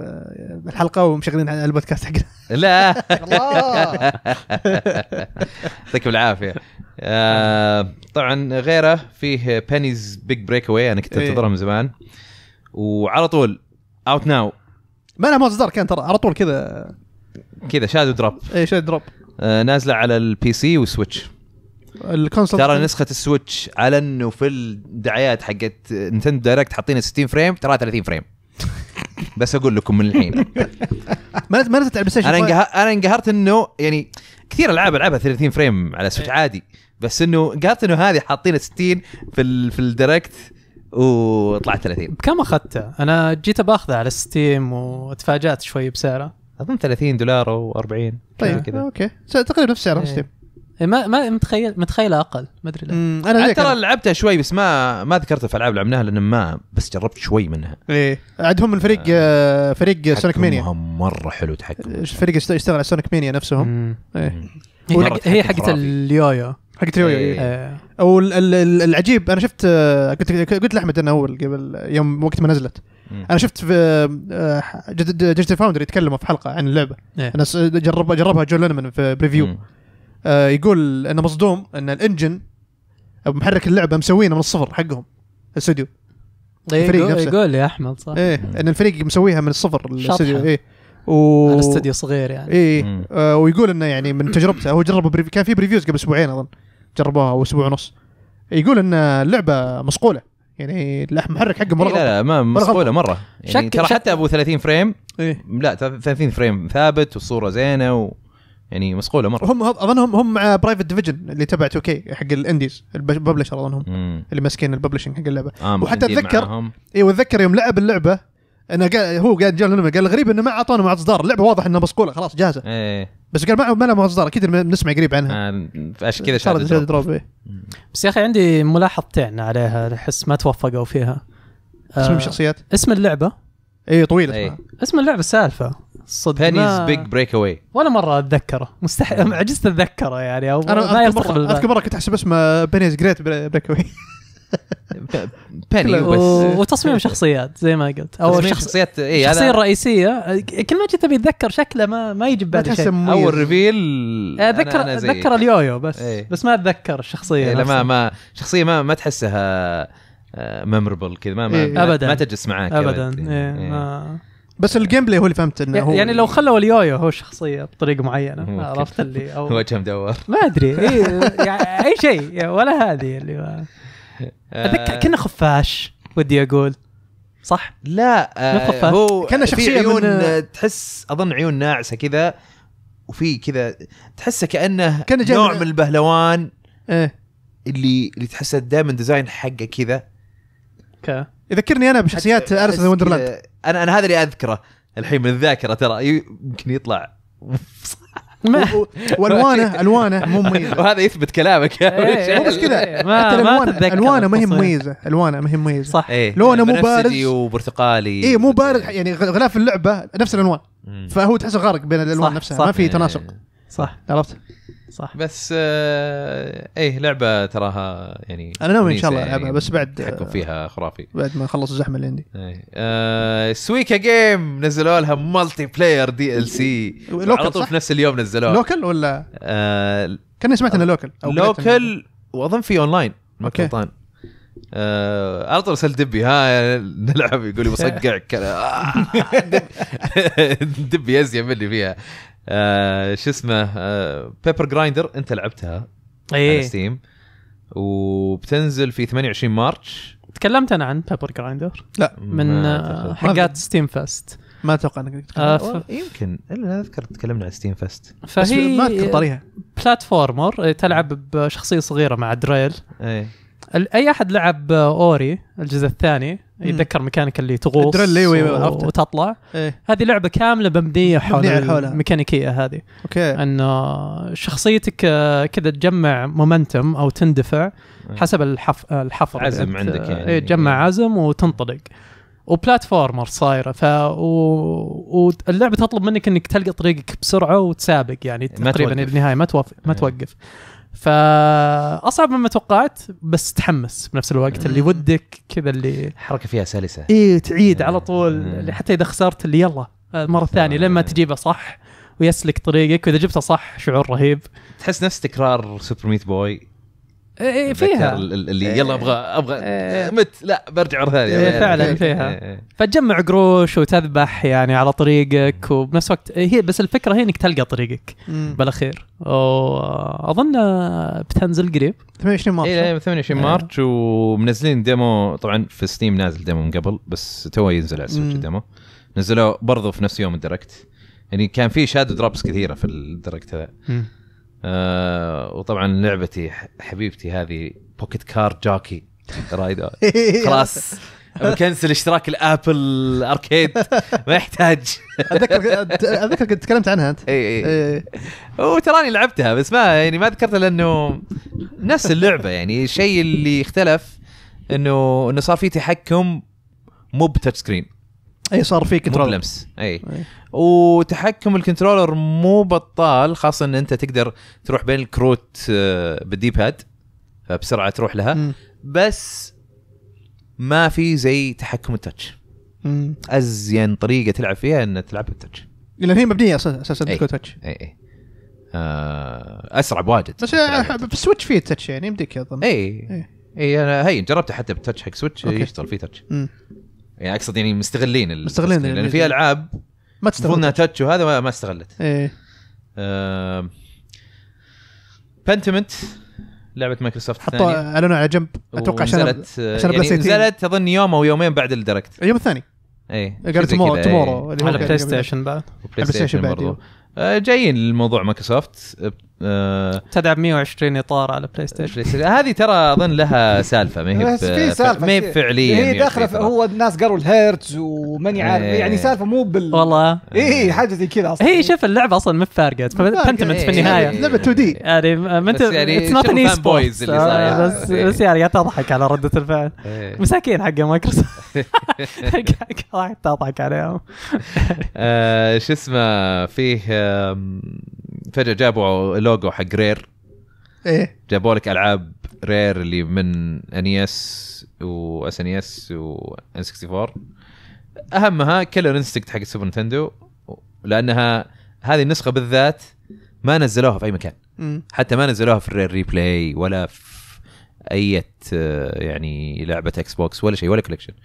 الحلقه ومشغلين على البودكاست حقنا لا يعطيك العافيه طبعا غيره فيه بينيز بيج بريك اواي انا كنت إيه. انتظرها من زمان وعلى طول اوت ناو ما لها مصدر كان ترى على طول كذا كذا شادو دروب اي شادو دروب آه نازله على البي سي والسويتش الكونسول ترى نسخه السويتش على انه في الدعايات حقت نتندو دايركت حاطين 60 فريم ترى 30 فريم بس اقول لكم من الحين ما ما نزلت على انا انا انقهرت انه يعني كثير العاب العبها 30 فريم على سويتش إيه. عادي بس انه قالت انه هذه حاطين 60 في الـ في الدايركت وطلعت 30 بكم اخذته؟ انا جيت باخذه على ستيم وتفاجات شوي بسعره اظن 30 دولار و 40 طيب كذا اوكي تقريبا نفس سعره إيه. ستيم إيه، ما ما متخيل متخيل اقل ما ادري انا ترى لعبتها شوي بس ما ما ذكرتها في العاب لعبناها لان ما بس جربت شوي منها ايه عندهم الفريق آه فريق سونيك مينيا مره حلو تحكم الفريق يشتغل على سونيك مينيا نفسهم ايه هي حقت اليويو حق تريو إيه. إيه. إيه. او العجيب انا شفت آه، قلت قلت لاحمد انا اول قبل يوم وقت ما نزلت مم. انا شفت في آه، ديجيتال فاوندر يتكلموا في حلقه عن اللعبه إيه. انا جربها جربها جون لينمان في بريفيو آه يقول انه مصدوم ان الانجن او محرك اللعبه مسوينه من الصفر حقهم الاستوديو إيه، الفريق يقول نفسه يقول يا احمد صح ايه ان الفريق مسويها من الصفر الاستوديو ايه و... استوديو صغير يعني ايه آه ويقول انه يعني من تجربته هو جرب بريفي... كان في بريفيوز قبل اسبوعين اظن جربوها او اسبوع ونص يقول ان اللعبه مصقوله يعني المحرك حقه مره إيه، لا لا ما مصقوله مره يعني ترى حتى ابو 30 فريم إيه؟ لا 30 فريم ثابت والصوره زينه و يعني مصقوله مره هم اظن هم هم مع برايفت ديفيجن اللي تبع 2 كي حق الانديز الببلشر اظنهم اللي ماسكين الببلشنج حق اللعبه آه وحتى اتذكر اي واتذكر يوم لعب اللعبه انه قال هو قال جون لينمان قال الغريب انه ما اعطونا معطى اصدار اللعبه واضح انها مصقوله خلاص جاهزه ايه بس قال ما ما لها اصدار اكيد بنسمع قريب عنها آه عشان كذا شاد دروب, دروب إيه. بس يا اخي عندي ملاحظتين عليها احس ما توفقوا فيها اسم آه، الشخصيات اسم اللعبه اي طويل ايه. اسم اللعبه سالفه صدق بينيز بيج بريك اواي ولا مره اتذكره مستحيل عجزت اتذكره يعني او انا ما اذكر مره كنت احسب اسمه بينيز جريت بريك اواي بني بس وتصميم شخصيات زي ما قلت او شخصيات اي الشخصيه الرئيسيه كل ما جيت ابي اتذكر شكله ما ما يجي ببالي شيء اول ريفيل أه، اتذكر اتذكر اليويو بس إيه. بس ما اتذكر الشخصيه إيه لا ما ما شخصيه ما ما تحسها ميموربل آه، كذا ما ما, إيه. ابدا ما تجلس معاك ابدا إيه. إيه. ما بس الجيم بلاي هو اللي فهمت انه يعني هو يعني لو خلوا اليويو هو الشخصيه بطريقه معينه عرفت اللي او وجهه مدور ما ادري إيه، يعني اي شيء ولا هذه اللي ما اتذكر أه، كنا خفاش ودي اقول صح؟ لا آه هو كان شخصيه عيون من... أه، تحس اظن عيون ناعسه كذا وفي كذا تحسه كانه كان نوع من, من البهلوان ايه اللي اللي تحسه دائما ديزاين حقه كذا اوكي يذكرني انا بشخصيات ارسل وندرلاند انا انا هذا اللي اذكره الحين من الذاكره ترى يمكن يطلع والوانه الوانه مو مميزه وهذا يثبت كلامك إيه، إيه، مو بس كذا إيه، حتى الوانه الوانه ما هي مميزه الوانه ما هي مميزه صح لونه مو بارز وبرتقالي اي مو بارز يعني غلاف اللعبه نفس الالوان فهو تحسه غارق بين الالوان نفسها ما في تناسق صح عرفت صح بس آه ايه لعبه تراها يعني انا ناوي ان شاء الله العبها يعني بس بعد تحكم فيها آه، خرافي بعد ما اخلص الزحمه اللي عندي ايه آه سويكا جيم نزلوا لها مالتي بلاير دي ال سي على طول في نفس اليوم نزلوها لوكل ولا آه كان سمعت انه لوكل أو لوكل واظن في اونلاين ما كنت غلطان آه على طول ارسل دبي ها نلعب يقول لي كذا دبي ازين مني فيها آه شو اسمه آه بيبر جرايندر انت لعبتها ايه على ستيم وبتنزل في 28 مارتش تكلمت انا عن بيبر جرايندر لا من آه، حقات ستيم فاست ما اتوقع انك آه ف... يمكن الا اذكر تكلمنا عن ستيم فاست فهي ما اذكر طريقة بلاتفورمر إيه، تلعب بشخصيه صغيره مع دريل ايه اي احد لعب اوري آه، الجزء الثاني يتذكر ميكانيكا اللي تغوص وتطلع إيه؟ هذه لعبه كامله مبنيه حول الميكانيكيه هذه اوكي انه شخصيتك آه، كذا تجمع مومنتم او تندفع إيه. حسب الحف... الحفر عزم عندك يعني إيه، تجمع إيه. عزم وتنطلق وبلاتفورمر صايره ف و... واللعبه تطلب منك انك تلقى طريقك بسرعه وتسابق يعني تقريبا النهايه ما توقف ما توقف فاصعب مما توقعت بس تحمس بنفس الوقت اللي ودك كذا اللي حركه فيها سلسه اي تعيد على طول اللي حتى اذا خسرت اللي يلا مره ثانيه لما تجيبه صح ويسلك طريقك واذا جبته صح شعور رهيب تحس نفس تكرار سوبر ميت بوي اي إيه، فيها اللي يلا ابغى إيه. ابغى إيه مت لا برجع مره ثانيه إيه فعلا إيه، فيها فتجمع قروش وتذبح يعني على طريقك وبنفس الوقت هي بس الفكره هي انك تلقى طريقك بالاخير واظن بتنزل قريب 28 مارس اي 28 مارس ومنزلين ديمو طبعا في ستيم نازل ديمو من قبل بس تو ينزل على السويتش ديمو نزلوه برضه في نفس يوم الدركت يعني كان في شادو دروبس كثيره في الدركت هذا آه وطبعا لعبتي حبيبتي هذه بوكيت كار جاكي رايد خلاص بكنسل اشتراك الابل اركيد ما يحتاج اتذكر اتذكر كنت تكلمت عنها انت اي اي وتراني لعبتها بس ما يعني ما ذكرتها لانه نفس اللعبه يعني الشيء اللي اختلف انه انه صار في تحكم مو بتاتش سكرين اي صار في كنترول لمس أي. اي وتحكم الكنترولر مو بطال خاصه ان انت تقدر تروح بين الكروت آه، بالدي باد فبسرعه تروح لها م. بس ما في زي تحكم التاتش ازين طريقه تلعب فيها ان تلعب بالتاتش لان هي مبنيه اساسا تكون تاتش اي اي آه اسرع بواجد بس في السويتش فيه تاتش يعني يمديك اظن اي اي انا هي جربته حتى بالتاتش حق سويتش يشتغل فيه تاتش يعني اقصد يعني مستغلين مستغلين لان يعني في يعني العاب ما تستغل تاتش وهذا ما استغلت ايه آه بنتمنت لعبه مايكروسوفت حطوا اعلنوا على جنب اتوقع عشان نزلت عشان يعني نزلت اظن يوم او يومين بعد الدركت اليوم الثاني اي قالوا تمورو تمورو على بلاي ستيشن بعد بلاي ستيشن برضو آه، جايين للموضوع مايكروسوفت آه تدعم 120 اطار على بلاي ستيشن هذه ترى اظن لها سالفه ما هي في سالفه ما هي فعليا هي داخله هو الناس قالوا الهيرتز وماني عارف ايه يعني سالفه مو بال والله اي إيه، حاجه زي كذا اصلا هي شوف اللعبه اصلا ما فارقت فانتمنت في إيه، النهايه إيه، لعبه 2 دي يعني ما انت اتس نوت ان بويز بس بس يعني تضحك على رده الفعل مساكين حق مايكروسوفت قاعد تضحك عليهم آه، شو اسمه فيه فجاه جابوا لوجو حق رير ايه جابوا لك العاب رير اللي من انيس واس اس وان 64 اهمها كلر انستكت حق السوبر نتندو لانها هذه النسخه بالذات ما نزلوها في اي مكان حتى ما نزلوها في الرير ريبلاي ولا في اي يعني لعبه اكس بوكس ولا شيء ولا كوليكشن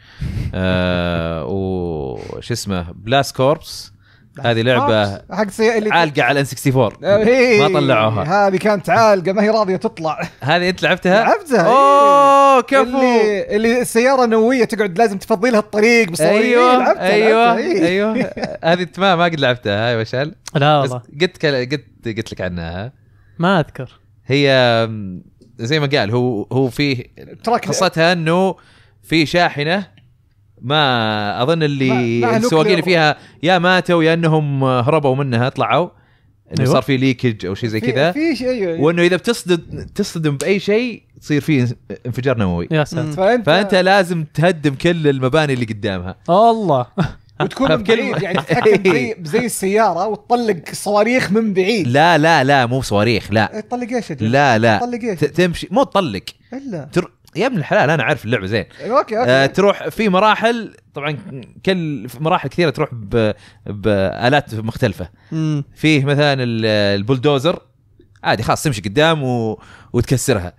آه وش اسمه بلاس كوربس هذه لعبه حق اللي عالقه على ان 64 إيه، إيه، إيه، ما طلعوها هذه كانت عالقه ما هي راضيه تطلع هذه انت لعبتها؟ لعبتها اوه كفو اللي, اللي السياره نوويه تقعد لازم تفضي لها الطريق بصوريه ايوه لعبتها ايوه لعبتها ايوه هذه ما ما قد لعبتها هاي وشال لا والله قلت قلت قلت لك عنها ما اذكر هي زي ما قال هو هو فيه قصتها انه في شاحنه ما اظن اللي السواقين فيها يا ماتوا يا انهم هربوا منها طلعوا انه أيوة. صار في ليكج او شيء زي كذا في شيء ايوه, أيوه. وانه اذا بتصدم تصدم باي شيء تصير فيه انفجار نووي يا ساتر فأنت, فانت لازم تهدم كل المباني اللي قدامها الله وتكون من بعيد يعني تتحكم إيه. زي زي السياره وتطلق صواريخ من بعيد لا لا لا مو صواريخ لا تطلق إيه، ايش لا لا تطلق ايش تمشي مو تطلق الا تر... يا ابن الحلال انا عارف اللعبه زين اوكي اوكي آه تروح في مراحل طبعا كل مراحل كثيره تروح بالات مختلفه مم. فيه مثلا البلدوزر عادي خلاص تمشي قدام و... وتكسرها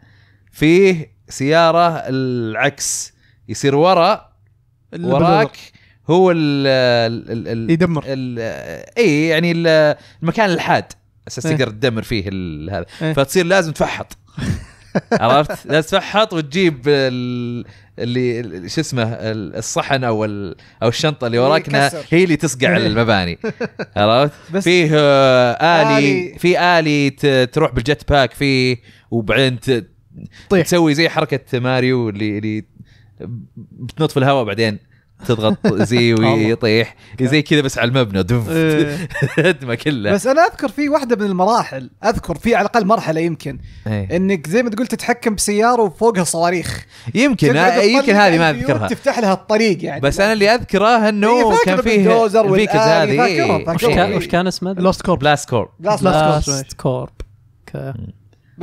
فيه سياره العكس يصير ورا وراك هو ال ال يدمر الـ اي يعني المكان الحاد اساس إيه. تقدر تدمر فيه هذا إيه. فتصير لازم تفحط عرفت؟ لازم تفحط وتجيب اللي شو اسمه الصحن او او الشنطه اللي وراك هي اللي تصقع المباني عرفت؟ فيه آه، آلي, الي في الي تروح بالجت باك فيه وبعدين تسوي زي حركه ماريو اللي اللي بتنط في الهواء بعدين تضغط زي ويطيح زي كذا بس على المبنى دف هدمه إيه. كلها بس انا اذكر في واحده من المراحل اذكر في على الاقل مرحله يمكن إيه. انك زي ما تقول تتحكم بسياره وفوقها صواريخ يمكن آه، يمكن هذه ما اذكرها تفتح لها الطريق يعني بس انا اللي اذكره انه إيه، كان فيه فيكز آه، هذه وش كان اسمه؟ لاست كورب لاست كورب لاست كورب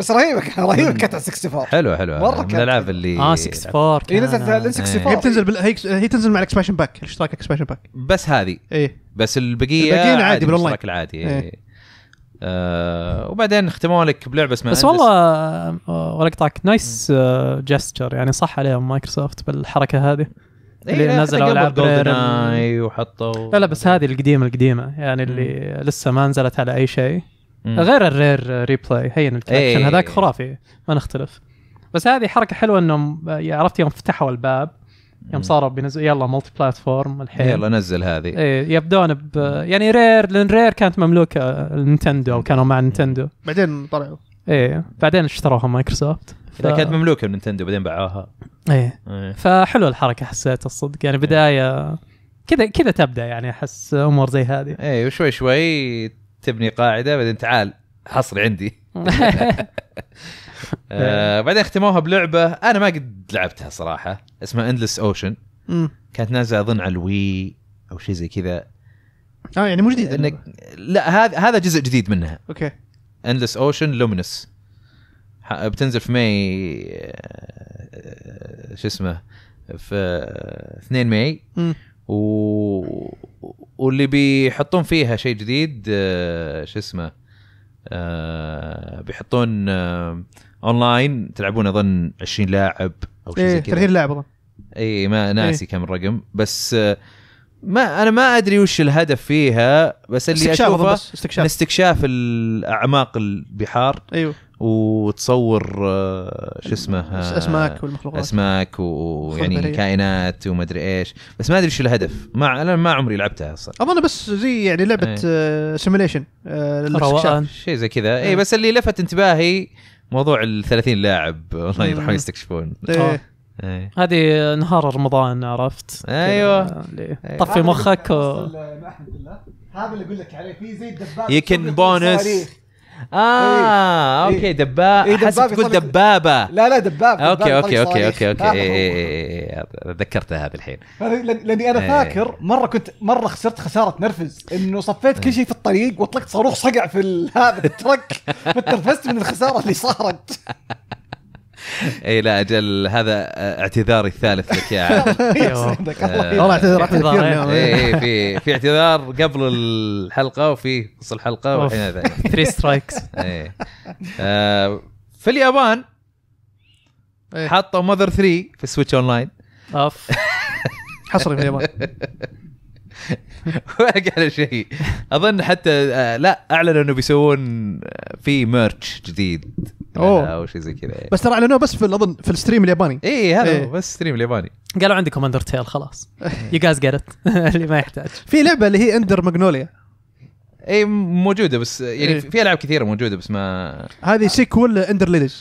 بس رهيبه كان رهيبه كانت على 64 حلو حلو مره من الالعاب اللي اه 64 هي إيه، نزلت على إيه. 64 هي بتنزل بال... هي... هي تنزل مع الاكسبانشن باك الاشتراك اكسبانشن باك بس هذه ايه بس البقيه البقيه عادي بالاونلاين العادي إيه. ايه. آه وبعدين ختموا لك بلعبه اسمها بس والله ولا اقطعك نايس جستشر يعني صح عليهم مايكروسوفت بالحركه هذه اللي إيه نزلوا العاب جولدن وحطوا لا لا بس هذه القديمه القديمه يعني اللي لسه ما نزلت على اي شيء غير الرير ريبلاي هين الكولكشن إيه، إيه، إيه. هذاك خرافي ما نختلف بس هذه حركه حلوه انهم يعني عرفت يوم فتحوا الباب يوم صاروا بينزل يلا ملتي بلاتفورم الحين يلا نزل هذه ايه يبدون ب يعني رير لان رير كانت مملوكه نينتندو وكانوا مع نينتندو بعدين طلعوا ايه بعدين اشتروها مايكروسوفت ف... كانت مملوكه من نينتندو بعدين باعوها ايه, إيه. فحلوه الحركه حسيت الصدق يعني بدايه كذا كذا تبدا يعني احس امور زي هذه ايه وشوي شوي تبني قاعده بعدين تعال حصري عندي آه بعدين اختموها بلعبه انا ما قد لعبتها صراحه اسمها اندلس اوشن كانت نازله اظن على الوي او شيء زي كذا اه يعني مو جديد انك لا هذا هذا جزء جديد منها اوكي اندلس اوشن لومينس بتنزل في ماي آه، آه، شو اسمه في 2 آه، ماي و... واللي بيحطون فيها شيء جديد آه، شو اسمه آه، بيحطون اونلاين آه، تلعبون اظن 20 لاعب او شيء زي إيه، كذا 30 لاعب اظن اي ما ناسي إيه. كم الرقم بس ما انا ما ادري وش الهدف فيها بس اللي استكشاف اشوفه بس استكشاف استكشاف الاعماق البحار ايوه وتصور آه، شو اسمه آه، اسماك والمخلوقات اسماك ويعني كائنات ادري ايش بس ما ادري شو الهدف ما انا ما عمري لعبتها اصلا اظن بس زي يعني لعبه إيه. آه، سيميليشن روان شيء زي كذا اي إيه. بس اللي لفت انتباهي موضوع ال 30 لاعب والله يروحون يستكشفون إيه. هذه نهار رمضان عرفت ايوه, أيوه. طفي مخك هذا اللي اقول لك عليه في زي الدبابه يمكن بونس اه إيه. اوكي إيه. إيه، دبابه إيه حسيت تقول دبابه لا لا دبابه اوكي اوكي اوكي اوكي اوكي إيه تذكرتها إيه، هذا الحين لاني انا فاكر مره كنت مره خسرت خساره نرفز انه صفيت كل شيء في الطريق واطلقت صاروخ صقع في هذا الترك فتنرفزت من الخساره اللي صارت اي لا اجل هذا آه، اعتذاري الثالث لك يا عادل والله اعتذر آه، اعتذار إيه. إيه. اي في في اعتذار قبل الحلقه وفي نص الحلقه والحين ثري سترايكس في اليابان حطوا ماذر 3 في سويتش اون لاين اوف حصري في اليابان قالوا شيء اظن حتى آه، لا اعلنوا انه بيسوون آه، في ميرتش جديد يعني او شيء زي كذا بس ترى اعلنوه بس في اظن في الستريم الياباني اي هذا إيه. بس ستريم الياباني قالوا عندكم اندرتيل خلاص يو جاز جيت اللي ما يحتاج في لعبه اللي هي اندر ماجنوليا اي موجوده بس آه، يعني إيه. في العاب كثيره موجوده بس ما هذه سيكول اندر ليدج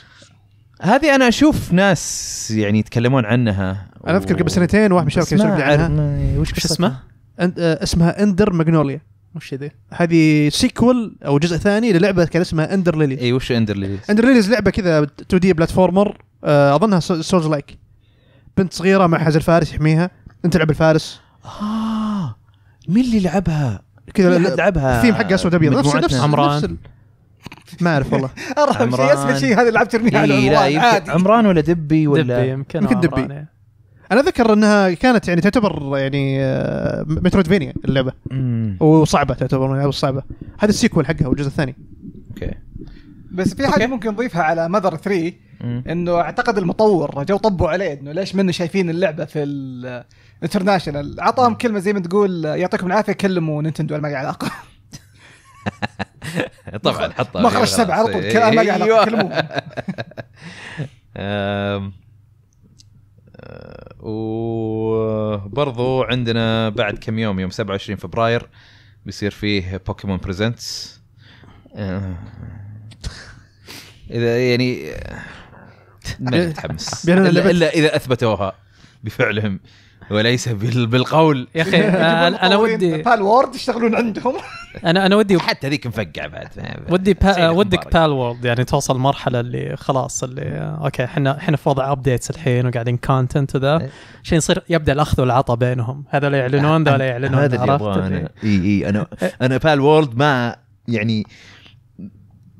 هذه انا اشوف ناس يعني يتكلمون عنها انا اذكر قبل سنتين واحد من الشباب كان يسولف عنها وش اسمه؟ آه، اسمها اندر ماجنوليا وش ذي؟ هذه سيكول او جزء ثاني للعبه كان اسمها اندر ليلي اي وش اندر ليلي؟ اندر ليلي لعبه كذا 2 دي بلاتفورمر اظنها سولز لايك بنت صغيره مع حز الفارس يحميها انت تلعب الفارس اه مين اللي لعبها؟ كذا لعبها الثيم حقه اسود ابيض نفس نفس عمران ما اعرف والله ارحم شيء اسهل شيء هذا لعبت ترميها على عمران عمران ولا دبي ولا دبي يمكن, يمكن دبي انا اذكر انها كانت يعني تعتبر يعني آه، مترويدفينيا اللعبه وصعبه تعتبر من الصعبه هذا السيكول حقها والجزء الثاني اوكي بس في حاجه ممكن نضيفها على ماذر 3 انه اعتقد المطور جو طبوا عليه انه ليش منه شايفين اللعبه في الانترناشنال اعطاهم كلمه زي ما تقول يعطيكم العافيه كلموا نينتندو ما لي علاقه طبعا حطها مخرج سبعه على طول كلام ما لي علاقه أيوه. كلموا آه، وبرضو عندنا بعد كم يوم يوم 27 فبراير بيصير فيه بوكيمون بريزنتس آه، اذا يعني آه، ما متحمس الا اذا اثبتوها بفعلهم وليس بالقول يا اخي انا, ودي بال وورد يشتغلون عندهم انا انا ودي حتى ذيك مفقع بعد ودي ودك بال وورد يعني توصل مرحله اللي خلاص اللي اوكي احنا احنا في وضع ابديتس الحين وقاعدين كونتنت وذا عشان إيه. يصير يبدا الاخذ والعطاء بينهم هذا لا يعلنون ذا لا يعلنون هذا اللي انا اي اي انا انا بال وورد ما يعني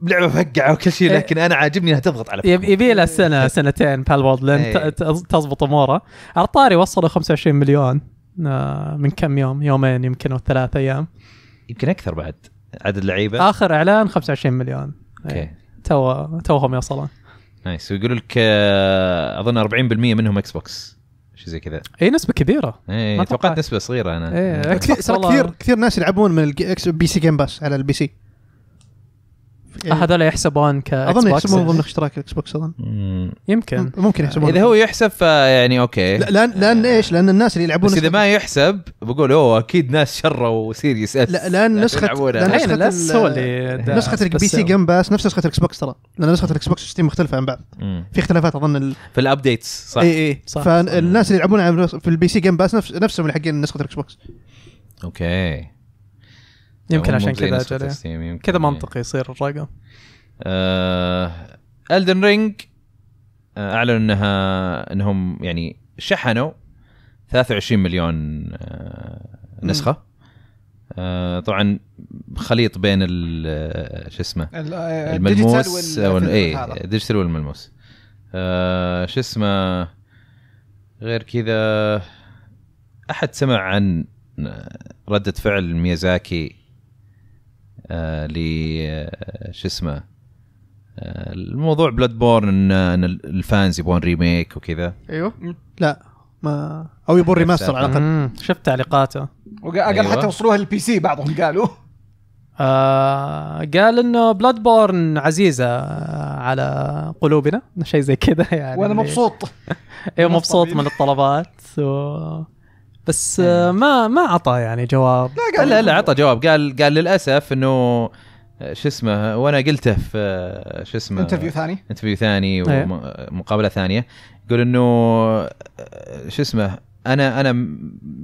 لعبه فقعه وكل شيء إيه. لكن انا عاجبني انها تضغط على يبي لها سنه إيه. سنتين بالوورد لين إيه. تضبط اموره على الطاري وصلوا 25 مليون آه، من كم يوم يومين يمكن او ثلاث ايام يمكن اكثر بعد عدد لعيبه اخر اعلان 25 مليون اوكي تو توهم يوصلون نايس ويقول لك آه، اظن 40% منهم اكس بوكس شيء زي كذا اي نسبه كبيره اي توقعت نسبه صغيره انا اي كثير كثير ناس يلعبون من البي سي جيم باس على البي سي يعني هذول يحسبون ك اظن يحسبون ضمن اشتراك الاكس بوكس اظن يمكن ممكن يحسبون اذا هو يحسب فيعني اوكي لان لان آه. ايش؟ لان الناس اللي يلعبون بس اذا ما يحسب بقول اوه اكيد ناس شروا سيريس اس لا لان نسخه لان نسخه اللي نسخه البي سي جيم باس نفس نسخه الاكس بوكس ترى لان نسخه الاكس بوكس ستيم مختلفه عن بعض في اختلافات اظن في الابديتس صح اي اي صح فالناس اللي يلعبون في البي سي جيم باس نفسهم اللي حقين نسخه الاكس بوكس اوكي يمكن عشان كذا اجل كذا إيه. منطقي يصير الرقم آه الدن رينج آه اعلنوا انها انهم يعني شحنوا 23 مليون آه نسخه آه طبعا خليط بين آه، شو اسمه آه، الملموس اي ديجيتال إيه، والملموس آه شو اسمه غير كذا احد سمع عن آه، رده فعل ميازاكي ل شو اسمه الموضوع بلاد بورن ان الفانز يبغون ريميك وكذا ايوه لا ما او يبون ريماستر على الاقل شفت تعليقاته وقال أيوة. حتى وصلوها للبي سي بعضهم قالوا آه قال انه بلاد بورن عزيزه آه، على قلوبنا شيء زي كذا يعني وانا مبسوط ايوه مبسوط من الطلبات و... بس إيه. ما ما عطى يعني جواب لا قال لا, لا عطى جواب قال قال للاسف انه شو اسمه وانا قلته في شو اسمه انترفيو ثاني انترفيو ثاني إيه. ومقابله ثانيه يقول انه شو اسمه انا انا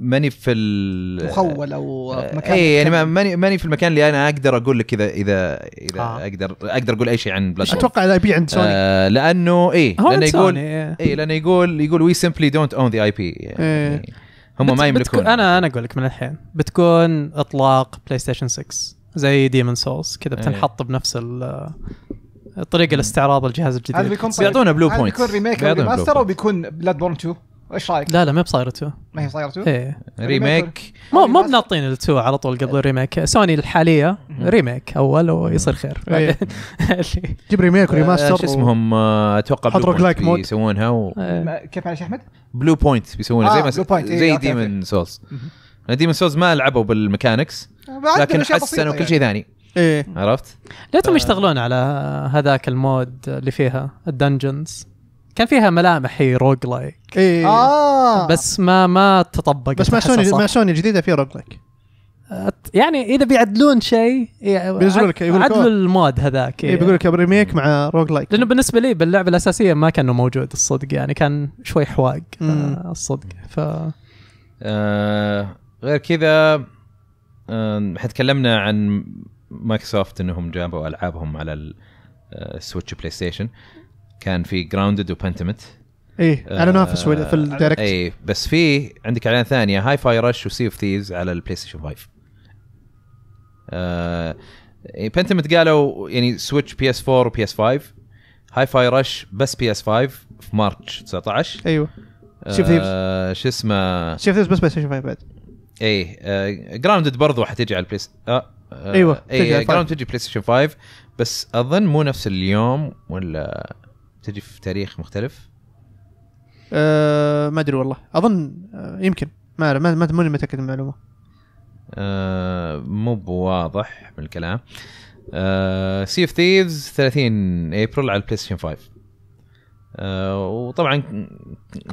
ماني في ال مخول او مكان اي يعني ماني ماني في المكان اللي انا اقدر اقول لك اذا اذا اذا آه. اقدر اقدر اقول اي شيء عن بلاد اتوقع الاي بي عند سوني آه لانه اي لانه يقول اي إيه، لانه يقول يقول وي سمبلي دونت اون ذا اي بي هم ما يملكون انا انا اقول لك من الحين بتكون اطلاق بلاي ستيشن 6 زي ديمون سولز كذا إيه. بتنحط بنفس طريقه الاستعراض الجهاز الجديد بيعطونا بلو طيب. بوينت بيكون ريميك بيكون او بيكون بلاد بورن 2 ايش رايك؟ لا لا ما بصايره 2 ما هي بصايره 2 ايه ريميك مو مو بناطين التو على طول قبل الريميك سوني الحاليه ريميك اول ويصير خير ايه. جيب ريميك آه، وريماستر شو اسمهم آه، اتوقع حط روك لايك مود يسوونها و... إيه. كيف معلش يعني احمد؟ بلو بوينت بيسوونها زي آه، ما زي ديمن سولز ديمن سولز ما لعبوا بالميكانكس لكن حسنوا كل يعني. شيء ثاني ايه عرفت؟ ليتهم يشتغلون على هذاك المود اللي فيها الدنجنز كان فيها ملامح هي روج لايك إيه. آه. بس ما ما تطبق بس مع سوني مع سوني الجديده في روج لايك يعني اذا بيعدلون شيء إيه، بينزلوا لك عدلوا المود هذاك اي إيه. بيقول لك بريميك مع روج لايك لانه بالنسبه لي باللعبه الاساسيه ما كان موجود الصدق يعني كان شوي حواق آه، الصدق ف آه غير كذا آه احنا تكلمنا عن مايكروسوفت انهم جابوا العابهم على السويتش بلاي ستيشن كان في جراوندد وبنتمت ايه اعلانها في في الدايركت ايه بس في عندك اعلان ثانيه هاي فاي رش وسي اوف ثيفز على البلاي ستيشن 5 بنتمت قالوا يعني سويتش بي اس 4 وبي اس 5 هاي فاي رش بس بي اس 5 في مارتش 19 ايوه ثيفز آه شو اسمه سي اوف ثيفز بس بلاي ستيشن 5 بعد ايه جراوندد آه، برضو حتجي على البلاي آه،, آه ايوه ايه جراوند تجي بلاي ستيشن 5 بس اظن مو نفس اليوم ولا تجي في تاريخ مختلف؟ أه ما ادري والله اظن أه يمكن ما ما ما ماني متاكد من المعلومه أه مو بواضح من الكلام سي اوف ثيفز 30 ابريل على البلاي ستيشن 5 أه وطبعا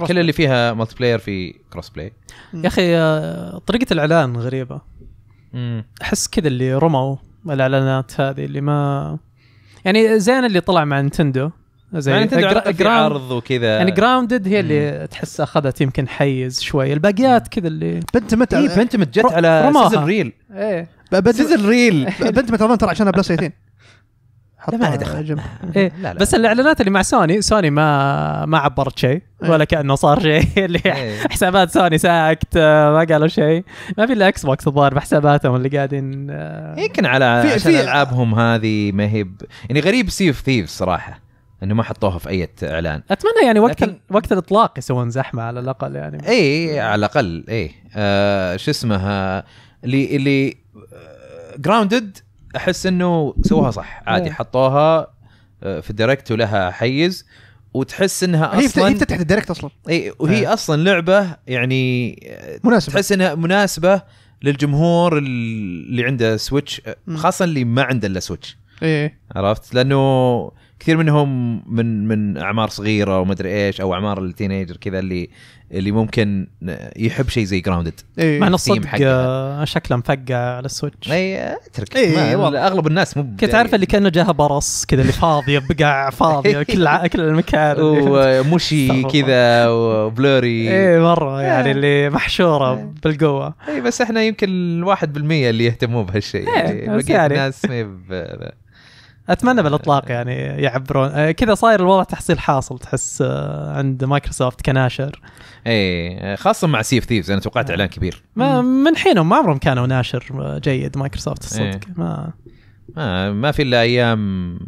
كل اللي فيها ملتي بلاير في كروس بلاي يا اخي أه، طريقه الاعلان غريبه احس كذا اللي رموا الاعلانات هذه اللي ما يعني زين اللي طلع مع نتندو زي يعني جرا... عرض وكذا يعني جراوندد هي اللي مم. تحس اخذت يمكن حيز شوي الباقيات كذا اللي بنتمت إيه مت جت على سيزون ريل ايه سيزون إيه، ريل بنتمت اظن ترى عشانها بلس 18 لا ما دخل إيه لا لا. بس الاعلانات اللي مع سوني سوني ما ما عبرت شيء إيه. ولا كانه صار شيء اللي ايه. حسابات سوني ساكت ما قالوا شيء ما في الا اكس بوكس الظاهر بحساباتهم اللي قاعدين آه. يمكن على في عشان في العابهم هذه ما هي يعني غريب سيف ثيف صراحه انه ما حطوها في اي اعلان اتمنى يعني وقت لكن... وقت الاطلاق يسوون زحمه على الاقل يعني اي إيه، على الاقل اي آه شو اسمها اللي اللي جراوندد آه، احس انه سووها صح عادي إيه. حطوها آه، في الدايركت ولها حيز وتحس انها اصلا هي فتحت الدايركت اصلا اي وهي آه. اصلا لعبه يعني آه، مناسبه تحس انها مناسبه للجمهور اللي عنده سويتش خاصه اللي ما عنده الا سويتش ايه عرفت لانه كثير منهم من من اعمار صغيره وما ادري ايش او اعمار التينيجر كذا اللي اللي ممكن يحب شيء زي جراوندد إيه. مع نص صدق آه، شكله مفقع على السويتش اي اترك إيه. إيه، اغلب الناس مو كنت عارف يعني اللي كانه جاها برص كذا اللي فاضيه بقع فاضيه كل كل المكان ومشي كذا وبلوري اي مره يعني إيه. اللي محشوره إيه. بالقوه اي بس احنا يمكن الواحد بالمية اللي يهتموا بهالشيء يعني, يعني الناس ما اتمنى بالاطلاق يعني يعبرون آه، كذا صاير الوضع تحصيل حاصل تحس آه، عند مايكروسوفت كناشر اي خاصه مع سي ثيفز انا توقعت آه. اعلان كبير ما من حينهم ما عمرهم كانوا ناشر جيد مايكروسوفت الصدق إيه. ما ما ما في الا ايام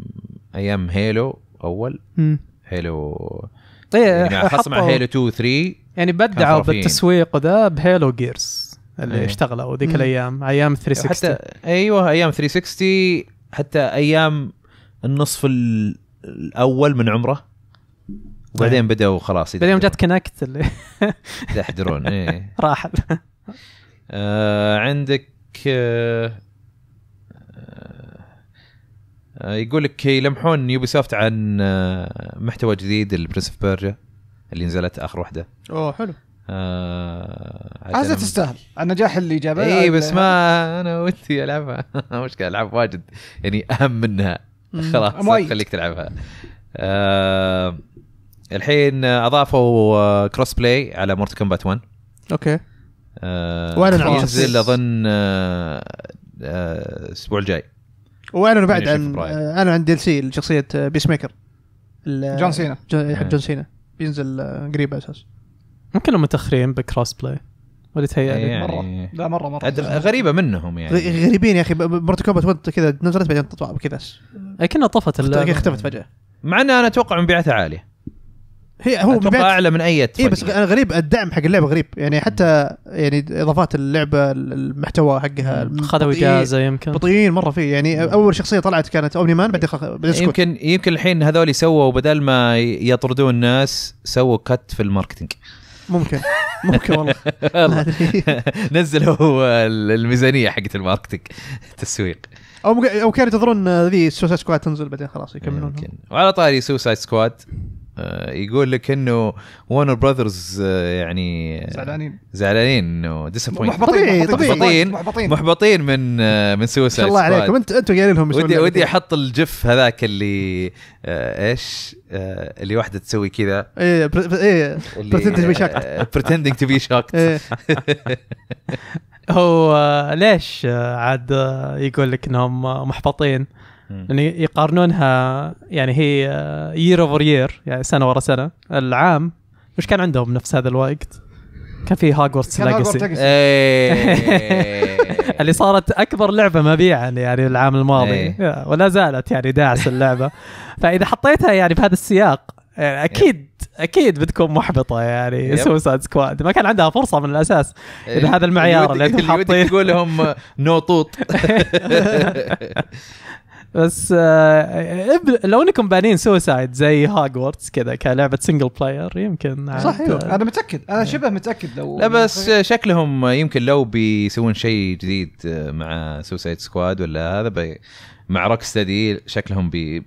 ايام هيلو اول مم. هيلو إيه، يعني خاصه مع هيلو 2 3 يعني بدعوا بالتسويق وذا بهيلو جيرز اللي أيه. اشتغلوا ذيك الايام ايام 360 حتى ايوه ايام 360 حتى ايام النصف الاول من عمره وبعدين إيه. بداوا خلاص بعدين جات كونكت اللي يدحدرون ايه راح آه عندك آه آه يقول لك يلمحون يوبي سوفت عن آه، محتوى جديد البرنس اوف بيرجا اللي نزلت اخر واحده اوه حلو آه عزة تستاهل النجاح اللي جابه اي بس ما انا ودي العبها مشكله العب واجد يعني اهم منها خلاص خليك تلعبها آه الحين اضافوا كروس آه، بلاي على مورت كومبات 1 اوكي آه وين عن ينزل اظن الاسبوع آه آه الجاي واعلنوا بعد يعني عن آه، انا عندي ال سي لشخصيه بيس ميكر جون سينا حق إيه. جون سينا بينزل آه، قريب على اساس ممكن متاخرين بكروس بلاي ولا تهيأ إيه، يعني مرة لا مرة مرة غريبة منهم يعني غريبين يا اخي مرت كومبات كذا نزلت بعدين تطلع كذا إيه، كنا طفت اختفت فجأة مع ان انا اتوقع مبيعاتها عالية هي هو اتوقع اعلى من اي اي بس انا غريب الدعم حق اللعبه غريب يعني حتى يعني اضافات اللعبه المحتوى حقها خذوا اجازه يمكن بطيئين مره فيه يعني اول شخصيه طلعت كانت اومني مان بعدين خ... يمكن يمكن الحين هذول سووا بدل ما يطردون الناس سووا كت في الماركتينج ممكن ممكن والله ما نزل هو الميزانيه حقت الماركتنج التسويق او او كانوا ينتظرون آه، ذي سوسايد سكواد تنزل بعدين خلاص يكملون وعلى طاري سوسايد سكواد آه، يقول لك انه ورنر براذرز آه، يعني آه، زعلانين زعلانين انه ديسابوينت محبطين طبيعي محبطين محبطين من من سوسايد ما شاء الله عليكم انتم انتم قايلين لهم ودي ودي احط الجف هذاك اللي ايش اللي واحده تسوي كذا ايه ايه برتندنج تو بي شوكت تو بي هو ليش عاد يقول لك انهم محبطين يعني يقارنونها يعني هي يير اوفر يير يعني سنه ورا سنه العام وش كان عندهم نفس هذا الوقت؟ كان في هاجورتس ليجاسي اللي صارت اكبر لعبه مبيعا يعني العام الماضي إيه. ولا زالت يعني داعس اللعبه فاذا حطيتها يعني بهذا السياق يعني اكيد اكيد بتكون محبطه يعني سوسايد سكواد ما كان عندها فرصه من الاساس إيه. اذا هذا المعيار اللي انتم حاطين تقول لهم نو طوط بس آه لو انكم بانين سوسايد زي هاجورتس كذا كلعبه سنجل بلاير يمكن صحيح انا متاكد انا إيه. شبه متاكد لو لا بس متأكد. شكلهم يمكن لو بيسوون شيء جديد آه، مع سوسايد سكواد ولا هذا مع روك ستدي شكلهم بي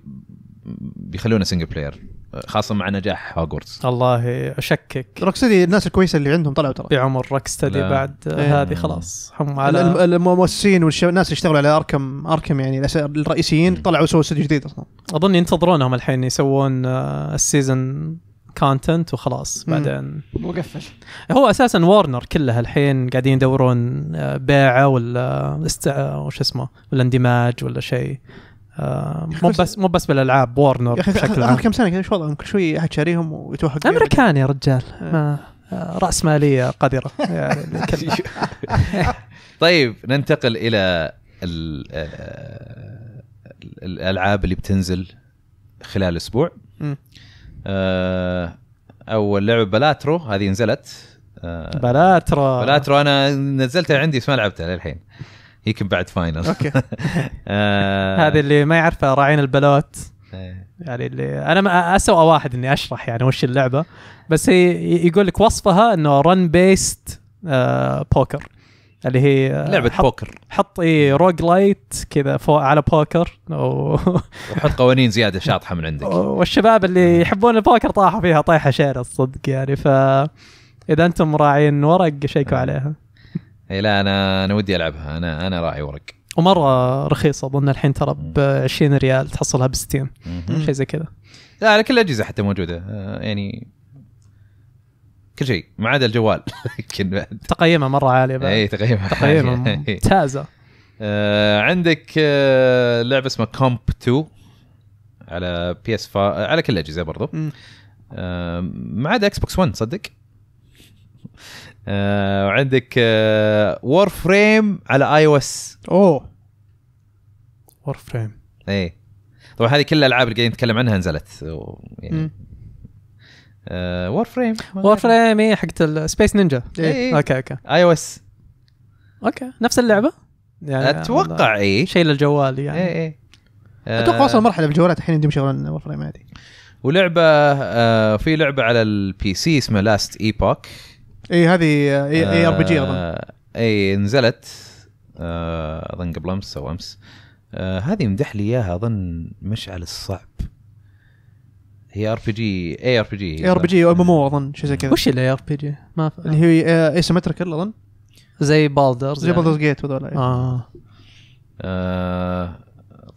بيخلونا سنجل بلاير خاصه مع نجاح هوجورتس الله اشكك روكستدي الناس الكويسه اللي عندهم طلعوا ترى بعمر روكستدي بعد ايه. هذه خلاص هم على الممثلين والناس اللي اشتغلوا على اركم اركم يعني الرئيسيين طلعوا سووا استوديو جديد اصلا اظن ينتظرونهم الحين يسوون السيزون آه، كونتنت وخلاص بعدين وقفل هو اساسا وارنر كلها الحين قاعدين يدورون آه، بيعه ولا آه، است... وش اسمه ولا اندماج ولا شيء آه، مو بس مو بس بالالعاب وورنر بشكل عام كم سنه كذا شو وضعهم كل شوي احد شاريهم ويتوهق امريكان يا رجال إيه. ما آه، راسماليه قذره يعني طيب ننتقل الى آه، الالعاب اللي بتنزل خلال اسبوع اول لعبه بلاترو هذه نزلت بلاترو بلاترو انا نزلتها عندي بس ما لعبتها للحين يمكن بعد فاينل اوكي آه، هذه اللي ما يعرفها راعين البلوت إيه. يعني اللي انا اسوء واحد اني اشرح يعني وش اللعبه بس هي يقول لك وصفها انه رن بيست بوكر اللي هي آه، لعبه حط بوكر حط اي روج لايت كذا فوق على بوكر و... وحط قوانين زياده شاطحه من عندك والشباب اللي إيه. يحبون البوكر طاحوا فيها طيحه شعر الصدق يعني ف اذا انتم راعين ورق شيكوا إيه. عليها اي لا انا انا ودي العبها انا انا راعي ورق ومره رخيصه اظن الحين ترى ب 20 ريال تحصلها ب 60 شيء زي كذا لا على كل الاجهزه حتى موجوده آه، يعني كل شيء ما عدا الجوال يمكن بعد تقييمه مره عاليه بعد اي تقييمه تقييمه ممتازه آه عندك آه لعبه اسمها كومب 2 على بي اس 5 على كل الاجهزه برضو آه ما عدا اكس بوكس 1 صدق آه، وعندك آه وور فريم على اي او اس اوه وور فريم اي طبعا هذه كل الالعاب اللي قاعدين نتكلم عنها نزلت وور فريم وور فريم اي حقت السبيس إيه، نينجا إيه. إيه. اوكي اوكي اي او اس اوكي نفس اللعبه يعني اتوقع اي شيء للجوال يعني اي اي اتوقع وصل آه. مرحله بالجوالات الحين يمديهم يشغلون وور فريم عادي ولعبه آه في لعبه على البي سي اسمها لاست ايبوك اي هذه اي, ار بي جي اظن اي نزلت آه، اظن قبل امس او امس آه، هذه مدح لي اياها اظن مشعل الصعب هي ار بي جي اي ار بي جي اي ار بي جي ام ام او اظن شيء زي كذا وش الاي ار بي جي؟ ما اللي هي آه، ايسمتريكال اظن زي بالدرز زي بالدرز يعني. جيت وذولا إيه. آه.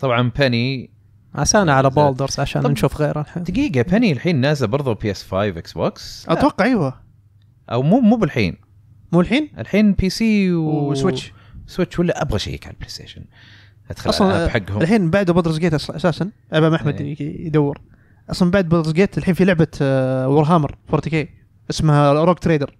طبعا بني عسانا على بالدرز عشان نشوف غيره الحين دقيقه بني الحين نازله برضو بي اس 5 اكس بوكس اتوقع ايوه او مو مو بالحين مو الحين؟ الحين بي سي و... وسويتش سويتش ولا ابغى شيء على البلاي ستيشن ادخل اصلا آه، حقهم الحين بعد بودرز جيت اساسا امام احمد ايه. يدور اصلا بعد بودرز جيت الحين في لعبه وور هامر 40 كي اسمها روك تريدر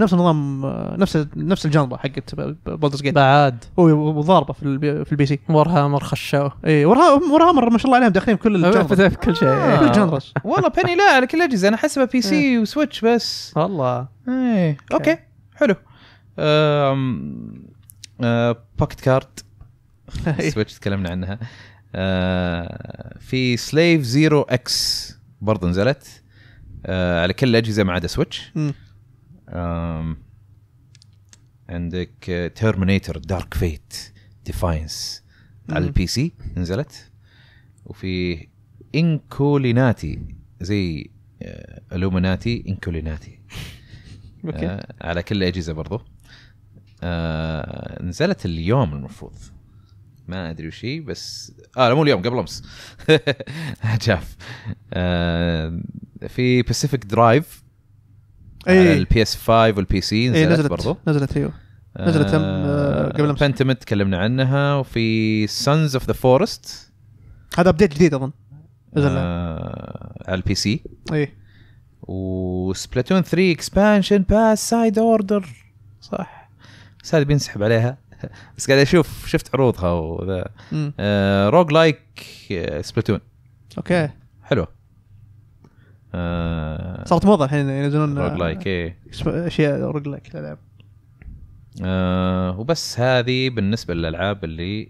نفس النظام نفس نفس الجنبه حقت بولدرز جيت هو وضاربه في في البي سي وور هامر خشاو اي وور هامر ما شاء الله عليهم داخلين في كل الجنبه في كل شيء آه. كل الجانرز والله بني لا آه، آه، آه، على كل الاجهزه انا حسبها بي سي وسويتش بس والله ايه اوكي حلو باكت كارد سويتش تكلمنا عنها في سليف زيرو اكس برضه نزلت على كل الاجهزه ما عدا سويتش Um, عندك تيرمينيتر دارك فيت ديفاينس على البي سي نزلت وفي انكوليناتي زي الومناتي انكوليناتي آه على كل الاجهزه برضو آه نزلت اليوم المفروض ما ادري وش بس اه لا مو اليوم قبل امس جاف آه uh, في باسيفيك درايف اي البي اس 5 والبي سي نزلت, ايه نزلت برضو نزلت ايوه نزلت آه،, آه قبل امس بنتمنت تكلمنا عنها وفي سونز اوف ذا فورست هذا ابديت جديد اظن نزل آه على البي سي اي وسبلاتون 3 اكسبانشن باس سايد اوردر صح بس هذه بينسحب عليها بس قاعد اشوف شفت عروضها وذا آه روج لايك آه، سبلاتون اوكي حلوه آه، صارت موضه الحين يعني ينزلون روج آه، لايك ايه اشياء روج لايك الالعاب آه وبس هذه بالنسبه للالعاب اللي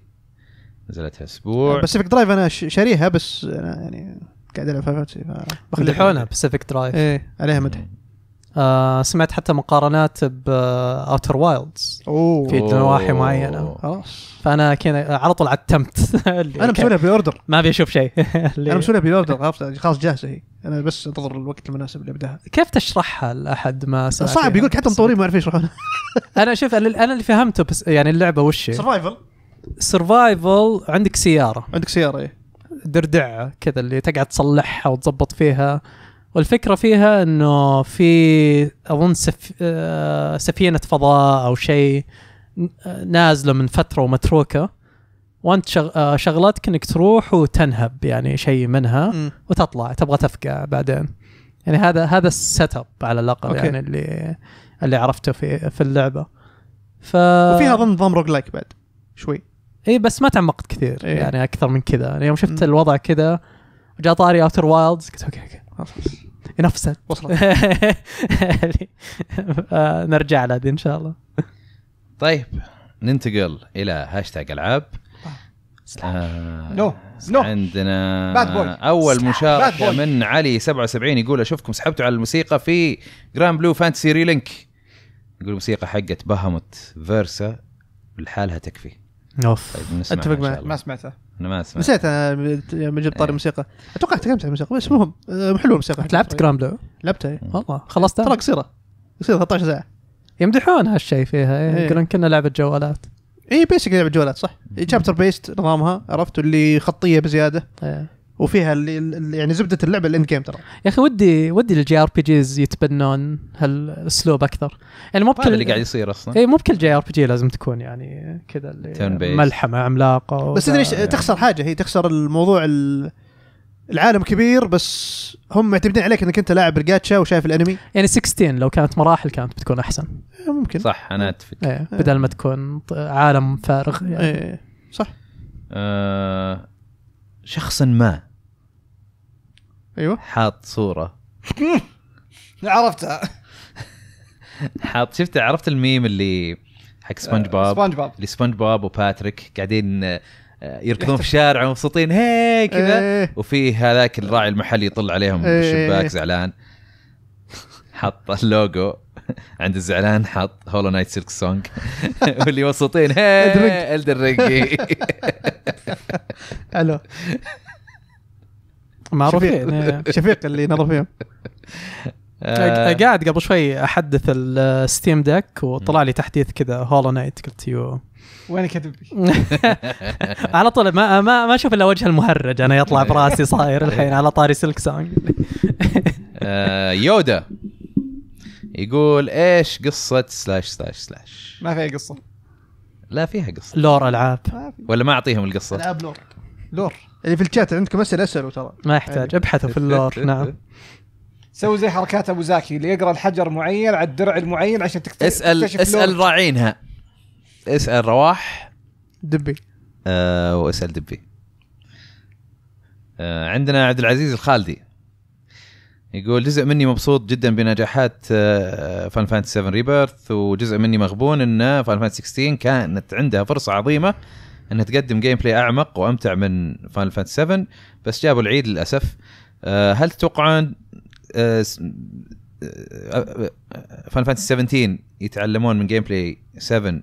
نزلتها اسبوع باسيفيك آه، درايف انا شاريها بس أنا يعني قاعد العب فبخليها مدحونا باسيفيك درايف ايه عليها مدح آه سمعت حتى مقارنات باوتر آه، وايلدز في نواحي معينه فانا كنا على طول عتمت انا مسويها بري اوردر ما ابي اشوف شيء انا مسويها بري اوردر يعني خلاص جاهزه هي انا بس انتظر الوقت المناسب اللي ابداها كيف تشرحها لاحد ما صعب يعني؟ يقول حتى مطورين ما يعرفون يشرحونها انا شوف انا اللي فهمته بس يعني اللعبه وش هي سرفايفل سرفايفل عندك سياره عندك سياره ايه دردعه كذا اللي تقعد تصلحها وتظبط فيها والفكره فيها انه في اظن سف... آه، سفينه فضاء او شيء نازله من فتره ومتروكه وانت شغ... آه، شغلتك انك تروح وتنهب يعني شيء منها م. وتطلع تبغى تفقع بعدين يعني هذا هذا السيت اب على الاقل أوكي. يعني اللي اللي عرفته في في اللعبه ف وفيها اظن نظام روج لايك بعد شوي اي بس ما تعمقت كثير إيه. يعني اكثر من كذا يعني يوم شفت م. الوضع كذا وجاء طاري اوتر وايلدز قلت اوكي اوكي انف وصلت آه، نرجع له ان شاء الله طيب ننتقل الى هاشتاج العاب آه، نو نو عندنا اول مشاركه من علي 77 يقول اشوفكم سحبتوا على الموسيقى في جراند بلو فانتسي ريلينك يقول الموسيقى حقت بهمت فيرسا لحالها تكفي اوف طيب اتفق معك ما سمعتها انا ما اسمع نسيت انا لما جبت طاري إيه. الموسيقى اتوقع تكلمت عن الموسيقى بس المهم أه، حلوه الموسيقى لعبت كرامبلو لعبتها إيه. والله خلصتها ترى قصيره قصيره 13 ساعه يمدحون هالشيء فيها إيه. يقولون كنا لعبه جوالات اي بيسك لعبه جوالات صح تشابتر بيست نظامها عرفت اللي خطيه بزياده وفيها اللي يعني زبده اللعبه الاند جيم ترى يا اخي ودي ودي الجي ار بي جيز يتبنون هالاسلوب اكثر يعني مو بكل اللي قاعد يصير اصلا اي مو بكل جي ار بي جي لازم تكون يعني كذا اللي ملحمه عملاقه بس تدري يعني. تخسر حاجه هي تخسر الموضوع العالم كبير بس هم معتمدين عليك انك انت لاعب الجاتشا وشايف الانمي يعني 16 لو كانت مراحل كانت بتكون احسن إيه، ممكن صح انا اتفق ايه بدل ما تكون عالم فارغ يعني ايه صح آه شخص ما ايوه حاط صوره عرفتها حاط شفت عرفت الميم اللي حق سبونج باب آه، سبونج باب اللي سبونج باب وباتريك قاعدين آه، يركضون في الشارع ومبسوطين هي كذا إيه. وفي هذاك الراعي المحلي يطل عليهم إيه. بالشباك زعلان حط اللوجو عند الزعلان حط هولو نايت سيلك سونج واللي مبسوطين هي الدرينج الو معروف يعني. شفيق اللي نظر فيهم قاعد قبل شوي احدث الستيم ديك وطلع لي تحديث كذا هولو نايت قلت يو وين كتب على طول ما ما ما اشوف الا وجه المهرج انا يطلع براسي صاير الحين على طاري سلك سونج يودا يقول ايش قصه سلاش سلاش سلاش ما فيها قصه لا فيها قصه لور العاب ولا ما اعطيهم القصه العاب لور لور اللي يعني في الشات عندكم اسئله اسالوا ترى ما يحتاج يعني. ابحثوا في اللور نعم سوي زي حركات ابو زاكي اللي يقرا الحجر معين على الدرع المعين عشان تكتشف اسال اسال راعينها اسال رواح دبي آه واسال دبي آه عندنا عبد العزيز الخالدي يقول جزء مني مبسوط جدا بنجاحات فان فانتسي 7 ريبيرث وجزء مني مغبون ان فان فانتسي 16 كانت عندها فرصه عظيمه انها تقدم جيم بلاي اعمق وامتع من فاينل فانتسي 7 بس جابوا العيد للاسف آه، هل تتوقعون فان فانتسي 17 يتعلمون من جيم بلاي 7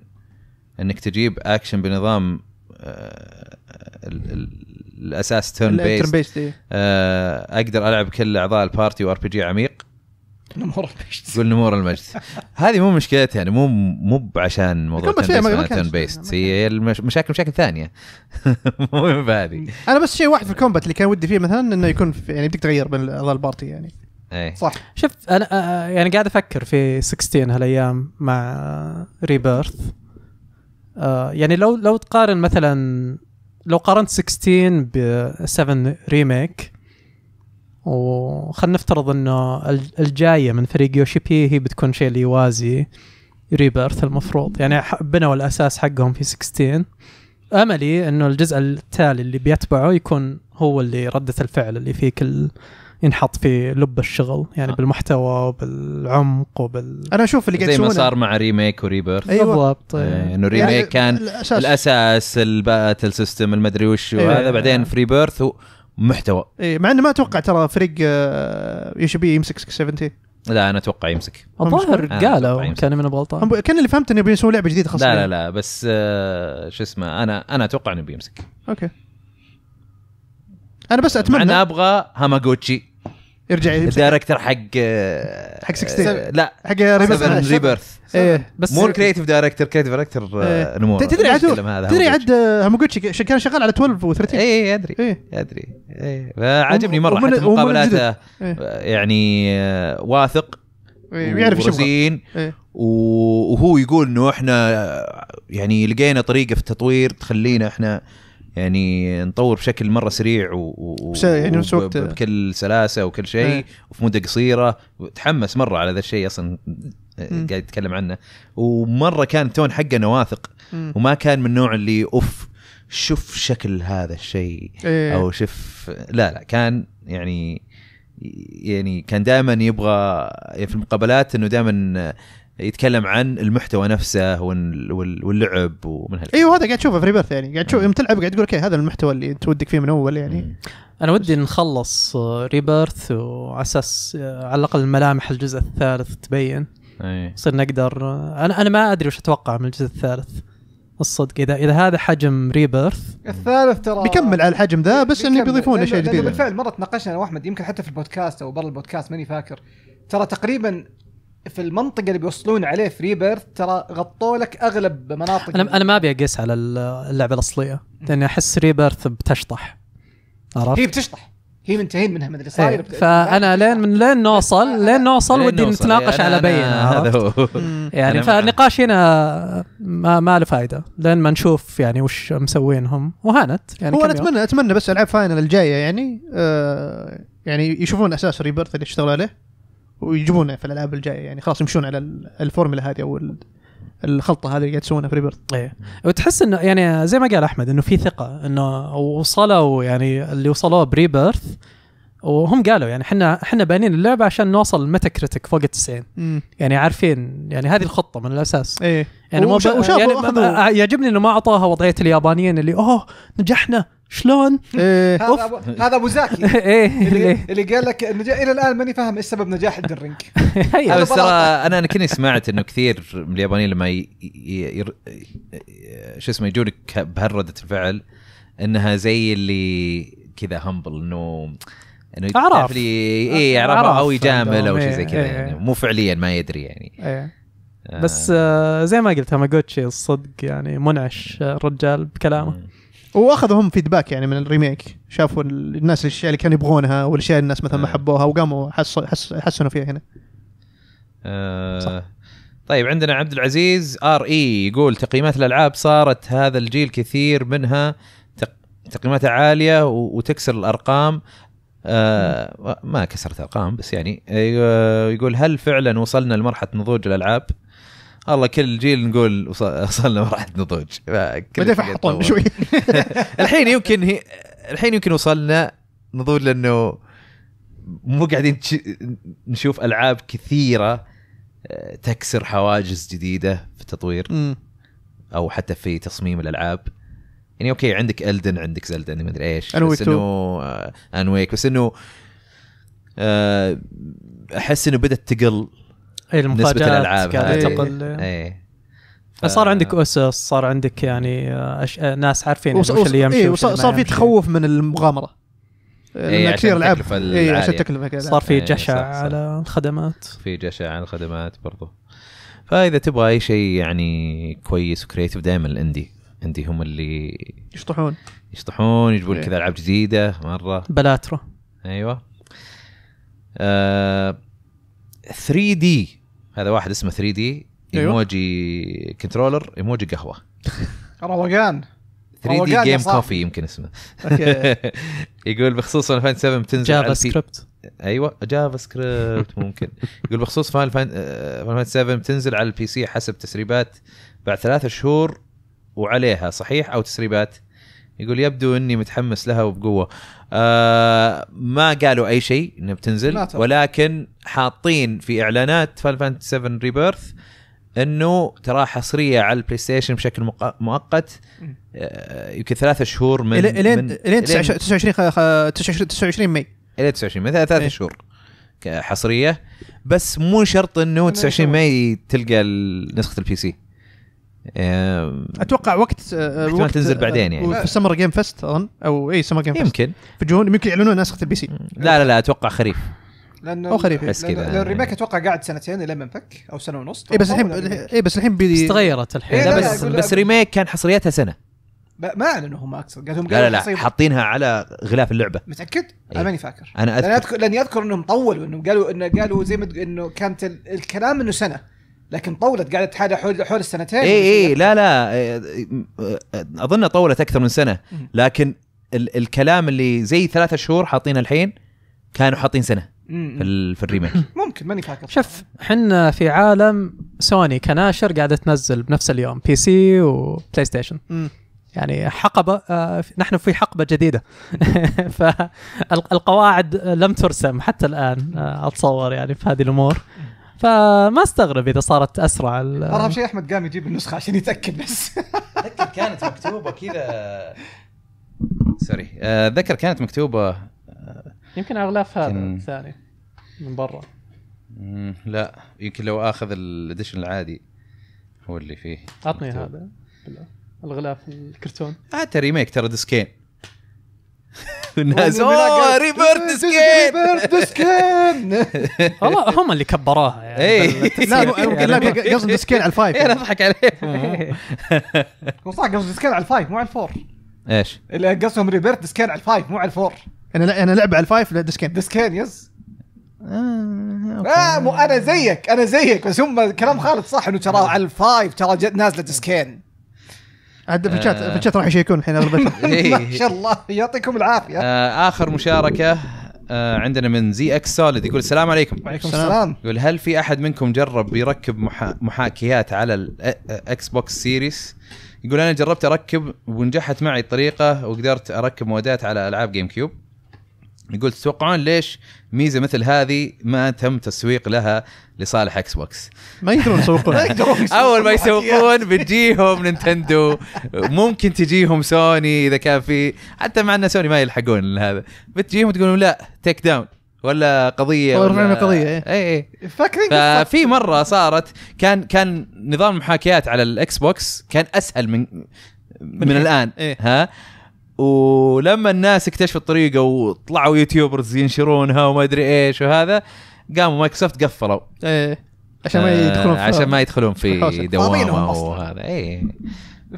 انك تجيب اكشن بنظام آه، الاساس تيرن بيست إيه. آه، اقدر العب كل اعضاء البارتي وار بي جي عميق نمور المجد قول نمور المجد هذه مو مشكلتها يعني مو مو عشان موضوع تن بيست هي المشاكل مشاكل ثانيه مو بهذه انا بس شيء واحد في الكومبات اللي كان ودي فيه مثلا انه يكون يعني بدك تغير بين اعضاء البارتي يعني أي. صح شفت انا يعني قاعد افكر في 16 هالايام مع ريبيرث يعني لو لو تقارن مثلا لو قارنت 16 ب 7 ريميك وخلنا نفترض انه الجايه من فريق يوشيبي هي بتكون شيء اللي يوازي ريبيرث المفروض يعني بنوا الاساس حقهم في 16 املي انه الجزء التالي اللي بيتبعه يكون هو اللي رده الفعل اللي فيه كل ينحط في لب الشغل يعني آه. بالمحتوى وبالعمق وبال انا اشوف اللي قاعد زي ما صار مع ريميك وريبيرث أيوة. بالضبط آه، يعني انه انه يعني ريميك يعني كان الاساس الباتل سيستم المدري وش وهذا إيه. أيوة. بعدين في ريبيرث محتوى إيه مع انه ما اتوقع ترى فريق آه، يشبي يمسك 670 لا انا اتوقع يمسك الظاهر قالوا كان من غلطان كان اللي فهمت انه بيسوي لعبه جديده خاصه لا لا يعني. لا بس آه، شو اسمه انا انا اتوقع انه بيمسك اوكي انا بس اتمنى انا ابغى هاماغوتشي يرجع الدايركتر حق حق 16 آه، لا حق ريبيرث ايه بس مو الكريتيف دايركتر كريتيف دايركتر نمور تدري عاد تدري عاد هاموجوتشي آه، كان شغال على 12 و13 اي ادري اي ادري ايه, إيه. عاجبني مره حتى مقابلاته إيه. يعني آه، واثق ويعرف إيه، ايش وهو يقول انه احنا يعني لقينا طريقه في التطوير تخلينا احنا يعني نطور بشكل مره سريع و, و... يعني نفس الوقت بكل سلاسه وكل شيء ايه. وفي مده قصيره وتحمس مره على ذا الشيء اصلا آه، قاعد يتكلم عنه ومره كان تون حقه نواثق وما كان من النوع اللي اوف شوف شكل هذا الشيء ايه. او شوف لا لا كان يعني يعني كان دائما يبغى يعني في المقابلات انه دائما يتكلم عن المحتوى نفسه واللعب ومن هالكلام ايوه هذا قاعد تشوفه في ريبيرث يعني قاعد تشوف يوم تلعب قاعد تقول اوكي هذا المحتوى اللي انت ودك فيه من اول يعني انا ودي نخلص ريبيرث وعلى اساس على الاقل ملامح الجزء الثالث تبين اي يصير نقدر انا انا ما ادري وش اتوقع من الجزء الثالث الصدق اذا اذا هذا حجم ريبيرث الثالث ترى بيكمل على الحجم ذا بس انه بيضيفون اشياء جديده بالفعل مره تناقشنا انا واحمد يمكن حتى في البودكاست او برا البودكاست ماني فاكر ترى تقريبا في المنطقه اللي بيوصلون عليه في ريبيرث ترى غطوا لك اغلب مناطق انا انا ما ابي اقيس على اللعبه الاصليه لاني احس ريبيرث بتشطح عرفت؟ هي بتشطح هي منتهين منها ما ادري صاير إيه، فانا لين من لين نوصل لين نوصل ودي نتناقش على بينه هذا هو يعني فالنقاش هنا ما, ما له فائده لين ما نشوف يعني وش مسوينهم وهانت يعني هو انا اتمنى اتمنى بس العاب فاينل الجايه يعني آه يعني يشوفون اساس ريبيرث اللي اشتغلوا عليه ويجيبونه في الالعاب الجايه يعني خلاص يمشون على الفورمولا هذه او الخلطه هذه اللي قاعد تسوونها في ريبيرث ايه وتحس انه يعني زي ما قال احمد انه في ثقه انه وصلوا يعني اللي وصلوه بريبيرث وهم قالوا يعني احنا احنا بانين اللعبه عشان نوصل الميتا كريتك فوق 90 يعني عارفين يعني هذه الخطه من الاساس ايه يعني وش... يعني ما يعني يعجبني انه ما اعطاها وضعيه اليابانيين اللي اوه نجحنا شلون؟ إيه. هذا أبو... هذا ابو زاكي إيه. اللي, إيه. اللي قال لك نج... الى الان ماني فاهم ايش سبب نجاح الدرينك بس ترى انا انا كني سمعت انه كثير من اليابانيين لما ي... ي... ي... شو اسمه يجونك بهرده الفعل انها زي اللي كذا همبل انه انه اعراف لي اي يعرفها او يجامل او شيء زي إيه، كذا إيه، يعني إيه. مو فعليا ما يدري يعني آه. بس آه زي ما قلت تاماجوتشي الصدق يعني منعش الرجال بكلامه واخذوا هم فيدباك يعني من الريميك شافوا الناس الاشياء اللي كانوا يبغونها والاشياء اللي الناس مثلا ما آه. حبوها وقاموا حسوا حس حسنوا فيها هنا آه صح. طيب عندنا عبد العزيز ار اي e، يقول تقييمات الالعاب صارت هذا الجيل كثير منها تقييماتها عاليه وتكسر الارقام آه، ما كسرت ارقام بس يعني آه، يقول هل فعلا وصلنا لمرحله نضوج الالعاب؟ الله كل جيل نقول وصلنا مرحله نضوج آه، بعدين فحطون شوي الحين يمكن هي الحين يمكن وصلنا نضوج لانه مو قاعدين نشوف العاب كثيره تكسر حواجز جديده في التطوير او حتى في تصميم الالعاب يعني اوكي عندك الدن عندك زلدن عندك يعني ما ادري ايش بس انه انويك آه، بس انه آه، احس انه بدات تقل اي المفاجات نسبه الالعاب تقل اي ف... صار عندك اسس صار عندك يعني آه، أش... ناس عارفين وص... وش اللي يمشي إيه وصار صار في تخوف من المغامره إيه كثير العاب إيه عشان صار في إيه، جشع إيه صح. على الخدمات في جشع على الخدمات برضو فاذا تبغى اي شيء يعني كويس وكريتيف دائما الاندي عندي هم اللي يشطحون يشطحون يجيبون إيه. كذا العاب جديده مره بلاترا ايوه 3 آه، دي هذا واحد اسمه 3 دي أيوة. ايموجي أيوه. كنترولر ايموجي قهوه روقان 3 دي جيم كوفي يمكن اسمه اوكي يقول بخصوص فاينل فاين 7 بتنزل جافا سكريبت ايوه جافا سكريبت ممكن يقول بخصوص فاين فاين 7 بتنزل على البي سي حسب تسريبات بعد ثلاثة شهور وعليها صحيح او تسريبات يقول يبدو اني متحمس لها وبقوه آه ما قالوا اي شيء انها بتنزل ولكن حاطين في اعلانات فال 7 ريبيرث انه ترى حصريه على البلاي ستيشن بشكل مؤقت آه، يمكن ثلاثة شهور من الين الين 29 29 ماي الين 29 ماي ثلاث شهور حصريه بس مو شرط انه 29 ماي تلقى نسخه البي سي اتوقع وقت آه، آه، وقت تنزل بعدين آه، يعني في سمر جيم فست اظن او اي سمر جيم فست يمكن في جون يمكن يعلنون نسخه البي سي لا لا لا اتوقع خريف لانه او خريف بس كذا الريميك اتوقع قاعد سنتين لما ما انفك او سنه ونص اي بس الحين اي بس الحين بي... تغيرت الحين إيه، لا بس بس ريميك كان حصريتها سنه ما اعلنوا هم اكثر قالوا هم لا لا لا حاطينها على غلاف اللعبه متاكد؟ إيه. انا ماني فاكر انا اذكر لاني اذكر انهم طولوا انهم قالوا انه قالوا زي ما انه كانت الكلام انه سنه لكن طولت قعدت تحادى حول حول السنتين اي إيه، اي لا لا إيه، إيه، اظن طولت اكثر من سنه لكن ال الكلام اللي زي ثلاثة شهور حاطينه الحين كانوا حاطين سنه في, في الريميك ممكن ماني فاكر شوف احنا في عالم سوني كناشر قاعده تنزل بنفس اليوم بي سي وبلاي ستيشن يعني حقبه آه نحن في حقبه جديده فالقواعد لم ترسم حتى الان آه اتصور يعني في هذه الامور فما استغرب اذا صارت اسرع اهم شيء احمد قام يجيب النسخه عشان يتاكد بس اتذكر كانت مكتوبه كذا سوري اتذكر آه، كانت مكتوبه يمكن اغلاف هذا الثاني من برا لا يمكن لو اخذ الاديشن العادي هو اللي فيه عطني هذا الغلاف الكرتون عاد آه، ريميك ترى ديسكين الناس ريبيرت سكين ريبيرت سكين والله هم اللي كبروها يعني, إيه. يعني لا قصد سكين إيه. على الفايف إيه، انا يعني. اضحك عليهم هو صح قصد سكين على الفايف مو على الفور ايش؟ قصدهم ريبيرت سكين على الفايف مو على الفور انا انا لعبه على الفايف ديسكين ديسكين يس آه مو انا زيك انا زيك بس هم كلام خالد صح انه ترى على الفايف ترى نازله ديسكين عاد في الشات في الشات راح يشيكون الحين إيه. ما شاء الله يعطيكم العافيه آه، اخر مشاركه آه، عندنا من زي اكس سوليد يقول السلام عليكم وعليكم السلام يقول هل في احد منكم جرب يركب محاكيات على الاكس بوكس سيريس يقول انا جربت اركب ونجحت معي الطريقه وقدرت اركب مودات على العاب جيم كيوب يقول تتوقعون ليش ميزه مثل هذه ما تم تسويق لها لصالح اكس بوكس ما يقدرون يسوقون اول ما يسوقون بتجيهم نينتندو ممكن تجيهم سوني اذا كان في حتى مع ان سوني ما يلحقون هذا بتجيهم تقولون لا تيك داون ولا قضيه طيب، ولا قضيه اي اي فاكرين ففي مره صارت كان كان نظام المحاكيات على الاكس بوكس كان اسهل من من, من الان إيه؟ ها ولما الناس اكتشفوا الطريقه وطلعوا يوتيوبرز ينشرونها وما ادري ايش وهذا قاموا مايكروسوفت قفلوا ايه عشان ما آه، يدخلون في عشان ما يدخلون في دوامه وهذا ايه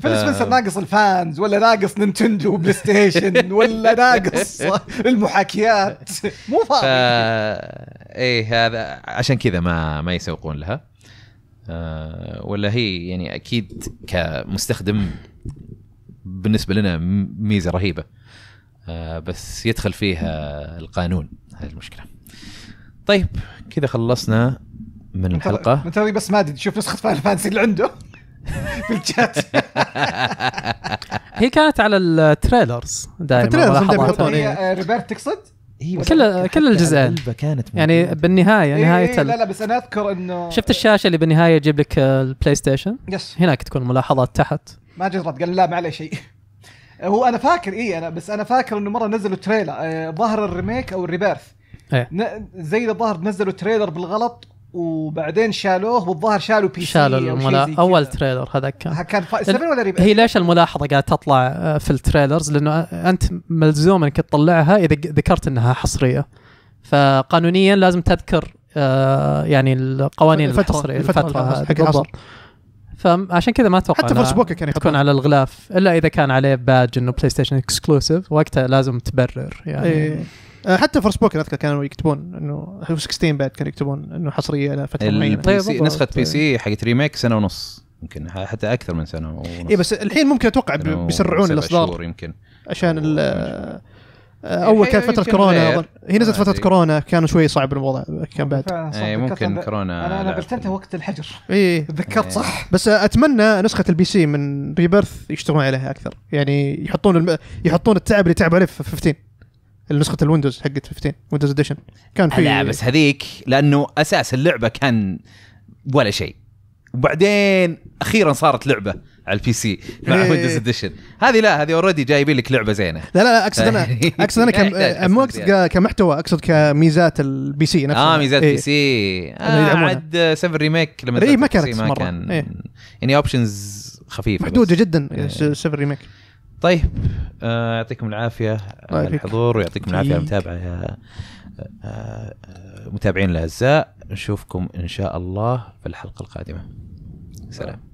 فيل سبنسر ناقص الفانز ولا ناقص نينتندو وبلاي ستيشن ولا ناقص المحاكيات مو فاضي ايه هذا عشان كذا ما ما يسوقون لها آه، ولا هي يعني اكيد كمستخدم بالنسبه لنا ميزه رهيبه آه، بس يدخل فيها القانون هذه المشكله طيب كذا خلصنا من الحلقه ترى بس ما ادري تشوف نسخه فان فانسي اللي عنده في الشات هي كانت على التريلرز دائما ريبيرت إيه. آه، تقصد؟ كل كل الجزئين كانت يعني بالنهايه إيه نهايه إيه لا لا بس انا اذكر انه شفت الشاشه اللي بالنهايه يجيب لك البلاي ستيشن يس هناك تكون ملاحظات تحت ما جرب قال لا ما عليه شيء هو انا فاكر اي انا بس انا فاكر انه مره نزلوا تريلر آه، ظهر الريميك او الريبيرث إيه. زي الظاهر نزلوا تريلر بالغلط وبعدين شالوه والظاهر شالوا بي شالوا الملا... اول تريلر هذاك كان كان ال... ولا ريبيرث هي ليش الملاحظه قاعده تطلع آه، في التريلرز لانه انت ملزوم انك تطلعها اذا ذكرت انها حصريه فقانونيا لازم تذكر آه، يعني القوانين الفترة الحصريه الفتره, الفترة, الفترة, الفترة فعشان كذا ما اتوقع حتى بوكا كان يحطون على الغلاف الا اذا كان عليه باج انه بلاي ستيشن اكسكلوسيف وقتها لازم تبرر يعني إيه. آه، حتى فور سبوكن اذكر كانوا يكتبون انه 16 بعد كانوا يكتبون انه حصريه فتره معينه نسخه بي سي حقت ريميك سنه ونص يمكن حتى اكثر من سنه ونص اي بس الحين ممكن اتوقع بيسرعون الاصدار يمكن عشان اول كانت فتره كورونا اظن هي نزلت آه، فتره إيه. كورونا كان شوي صعب الوضع كان بعد اي ممكن كورونا انا انا بلتنتها وقت الحجر اي تذكرت إيه. صح بس اتمنى نسخه البي سي من ريبيرث يشتغلون عليها اكثر يعني يحطون الم... يحطون التعب اللي تعب عليه في 15 نسخة الويندوز حقت 15 ويندوز اديشن كان في لا بس هذيك لانه اساس اللعبة كان ولا شيء وبعدين اخيرا صارت لعبة على البي سي إيه. مع ويندوز اديشن هذه لا هذه اوريدي جايبين لك لعبه زينه لا لا, اقصد انا اقصد انا إيه، مو اقصد كمحتوى اقصد كميزات البي سي نفسها اه ميزات إيه. البي سي آه، عاد 7 ريميك لما اي ما كانت مره يعني اوبشنز خفيفه محدوده جدا 7 ريميك طيب آه، يعطيكم العافيه على الحضور ويعطيكم العافيه على طيب. المتابعه يا آه، متابعين الاعزاء نشوفكم ان شاء الله في الحلقه القادمه سلام